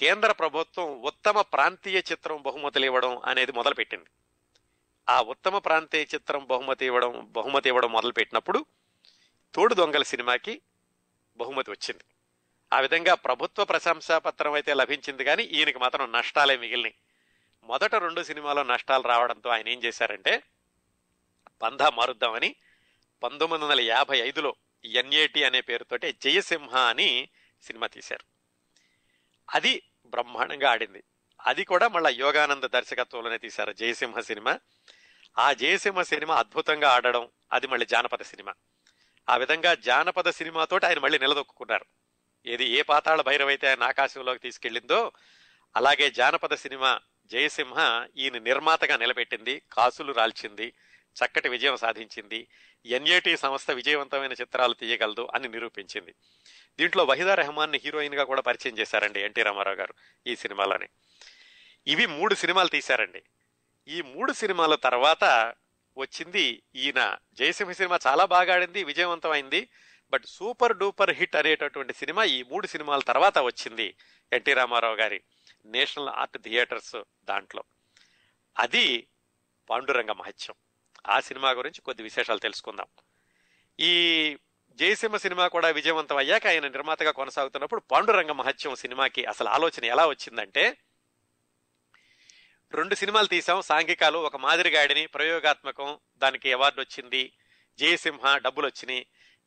కేంద్ర ప్రభుత్వం ఉత్తమ ప్రాంతీయ చిత్రం బహుమతులు ఇవ్వడం అనేది మొదలుపెట్టింది ఆ ఉత్తమ ప్రాంతీయ చిత్రం బహుమతి ఇవ్వడం బహుమతి ఇవ్వడం మొదలుపెట్టినప్పుడు తోడు దొంగల సినిమాకి బహుమతి వచ్చింది ఆ విధంగా ప్రభుత్వ ప్రశంసా పత్రం అయితే లభించింది కానీ ఈయనకి మాత్రం నష్టాలే మిగిలినాయి మొదట రెండు సినిమాలో నష్టాలు రావడంతో ఆయన ఏం చేశారంటే పంధా మారుద్దామని పంతొమ్మిది వందల యాభై ఐదులో ఎన్ఏటి అనే పేరుతోటి జయసింహ అని సినిమా తీశారు అది బ్రహ్మాండంగా ఆడింది అది కూడా మళ్ళీ యోగానంద దర్శకత్వంలోనే తీశారు జయసింహ సినిమా ఆ జయసింహ సినిమా అద్భుతంగా ఆడడం అది మళ్ళీ జానపద సినిమా ఆ విధంగా జానపద సినిమాతోటి ఆయన మళ్ళీ నిలదొక్కున్నారు ఏది ఏ పాతాళ భైరవైతే ఆయన ఆకాశంలోకి తీసుకెళ్ళిందో అలాగే జానపద సినిమా జయసింహ ఈయన నిర్మాతగా నిలబెట్టింది కాసులు రాల్చింది చక్కటి విజయం సాధించింది ఎన్ఏటి సంస్థ విజయవంతమైన చిత్రాలు తీయగలదు అని నిరూపించింది దీంట్లో వహిదా రెహమాన్ హీరోయిన్గా కూడా పరిచయం చేశారండి ఎన్టీ రామారావు గారు ఈ సినిమాలోనే ఇవి మూడు సినిమాలు తీశారండి ఈ మూడు సినిమాల తర్వాత వచ్చింది ఈయన జయసింహ సినిమా చాలా బాగా ఆడింది విజయవంతమైంది బట్ సూపర్ డూపర్ హిట్ అనేటటువంటి సినిమా ఈ మూడు సినిమాల తర్వాత వచ్చింది ఎన్టీ రామారావు గారి నేషనల్ ఆర్ట్ థియేటర్స్ దాంట్లో అది పాండురంగ మహత్యం ఆ సినిమా గురించి కొద్ది విశేషాలు తెలుసుకుందాం ఈ జయసింహ సినిమా కూడా విజయవంతం అయ్యాక ఆయన నిర్మాతగా కొనసాగుతున్నప్పుడు పాండురంగ మహత్యం సినిమాకి అసలు ఆలోచన ఎలా వచ్చిందంటే రెండు సినిమాలు తీసాం సాంఘికాలు ఒక మాదిరిగాడిని ప్రయోగాత్మకం దానికి అవార్డు వచ్చింది జయసింహ డబ్బులు వచ్చినాయి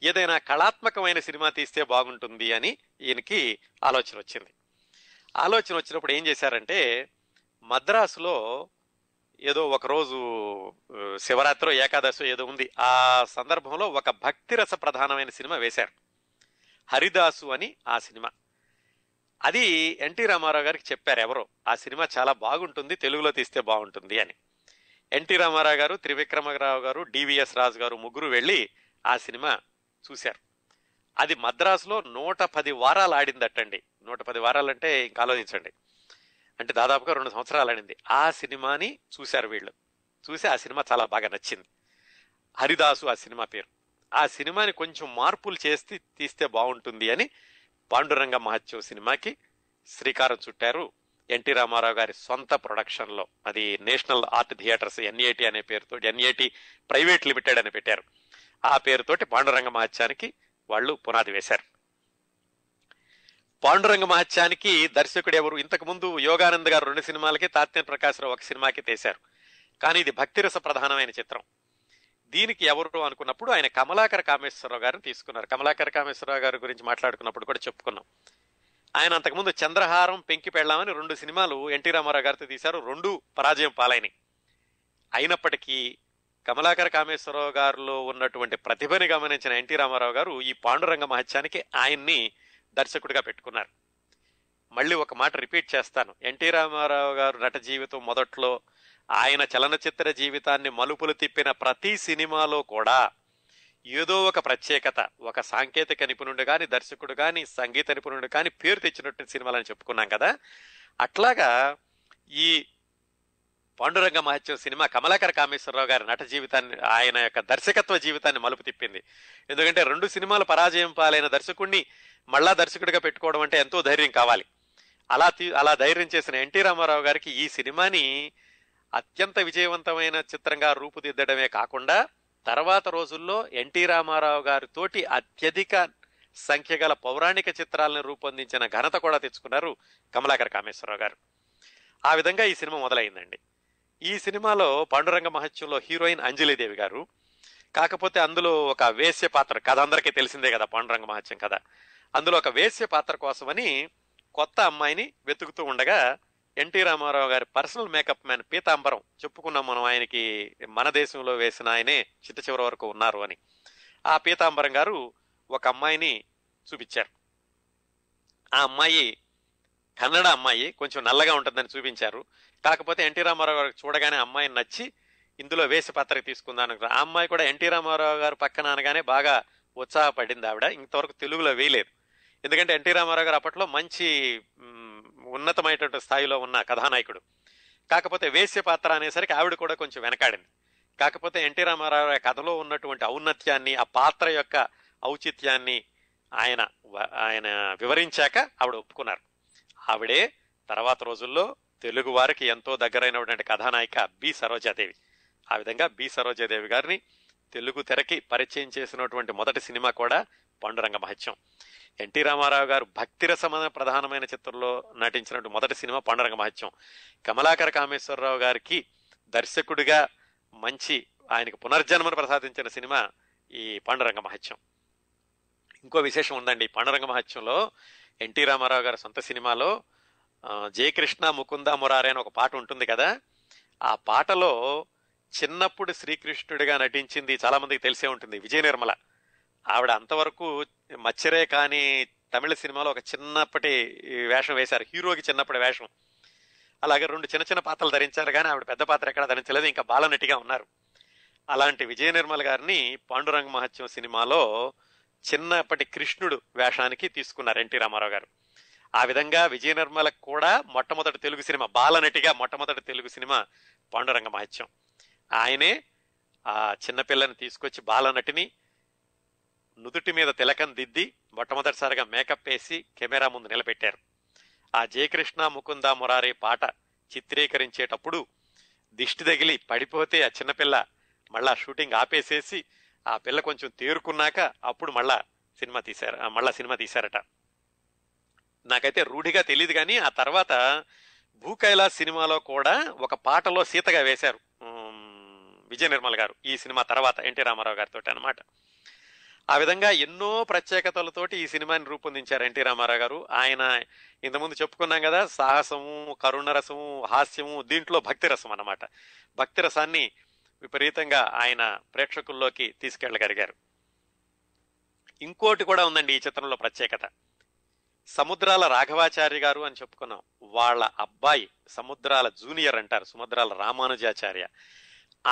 ఏదైనా కళాత్మకమైన సినిమా తీస్తే బాగుంటుంది అని ఈయనకి ఆలోచన వచ్చింది ఆలోచన వచ్చినప్పుడు ఏం చేశారంటే మద్రాసులో ఏదో ఒకరోజు శివరాత్రి ఏకాదశి ఏదో ఉంది ఆ సందర్భంలో ఒక భక్తిరస ప్రధానమైన సినిమా వేశారు హరిదాసు అని ఆ సినిమా అది ఎన్టీ రామారావు గారికి చెప్పారు ఎవరు ఆ సినిమా చాలా బాగుంటుంది తెలుగులో తీస్తే బాగుంటుంది అని ఎన్టీ రామారావు గారు త్రివిక్రమరావు గారు డివిఎస్ రాజు గారు ముగ్గురు వెళ్ళి ఆ సినిమా చూశారు అది మద్రాసులో నూట పది వారాలు ఆడిందటండి నూట పది వారాలు అంటే ఇంకా ఆలోచించండి అంటే దాదాపుగా రెండు సంవత్సరాలు ఆడింది ఆ సినిమాని చూశారు వీళ్ళు చూసి ఆ సినిమా చాలా బాగా నచ్చింది హరిదాసు ఆ సినిమా పేరు ఆ సినిమాని కొంచెం మార్పులు చేసి తీస్తే బాగుంటుంది అని పాండురంగ మహత్యం సినిమాకి శ్రీకారం చుట్టారు ఎన్టీ రామారావు గారి సొంత ప్రొడక్షన్లో అది నేషనల్ ఆర్ట్ థియేటర్స్ ఎన్ఏటి అనే పేరుతో ఎన్ఏటి ప్రైవేట్ లిమిటెడ్ అని పెట్టారు ఆ పేరుతోటి పాండురంగ మహత్యానికి వాళ్ళు పునాది వేశారు పాండురంగ మహత్యానికి దర్శకుడు ఎవరు ఇంతకుముందు యోగానంద్ గారు రెండు సినిమాలకి తాత్యం రావు ఒక సినిమాకి తీశారు కానీ ఇది భక్తిరస ప్రధానమైన చిత్రం దీనికి ఎవరు అనుకున్నప్పుడు ఆయన కమలాకర కామేశ్వరరావు గారిని తీసుకున్నారు కమలాకర కామేశ్వరరావు గారి గురించి మాట్లాడుకున్నప్పుడు కూడా చెప్పుకున్నాం ఆయన అంతకుముందు చంద్రహారం పెంకి పెళ్ళామని రెండు సినిమాలు ఎన్టీ రామారావు గారితో తీశారు రెండు పరాజయం పాలైనవి అయినప్పటికీ కమలాకర కామేశ్వరరావు గారిలో ఉన్నటువంటి ప్రతిభని గమనించిన ఎన్టీ రామారావు గారు ఈ పాండురంగ మహత్యానికి ఆయన్ని దర్శకుడిగా పెట్టుకున్నారు మళ్ళీ ఒక మాట రిపీట్ చేస్తాను ఎన్టీ రామారావు గారు నట జీవితం మొదట్లో ఆయన చలనచిత్ర జీవితాన్ని మలుపులు తిప్పిన ప్రతి సినిమాలో కూడా ఏదో ఒక ప్రత్యేకత ఒక సాంకేతిక నిపుణుడు కానీ దర్శకుడు కానీ సంగీత నిపుణుడు కానీ పేరు తెచ్చినటువంటి సినిమాలని చెప్పుకున్నాం కదా అట్లాగా ఈ పాండురంగ మహత్యం సినిమా కమలాకర కామేశ్వరరావు గారి నట జీవితాన్ని ఆయన యొక్క దర్శకత్వ జీవితాన్ని మలుపు తిప్పింది ఎందుకంటే రెండు సినిమాలు పరాజయం పాలైన దర్శకుడిని మళ్ళా దర్శకుడిగా పెట్టుకోవడం అంటే ఎంతో ధైర్యం కావాలి అలా అలా ధైర్యం చేసిన ఎన్టీ రామారావు గారికి ఈ సినిమాని అత్యంత విజయవంతమైన చిత్రంగా రూపుదిద్దడమే కాకుండా తర్వాత రోజుల్లో ఎన్టీ రామారావు గారితోటి అత్యధిక సంఖ్య గల పౌరాణిక చిత్రాలను రూపొందించిన ఘనత కూడా తెచ్చుకున్నారు కమలాకర్ కామేశ్వరరావు గారు ఆ విధంగా ఈ సినిమా మొదలైందండి ఈ సినిమాలో పాండురంగ మహత్యంలో హీరోయిన్ అంజలిదేవి గారు కాకపోతే అందులో ఒక వేశ్య పాత్ర కథ అందరికీ తెలిసిందే కదా పాండురంగ మహత్యం కథ అందులో ఒక వేశ్య పాత్ర కోసమని కొత్త అమ్మాయిని వెతుకుతూ ఉండగా ఎన్టీ రామారావు గారి పర్సనల్ మేకప్ మ్యాన్ పీతాంబరం చెప్పుకున్నాం మనం ఆయనకి మన దేశంలో వేసిన ఆయనే చిట్ట చివరి వరకు ఉన్నారు అని ఆ పీతాంబరం గారు ఒక అమ్మాయిని చూపించారు ఆ అమ్మాయి కన్నడ అమ్మాయి కొంచెం నల్లగా ఉంటుందని చూపించారు కాకపోతే ఎన్టీ రామారావు గారు చూడగానే అమ్మాయి నచ్చి ఇందులో వేసి పత్రిక తీసుకుందాను ఆ అమ్మాయి కూడా ఎన్టీ రామారావు గారు పక్కన అనగానే బాగా ఉత్సాహపడింది ఆవిడ ఇంతవరకు తెలుగులో వేయలేదు ఎందుకంటే ఎన్టీ రామారావు గారు అప్పట్లో మంచి ఉన్నతమైనటువంటి స్థాయిలో ఉన్న కథానాయకుడు కాకపోతే వేశ్య పాత్ర అనేసరికి ఆవిడ కూడా కొంచెం వెనకాడింది కాకపోతే ఎన్టీ రామారావు కథలో ఉన్నటువంటి ఔన్నత్యాన్ని ఆ పాత్ర యొక్క ఔచిత్యాన్ని ఆయన ఆయన వివరించాక ఆవిడ ఒప్పుకున్నారు ఆవిడే తర్వాత రోజుల్లో తెలుగు వారికి ఎంతో దగ్గరైనటువంటి కథానాయిక బి సరోజాదేవి ఆ విధంగా బి సరోజాదేవి గారిని తెలుగు తెరకి పరిచయం చేసినటువంటి మొదటి సినిమా కూడా పాండురంగ మహత్యం ఎన్టీ రామారావు గారు భక్తిరసమైన ప్రధానమైన చిత్రంలో నటించినట్టు మొదటి సినిమా పాండురంగ మహత్యం కమలాకర కామేశ్వరరావు గారికి దర్శకుడిగా మంచి ఆయనకు పునర్జన్మను ప్రసాదించిన సినిమా ఈ పాండురంగ మహత్యం ఇంకో విశేషం ఉందండి పాండురంగ మహత్యంలో ఎన్టీ రామారావు గారి సొంత సినిమాలో జయకృష్ణ ముకుంద మురారే అని ఒక పాట ఉంటుంది కదా ఆ పాటలో చిన్నప్పుడు శ్రీకృష్ణుడిగా నటించింది చాలామందికి తెలిసే ఉంటుంది విజయ నిర్మల ఆవిడ అంతవరకు మచ్చరే కానీ తమిళ సినిమాలో ఒక చిన్నప్పటి వేషం వేశారు హీరోకి చిన్నప్పటి వేషం అలాగే రెండు చిన్న చిన్న పాత్రలు ధరించారు కానీ ఆవిడ పెద్ద పాత్ర ఎక్కడ ధరించలేదు ఇంకా బాలనటిగా ఉన్నారు అలాంటి విజయ నిర్మల్ గారిని పాండురంగ మహత్యం సినిమాలో చిన్నప్పటి కృష్ణుడు వేషానికి తీసుకున్నారు ఎన్టీ రామారావు గారు ఆ విధంగా విజయ నిర్మలకు కూడా మొట్టమొదటి తెలుగు సినిమా బాలనటిగా మొట్టమొదటి తెలుగు సినిమా పాండురంగ మహత్యం ఆయనే ఆ చిన్నపిల్లని తీసుకొచ్చి బాలనటిని నుదుటి మీద తిలకం దిద్ది మొట్టమొదటిసారిగా మేకప్ వేసి కెమెరా ముందు నిలబెట్టారు ఆ జయకృష్ణ ముకుంద మురారి పాట చిత్రీకరించేటప్పుడు దిష్టి తగిలి పడిపోతే ఆ చిన్నపిల్ల మళ్ళా షూటింగ్ ఆపేసేసి ఆ పిల్ల కొంచెం తేరుకున్నాక అప్పుడు మళ్ళా సినిమా తీశారు మళ్ళా సినిమా తీశారట నాకైతే రూఢిగా తెలియదు కానీ ఆ తర్వాత భూకైలాస్ సినిమాలో కూడా ఒక పాటలో సీతగా వేశారు విజయ నిర్మల్ గారు ఈ సినిమా తర్వాత ఎన్టీ రామారావు గారితో అనమాట ఆ విధంగా ఎన్నో ప్రత్యేకతలతోటి ఈ సినిమాని రూపొందించారు ఎన్టీ రామారావు గారు ఆయన ఇంతకుముందు చెప్పుకున్నాం కదా సాహసము కరుణరసము హాస్యము దీంట్లో భక్తి రసం అన్నమాట భక్తి రసాన్ని విపరీతంగా ఆయన ప్రేక్షకుల్లోకి తీసుకెళ్ళగలిగారు ఇంకోటి కూడా ఉందండి ఈ చిత్రంలో ప్రత్యేకత సముద్రాల రాఘవాచార్య గారు అని చెప్పుకున్నాం వాళ్ళ అబ్బాయి సముద్రాల జూనియర్ అంటారు సముద్రాల రామానుజాచార్య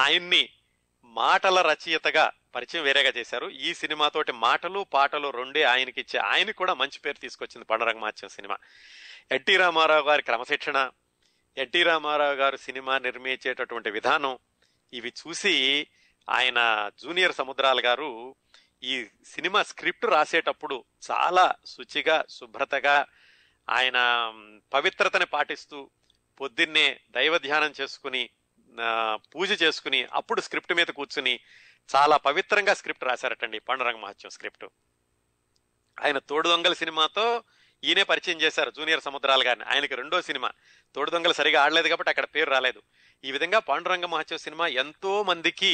ఆయన్ని మాటల రచయితగా పరిచయం వేరేగా చేశారు ఈ సినిమాతోటి మాటలు పాటలు రెండే ఆయనకి ఇచ్చే ఆయన కూడా మంచి పేరు తీసుకొచ్చింది పండరంగమాత్యం సినిమా ఎన్టీ రామారావు గారి క్రమశిక్షణ ఎన్టీ రామారావు గారు సినిమా నిర్మించేటటువంటి విధానం ఇవి చూసి ఆయన జూనియర్ సముద్రాల గారు ఈ సినిమా స్క్రిప్ట్ రాసేటప్పుడు చాలా శుచిగా శుభ్రతగా ఆయన పవిత్రతని పాటిస్తూ పొద్దున్నే దైవ ధ్యానం చేసుకుని పూజ చేసుకుని అప్పుడు స్క్రిప్ట్ మీద కూర్చుని చాలా పవిత్రంగా స్క్రిప్ట్ రాశారటండి పండురంగ మహత్యం స్క్రిప్ట్ ఆయన తోడు దొంగల సినిమాతో ఈయనే పరిచయం చేశారు జూనియర్ సముద్రాలు గారిని ఆయనకి రెండో సినిమా తోడు దొంగలు సరిగా ఆడలేదు కాబట్టి అక్కడ పేరు రాలేదు ఈ విధంగా పాండురంగ మహోత్సవ సినిమా ఎంతో మందికి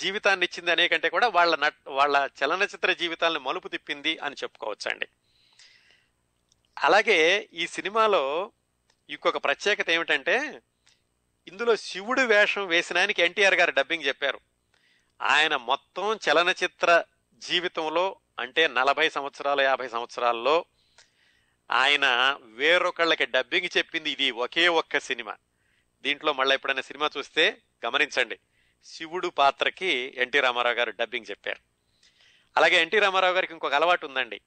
జీవితాన్ని ఇచ్చింది అనే కంటే కూడా వాళ్ళ నట్ వాళ్ళ చలనచిత్ర జీవితాలను మలుపు తిప్పింది అని చెప్పుకోవచ్చండి అలాగే ఈ సినిమాలో ఇంకొక ప్రత్యేకత ఏమిటంటే ఇందులో శివుడు వేషం వేసినానికి ఎన్టీఆర్ గారు డబ్బింగ్ చెప్పారు ఆయన మొత్తం చలనచిత్ర జీవితంలో అంటే నలభై సంవత్సరాలు యాభై సంవత్సరాల్లో ఆయన వేరొకళ్ళకి డబ్బింగ్ చెప్పింది ఇది ఒకే ఒక్క సినిమా దీంట్లో మళ్ళీ ఎప్పుడైనా సినిమా చూస్తే గమనించండి శివుడు పాత్రకి ఎన్టీ రామారావు గారు డబ్బింగ్ చెప్పారు అలాగే ఎన్టీ రామారావు గారికి ఇంకొక అలవాటు ఉందండి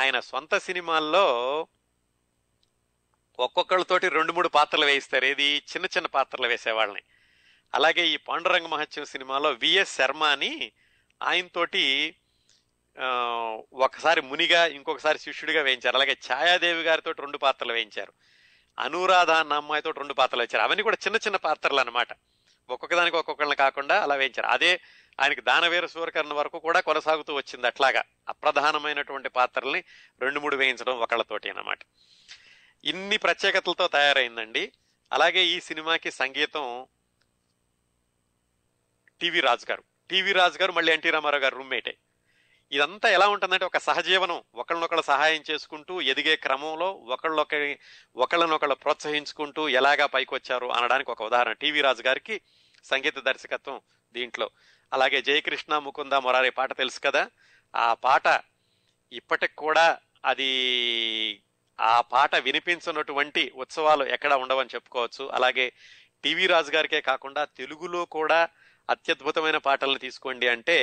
ఆయన సొంత సినిమాల్లో ఒక్కొక్కళ్ళతోటి రెండు మూడు పాత్రలు వేయిస్తారు ఏది చిన్న చిన్న పాత్రలు వేసేవాళ్ళని అలాగే ఈ పాండురంగ మహోత్సవం సినిమాలో విఎస్ శర్మ అని ఆయనతోటి ఒకసారి మునిగా ఇంకొకసారి శిష్యుడిగా వేయించారు అలాగే ఛాయాదేవి గారితో రెండు పాత్రలు వేయించారు అనురాధ అన్న అమ్మాయితో రెండు పాత్రలు వేయించారు అవన్నీ కూడా చిన్న చిన్న పాత్రలు అనమాట ఒక్కొక్కదానికి ఒక్కొక్కళ్ళని కాకుండా అలా వేయించారు అదే ఆయనకి దానవీర సూరకర్ణ వరకు కూడా కొనసాగుతూ వచ్చింది అట్లాగా అప్రధానమైనటువంటి పాత్రల్ని రెండు మూడు వేయించడం ఒకళ్ళతోటి అనమాట ఇన్ని ప్రత్యేకతలతో తయారైందండి అలాగే ఈ సినిమాకి సంగీతం టీవీ రాజు గారు టీవీ రాజు గారు మళ్ళీ ఎన్టీ రామారావు గారు రూమ్మేటే ఇదంతా ఎలా ఉంటుందంటే ఒక సహజీవనం ఒకళ్ళనొకళ్ళు సహాయం చేసుకుంటూ ఎదిగే క్రమంలో ఒకళ్ళొకరి ఒకళ్ళనొకళ్ళు ప్రోత్సహించుకుంటూ ఎలాగా పైకొచ్చారు అనడానికి ఒక ఉదాహరణ టీవీ రాజు గారికి సంగీత దర్శకత్వం దీంట్లో అలాగే జయకృష్ణ ముకుంద మొరారి పాట తెలుసు కదా ఆ పాట ఇప్పటికి కూడా అది ఆ పాట వినిపించినటువంటి ఉత్సవాలు ఎక్కడ ఉండవని చెప్పుకోవచ్చు అలాగే టీవీ రాజు గారికే కాకుండా తెలుగులో కూడా అత్యద్భుతమైన పాటలను తీసుకోండి అంటే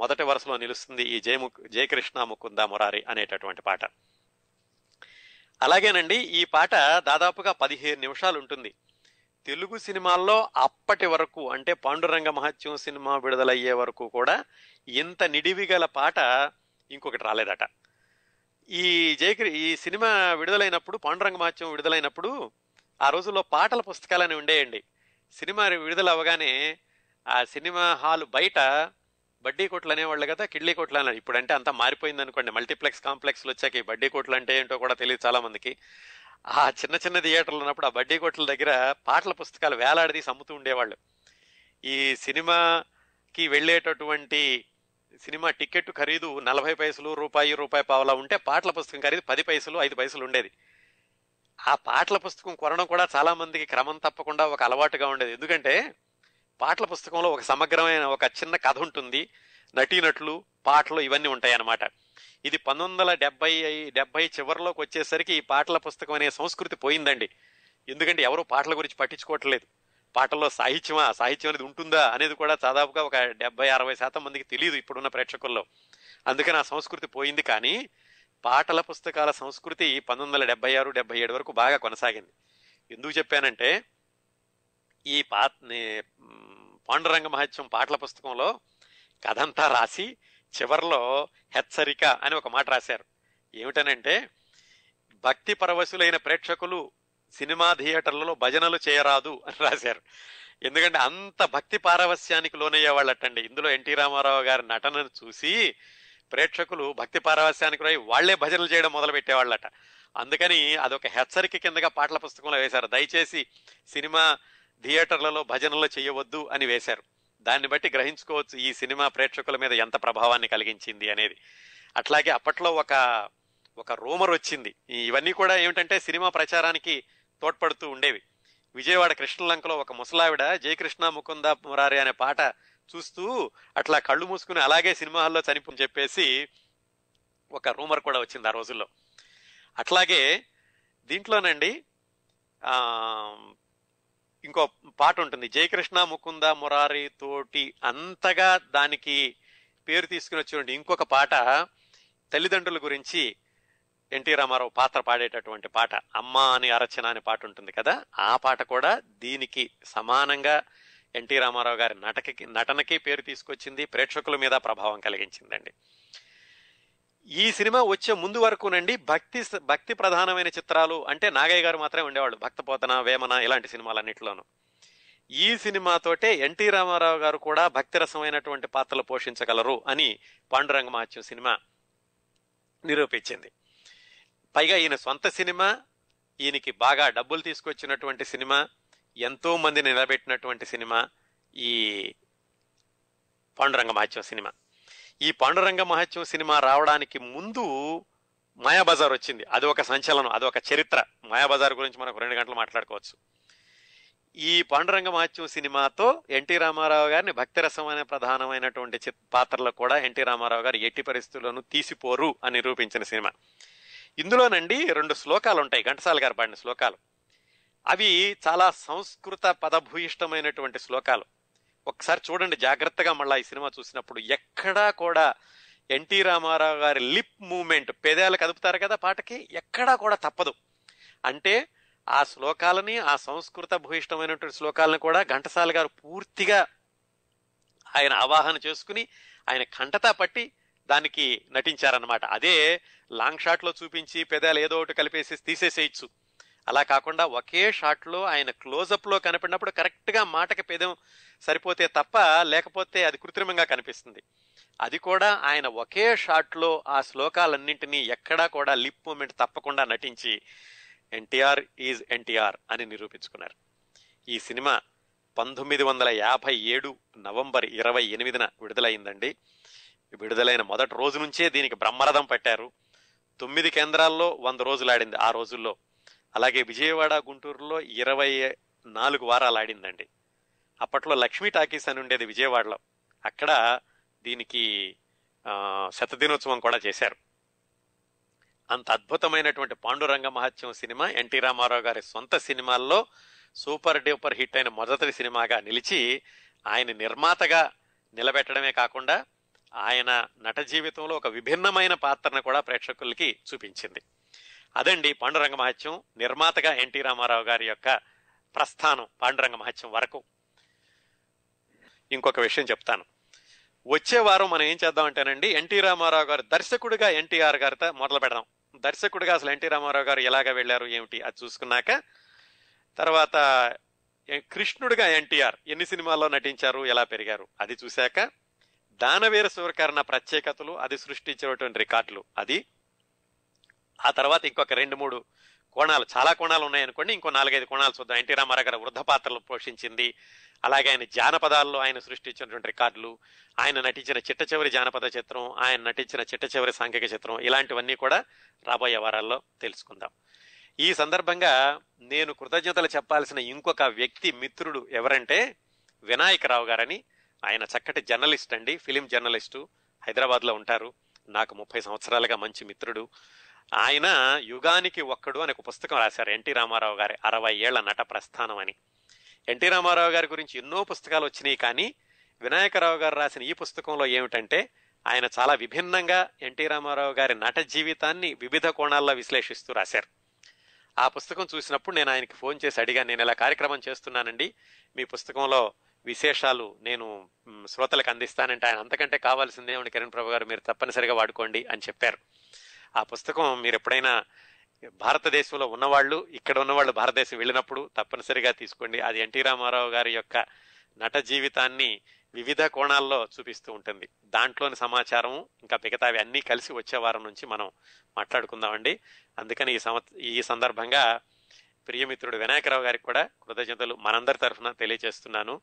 మొదటి వరుసలో నిలుస్తుంది ఈ జయము జయకృష్ణ ముకుంద మురారి అనేటటువంటి పాట అలాగేనండి ఈ పాట దాదాపుగా పదిహేను నిమిషాలు ఉంటుంది తెలుగు సినిమాల్లో అప్పటి వరకు అంటే పాండురంగ మహత్యం సినిమా విడుదలయ్యే వరకు కూడా ఇంత నిడివి గల పాట ఇంకొకటి రాలేదట ఈ జయక్రి ఈ సినిమా విడుదలైనప్పుడు పాండురంగ మహత్యం విడుదలైనప్పుడు ఆ రోజుల్లో పాటల పుస్తకాలని ఉండేయండి సినిమా విడుదల అవ్వగానే ఆ సినిమా హాల్ బయట బడ్డీ కోట్లు అనేవాళ్ళు కదా కిడ్లీ కొట్లు అన్నారు ఇప్పుడంటే అంతా మారిపోయింది అనుకోండి మల్టీప్లెక్స్ కాంప్లెక్స్లు వచ్చాక ఈ బడ్డీ కోట్లు అంటే ఏంటో కూడా తెలియదు చాలా మందికి ఆ చిన్న చిన్న థియేటర్లు ఉన్నప్పుడు ఆ బడ్డీ కోట్ల దగ్గర పాటల పుస్తకాలు వేలాడదీసి అమ్ముతూ ఉండేవాళ్ళు ఈ సినిమాకి వెళ్ళేటటువంటి సినిమా టికెట్ ఖరీదు నలభై పైసలు రూపాయి రూపాయి పావలా ఉంటే పాటల పుస్తకం ఖరీదు పది పైసలు ఐదు పైసలు ఉండేది ఆ పాటల పుస్తకం కొనడం కూడా చాలా మందికి క్రమం తప్పకుండా ఒక అలవాటుగా ఉండేది ఎందుకంటే పాటల పుస్తకంలో ఒక సమగ్రమైన ఒక చిన్న కథ ఉంటుంది నటీనటులు పాటలు ఇవన్నీ ఉంటాయన్నమాట ఇది పంతొమ్మిది వందల డెబ్బై డెబ్బై చివరిలోకి వచ్చేసరికి ఈ పాటల పుస్తకం అనే సంస్కృతి పోయిందండి ఎందుకంటే ఎవరు పాటల గురించి పట్టించుకోవట్లేదు పాటల్లో సాహిత్యమా సాహిత్యం అనేది ఉంటుందా అనేది కూడా దాదాపుగా ఒక డెబ్బై అరవై శాతం మందికి తెలియదు ఇప్పుడున్న ప్రేక్షకుల్లో అందుకని ఆ సంస్కృతి పోయింది కానీ పాటల పుస్తకాల సంస్కృతి పంతొమ్మిది వందల డెబ్బై ఆరు డెబ్బై ఏడు వరకు బాగా కొనసాగింది ఎందుకు చెప్పానంటే ఈ పా పాండురంగ మహత్యం పాటల పుస్తకంలో కథంతా రాసి చివరిలో హెచ్చరిక అని ఒక మాట రాశారు ఏమిటనంటే భక్తి పరవశులైన ప్రేక్షకులు సినిమా థియేటర్లలో భజనలు చేయరాదు అని రాశారు ఎందుకంటే అంత భక్తి పారవస్యానికి లోనయ్యే వాళ్ళటండి ఇందులో ఎన్టీ రామారావు గారి నటనను చూసి ప్రేక్షకులు భక్తి పారవస్యానికి రాయి వాళ్లే భజనలు చేయడం మొదలు పెట్టేవాళ్ళట అందుకని అదొక హెచ్చరిక కిందగా పాటల పుస్తకంలో వేశారు దయచేసి సినిమా థియేటర్లలో భజనలు చేయవద్దు అని వేశారు దాన్ని బట్టి గ్రహించుకోవచ్చు ఈ సినిమా ప్రేక్షకుల మీద ఎంత ప్రభావాన్ని కలిగించింది అనేది అట్లాగే అప్పట్లో ఒక ఒక రూమర్ వచ్చింది ఇవన్నీ కూడా ఏమిటంటే సినిమా ప్రచారానికి తోడ్పడుతూ ఉండేవి విజయవాడ కృష్ణలంకలో ఒక ముసలావిడ జయకృష్ణ ముకుంద మురారి అనే పాట చూస్తూ అట్లా కళ్ళు మూసుకుని అలాగే సినిమా హాల్లో చనిపోని చెప్పేసి ఒక రూమర్ కూడా వచ్చింది ఆ రోజుల్లో అట్లాగే దీంట్లోనండి ఇంకో పాట ఉంటుంది జయకృష్ణ ముకుంద మురారి తోటి అంతగా దానికి పేరు తీసుకుని వచ్చినటువంటి ఇంకొక పాట తల్లిదండ్రుల గురించి ఎన్టీ రామారావు పాత్ర పాడేటటువంటి పాట అమ్మ అని అరచన అనే పాట ఉంటుంది కదా ఆ పాట కూడా దీనికి సమానంగా ఎన్టీ రామారావు గారి నటకకి నటనకి పేరు తీసుకొచ్చింది ప్రేక్షకుల మీద ప్రభావం కలిగించిందండి ఈ సినిమా వచ్చే ముందు వరకు నండి భక్తి భక్తి ప్రధానమైన చిత్రాలు అంటే నాగయ్య గారు మాత్రమే ఉండేవాళ్ళు భక్తపోతన వేమన ఇలాంటి సినిమాలన్నింటిలోనూ ఈ సినిమాతోటే ఎన్టీ రామారావు గారు కూడా భక్తి రసమైనటువంటి పాత్రలు పోషించగలరు అని పాండురంగ మహత్యం సినిమా నిరూపించింది పైగా ఈయన సొంత సినిమా ఈయనకి బాగా డబ్బులు తీసుకొచ్చినటువంటి సినిమా ఎంతో మందిని నిలబెట్టినటువంటి సినిమా ఈ పాండురంగ మహత్యం సినిమా ఈ పాండురంగ మహత్యం సినిమా రావడానికి ముందు మాయాబజార్ వచ్చింది అది ఒక సంచలనం అది ఒక చరిత్ర మాయాబజార్ గురించి మనకు రెండు గంటలు మాట్లాడుకోవచ్చు ఈ పాండురంగ మహత్యం సినిమాతో ఎన్టీ రామారావు గారిని భక్తిరసం అనే ప్రధానమైనటువంటి పాత్రలో కూడా ఎన్టీ రామారావు గారు ఎట్టి పరిస్థితుల్లోనూ తీసిపోరు అని నిరూపించిన సినిమా ఇందులోనండి రెండు శ్లోకాలు ఉంటాయి ఘంటసాల గారు పాడిన శ్లోకాలు అవి చాలా సంస్కృత పదభూయిష్టమైనటువంటి శ్లోకాలు ఒకసారి చూడండి జాగ్రత్తగా మళ్ళీ ఈ సినిమా చూసినప్పుడు ఎక్కడా కూడా ఎన్టీ రామారావు గారి లిప్ మూమెంట్ పేదాలు కదుపుతారు కదా పాటకి ఎక్కడా కూడా తప్పదు అంటే ఆ శ్లోకాలని ఆ సంస్కృత భూయిష్టమైనటువంటి శ్లోకాలను కూడా ఘంటసాల గారు పూర్తిగా ఆయన అవాహన చేసుకుని ఆయన కంటతా పట్టి దానికి నటించారనమాట అదే లాంగ్ షాట్లో చూపించి పెదాలు ఏదో ఒకటి కలిపేసి తీసేసేయచ్చు అలా కాకుండా ఒకే షాట్లో ఆయన క్లోజప్లో కనిపడినప్పుడు కరెక్ట్గా మాటకి పెదం సరిపోతే తప్ప లేకపోతే అది కృత్రిమంగా కనిపిస్తుంది అది కూడా ఆయన ఒకే షాట్లో ఆ శ్లోకాలన్నింటినీ ఎక్కడా కూడా లిప్ మూమెంట్ తప్పకుండా నటించి ఎన్టీఆర్ ఈజ్ ఎన్టీఆర్ అని నిరూపించుకున్నారు ఈ సినిమా పంతొమ్మిది వందల యాభై ఏడు నవంబర్ ఇరవై ఎనిమిదిన విడుదలైందండి విడుదలైన మొదటి రోజు నుంచే దీనికి బ్రహ్మరథం పట్టారు తొమ్మిది కేంద్రాల్లో వంద రోజులు ఆడింది ఆ రోజుల్లో అలాగే విజయవాడ గుంటూరులో ఇరవై నాలుగు వారాలు ఆడిందండి అప్పట్లో లక్ష్మీ టాకీస్ అని ఉండేది విజయవాడలో అక్కడ దీనికి శతదినోత్సవం కూడా చేశారు అంత అద్భుతమైనటువంటి పాండురంగ మహత్యం సినిమా ఎన్టీ రామారావు గారి సొంత సినిమాల్లో సూపర్ డూపర్ హిట్ అయిన మొదటి సినిమాగా నిలిచి ఆయన నిర్మాతగా నిలబెట్టడమే కాకుండా ఆయన నట జీవితంలో ఒక విభిన్నమైన పాత్రను కూడా ప్రేక్షకులకి చూపించింది అదండి పాండురంగ మహత్యం నిర్మాతగా ఎన్టీ రామారావు గారి యొక్క ప్రస్థానం పాండురంగ మహత్యం వరకు ఇంకొక విషయం చెప్తాను వచ్చే వారం మనం ఏం చేద్దాం అంటేనండి ఎన్టీ రామారావు గారు దర్శకుడిగా ఎన్టీఆర్ గారితో మొదలు పెడదాం దర్శకుడిగా అసలు ఎన్టీ రామారావు గారు ఎలాగ వెళ్ళారు ఏమిటి అది చూసుకున్నాక తర్వాత కృష్ణుడిగా ఎన్టీఆర్ ఎన్ని సినిమాల్లో నటించారు ఎలా పెరిగారు అది చూశాక దానవీర శూరకర్ణ ప్రత్యేకతలు అది సృష్టించినటువంటి రికార్డులు అది ఆ తర్వాత ఇంకొక రెండు మూడు కోణాలు చాలా కోణాలు ఉన్నాయనుకోండి ఇంకో నాలుగైదు కోణాలు చూద్దాం ఎన్టీ రామారావు గారు వృద్ధ పాత్రలు పోషించింది అలాగే ఆయన జానపదాల్లో ఆయన సృష్టించినటువంటి రికార్డులు ఆయన నటించిన చిట్ట చివరి జానపద చిత్రం ఆయన నటించిన చిట్ట చివరి సాంఘిక చిత్రం ఇలాంటివన్నీ కూడా రాబోయే వారాల్లో తెలుసుకుందాం ఈ సందర్భంగా నేను కృతజ్ఞతలు చెప్పాల్సిన ఇంకొక వ్యక్తి మిత్రుడు ఎవరంటే వినాయకరావు గారని ఆయన చక్కటి జర్నలిస్ట్ అండి ఫిలిం జర్నలిస్టు హైదరాబాద్లో ఉంటారు నాకు ముప్పై సంవత్సరాలుగా మంచి మిత్రుడు ఆయన యుగానికి ఒక్కడు అనే ఒక పుస్తకం రాశారు ఎన్టీ రామారావు గారి అరవై ఏళ్ల నట ప్రస్థానం అని ఎన్టీ రామారావు గారి గురించి ఎన్నో పుస్తకాలు వచ్చినాయి కానీ వినాయకరావు గారు రాసిన ఈ పుస్తకంలో ఏమిటంటే ఆయన చాలా విభిన్నంగా ఎన్టీ రామారావు గారి నట జీవితాన్ని వివిధ కోణాల్లో విశ్లేషిస్తూ రాశారు ఆ పుస్తకం చూసినప్పుడు నేను ఆయనకి ఫోన్ చేసి అడిగాను నేను ఇలా కార్యక్రమం చేస్తున్నానండి మీ పుస్తకంలో విశేషాలు నేను శ్రోతలకు అందిస్తానంటే ఆయన అంతకంటే కావాల్సిందే ఉండి కిరణ్ ప్రభు గారు మీరు తప్పనిసరిగా వాడుకోండి అని చెప్పారు ఆ పుస్తకం మీరు ఎప్పుడైనా భారతదేశంలో ఉన్నవాళ్ళు ఇక్కడ ఉన్నవాళ్ళు భారతదేశం వెళ్ళినప్పుడు తప్పనిసరిగా తీసుకోండి అది ఎన్టీ రామారావు గారి యొక్క నట జీవితాన్ని వివిధ కోణాల్లో చూపిస్తూ ఉంటుంది దాంట్లోని సమాచారం ఇంకా మిగతావి అన్నీ కలిసి వచ్చే వారం నుంచి మనం మాట్లాడుకుందామండి అందుకని ఈ సంవ ఈ సందర్భంగా ప్రియమిత్రుడు వినాయకరావు గారికి కూడా కృతజ్ఞతలు మనందరి తరఫున తెలియజేస్తున్నాను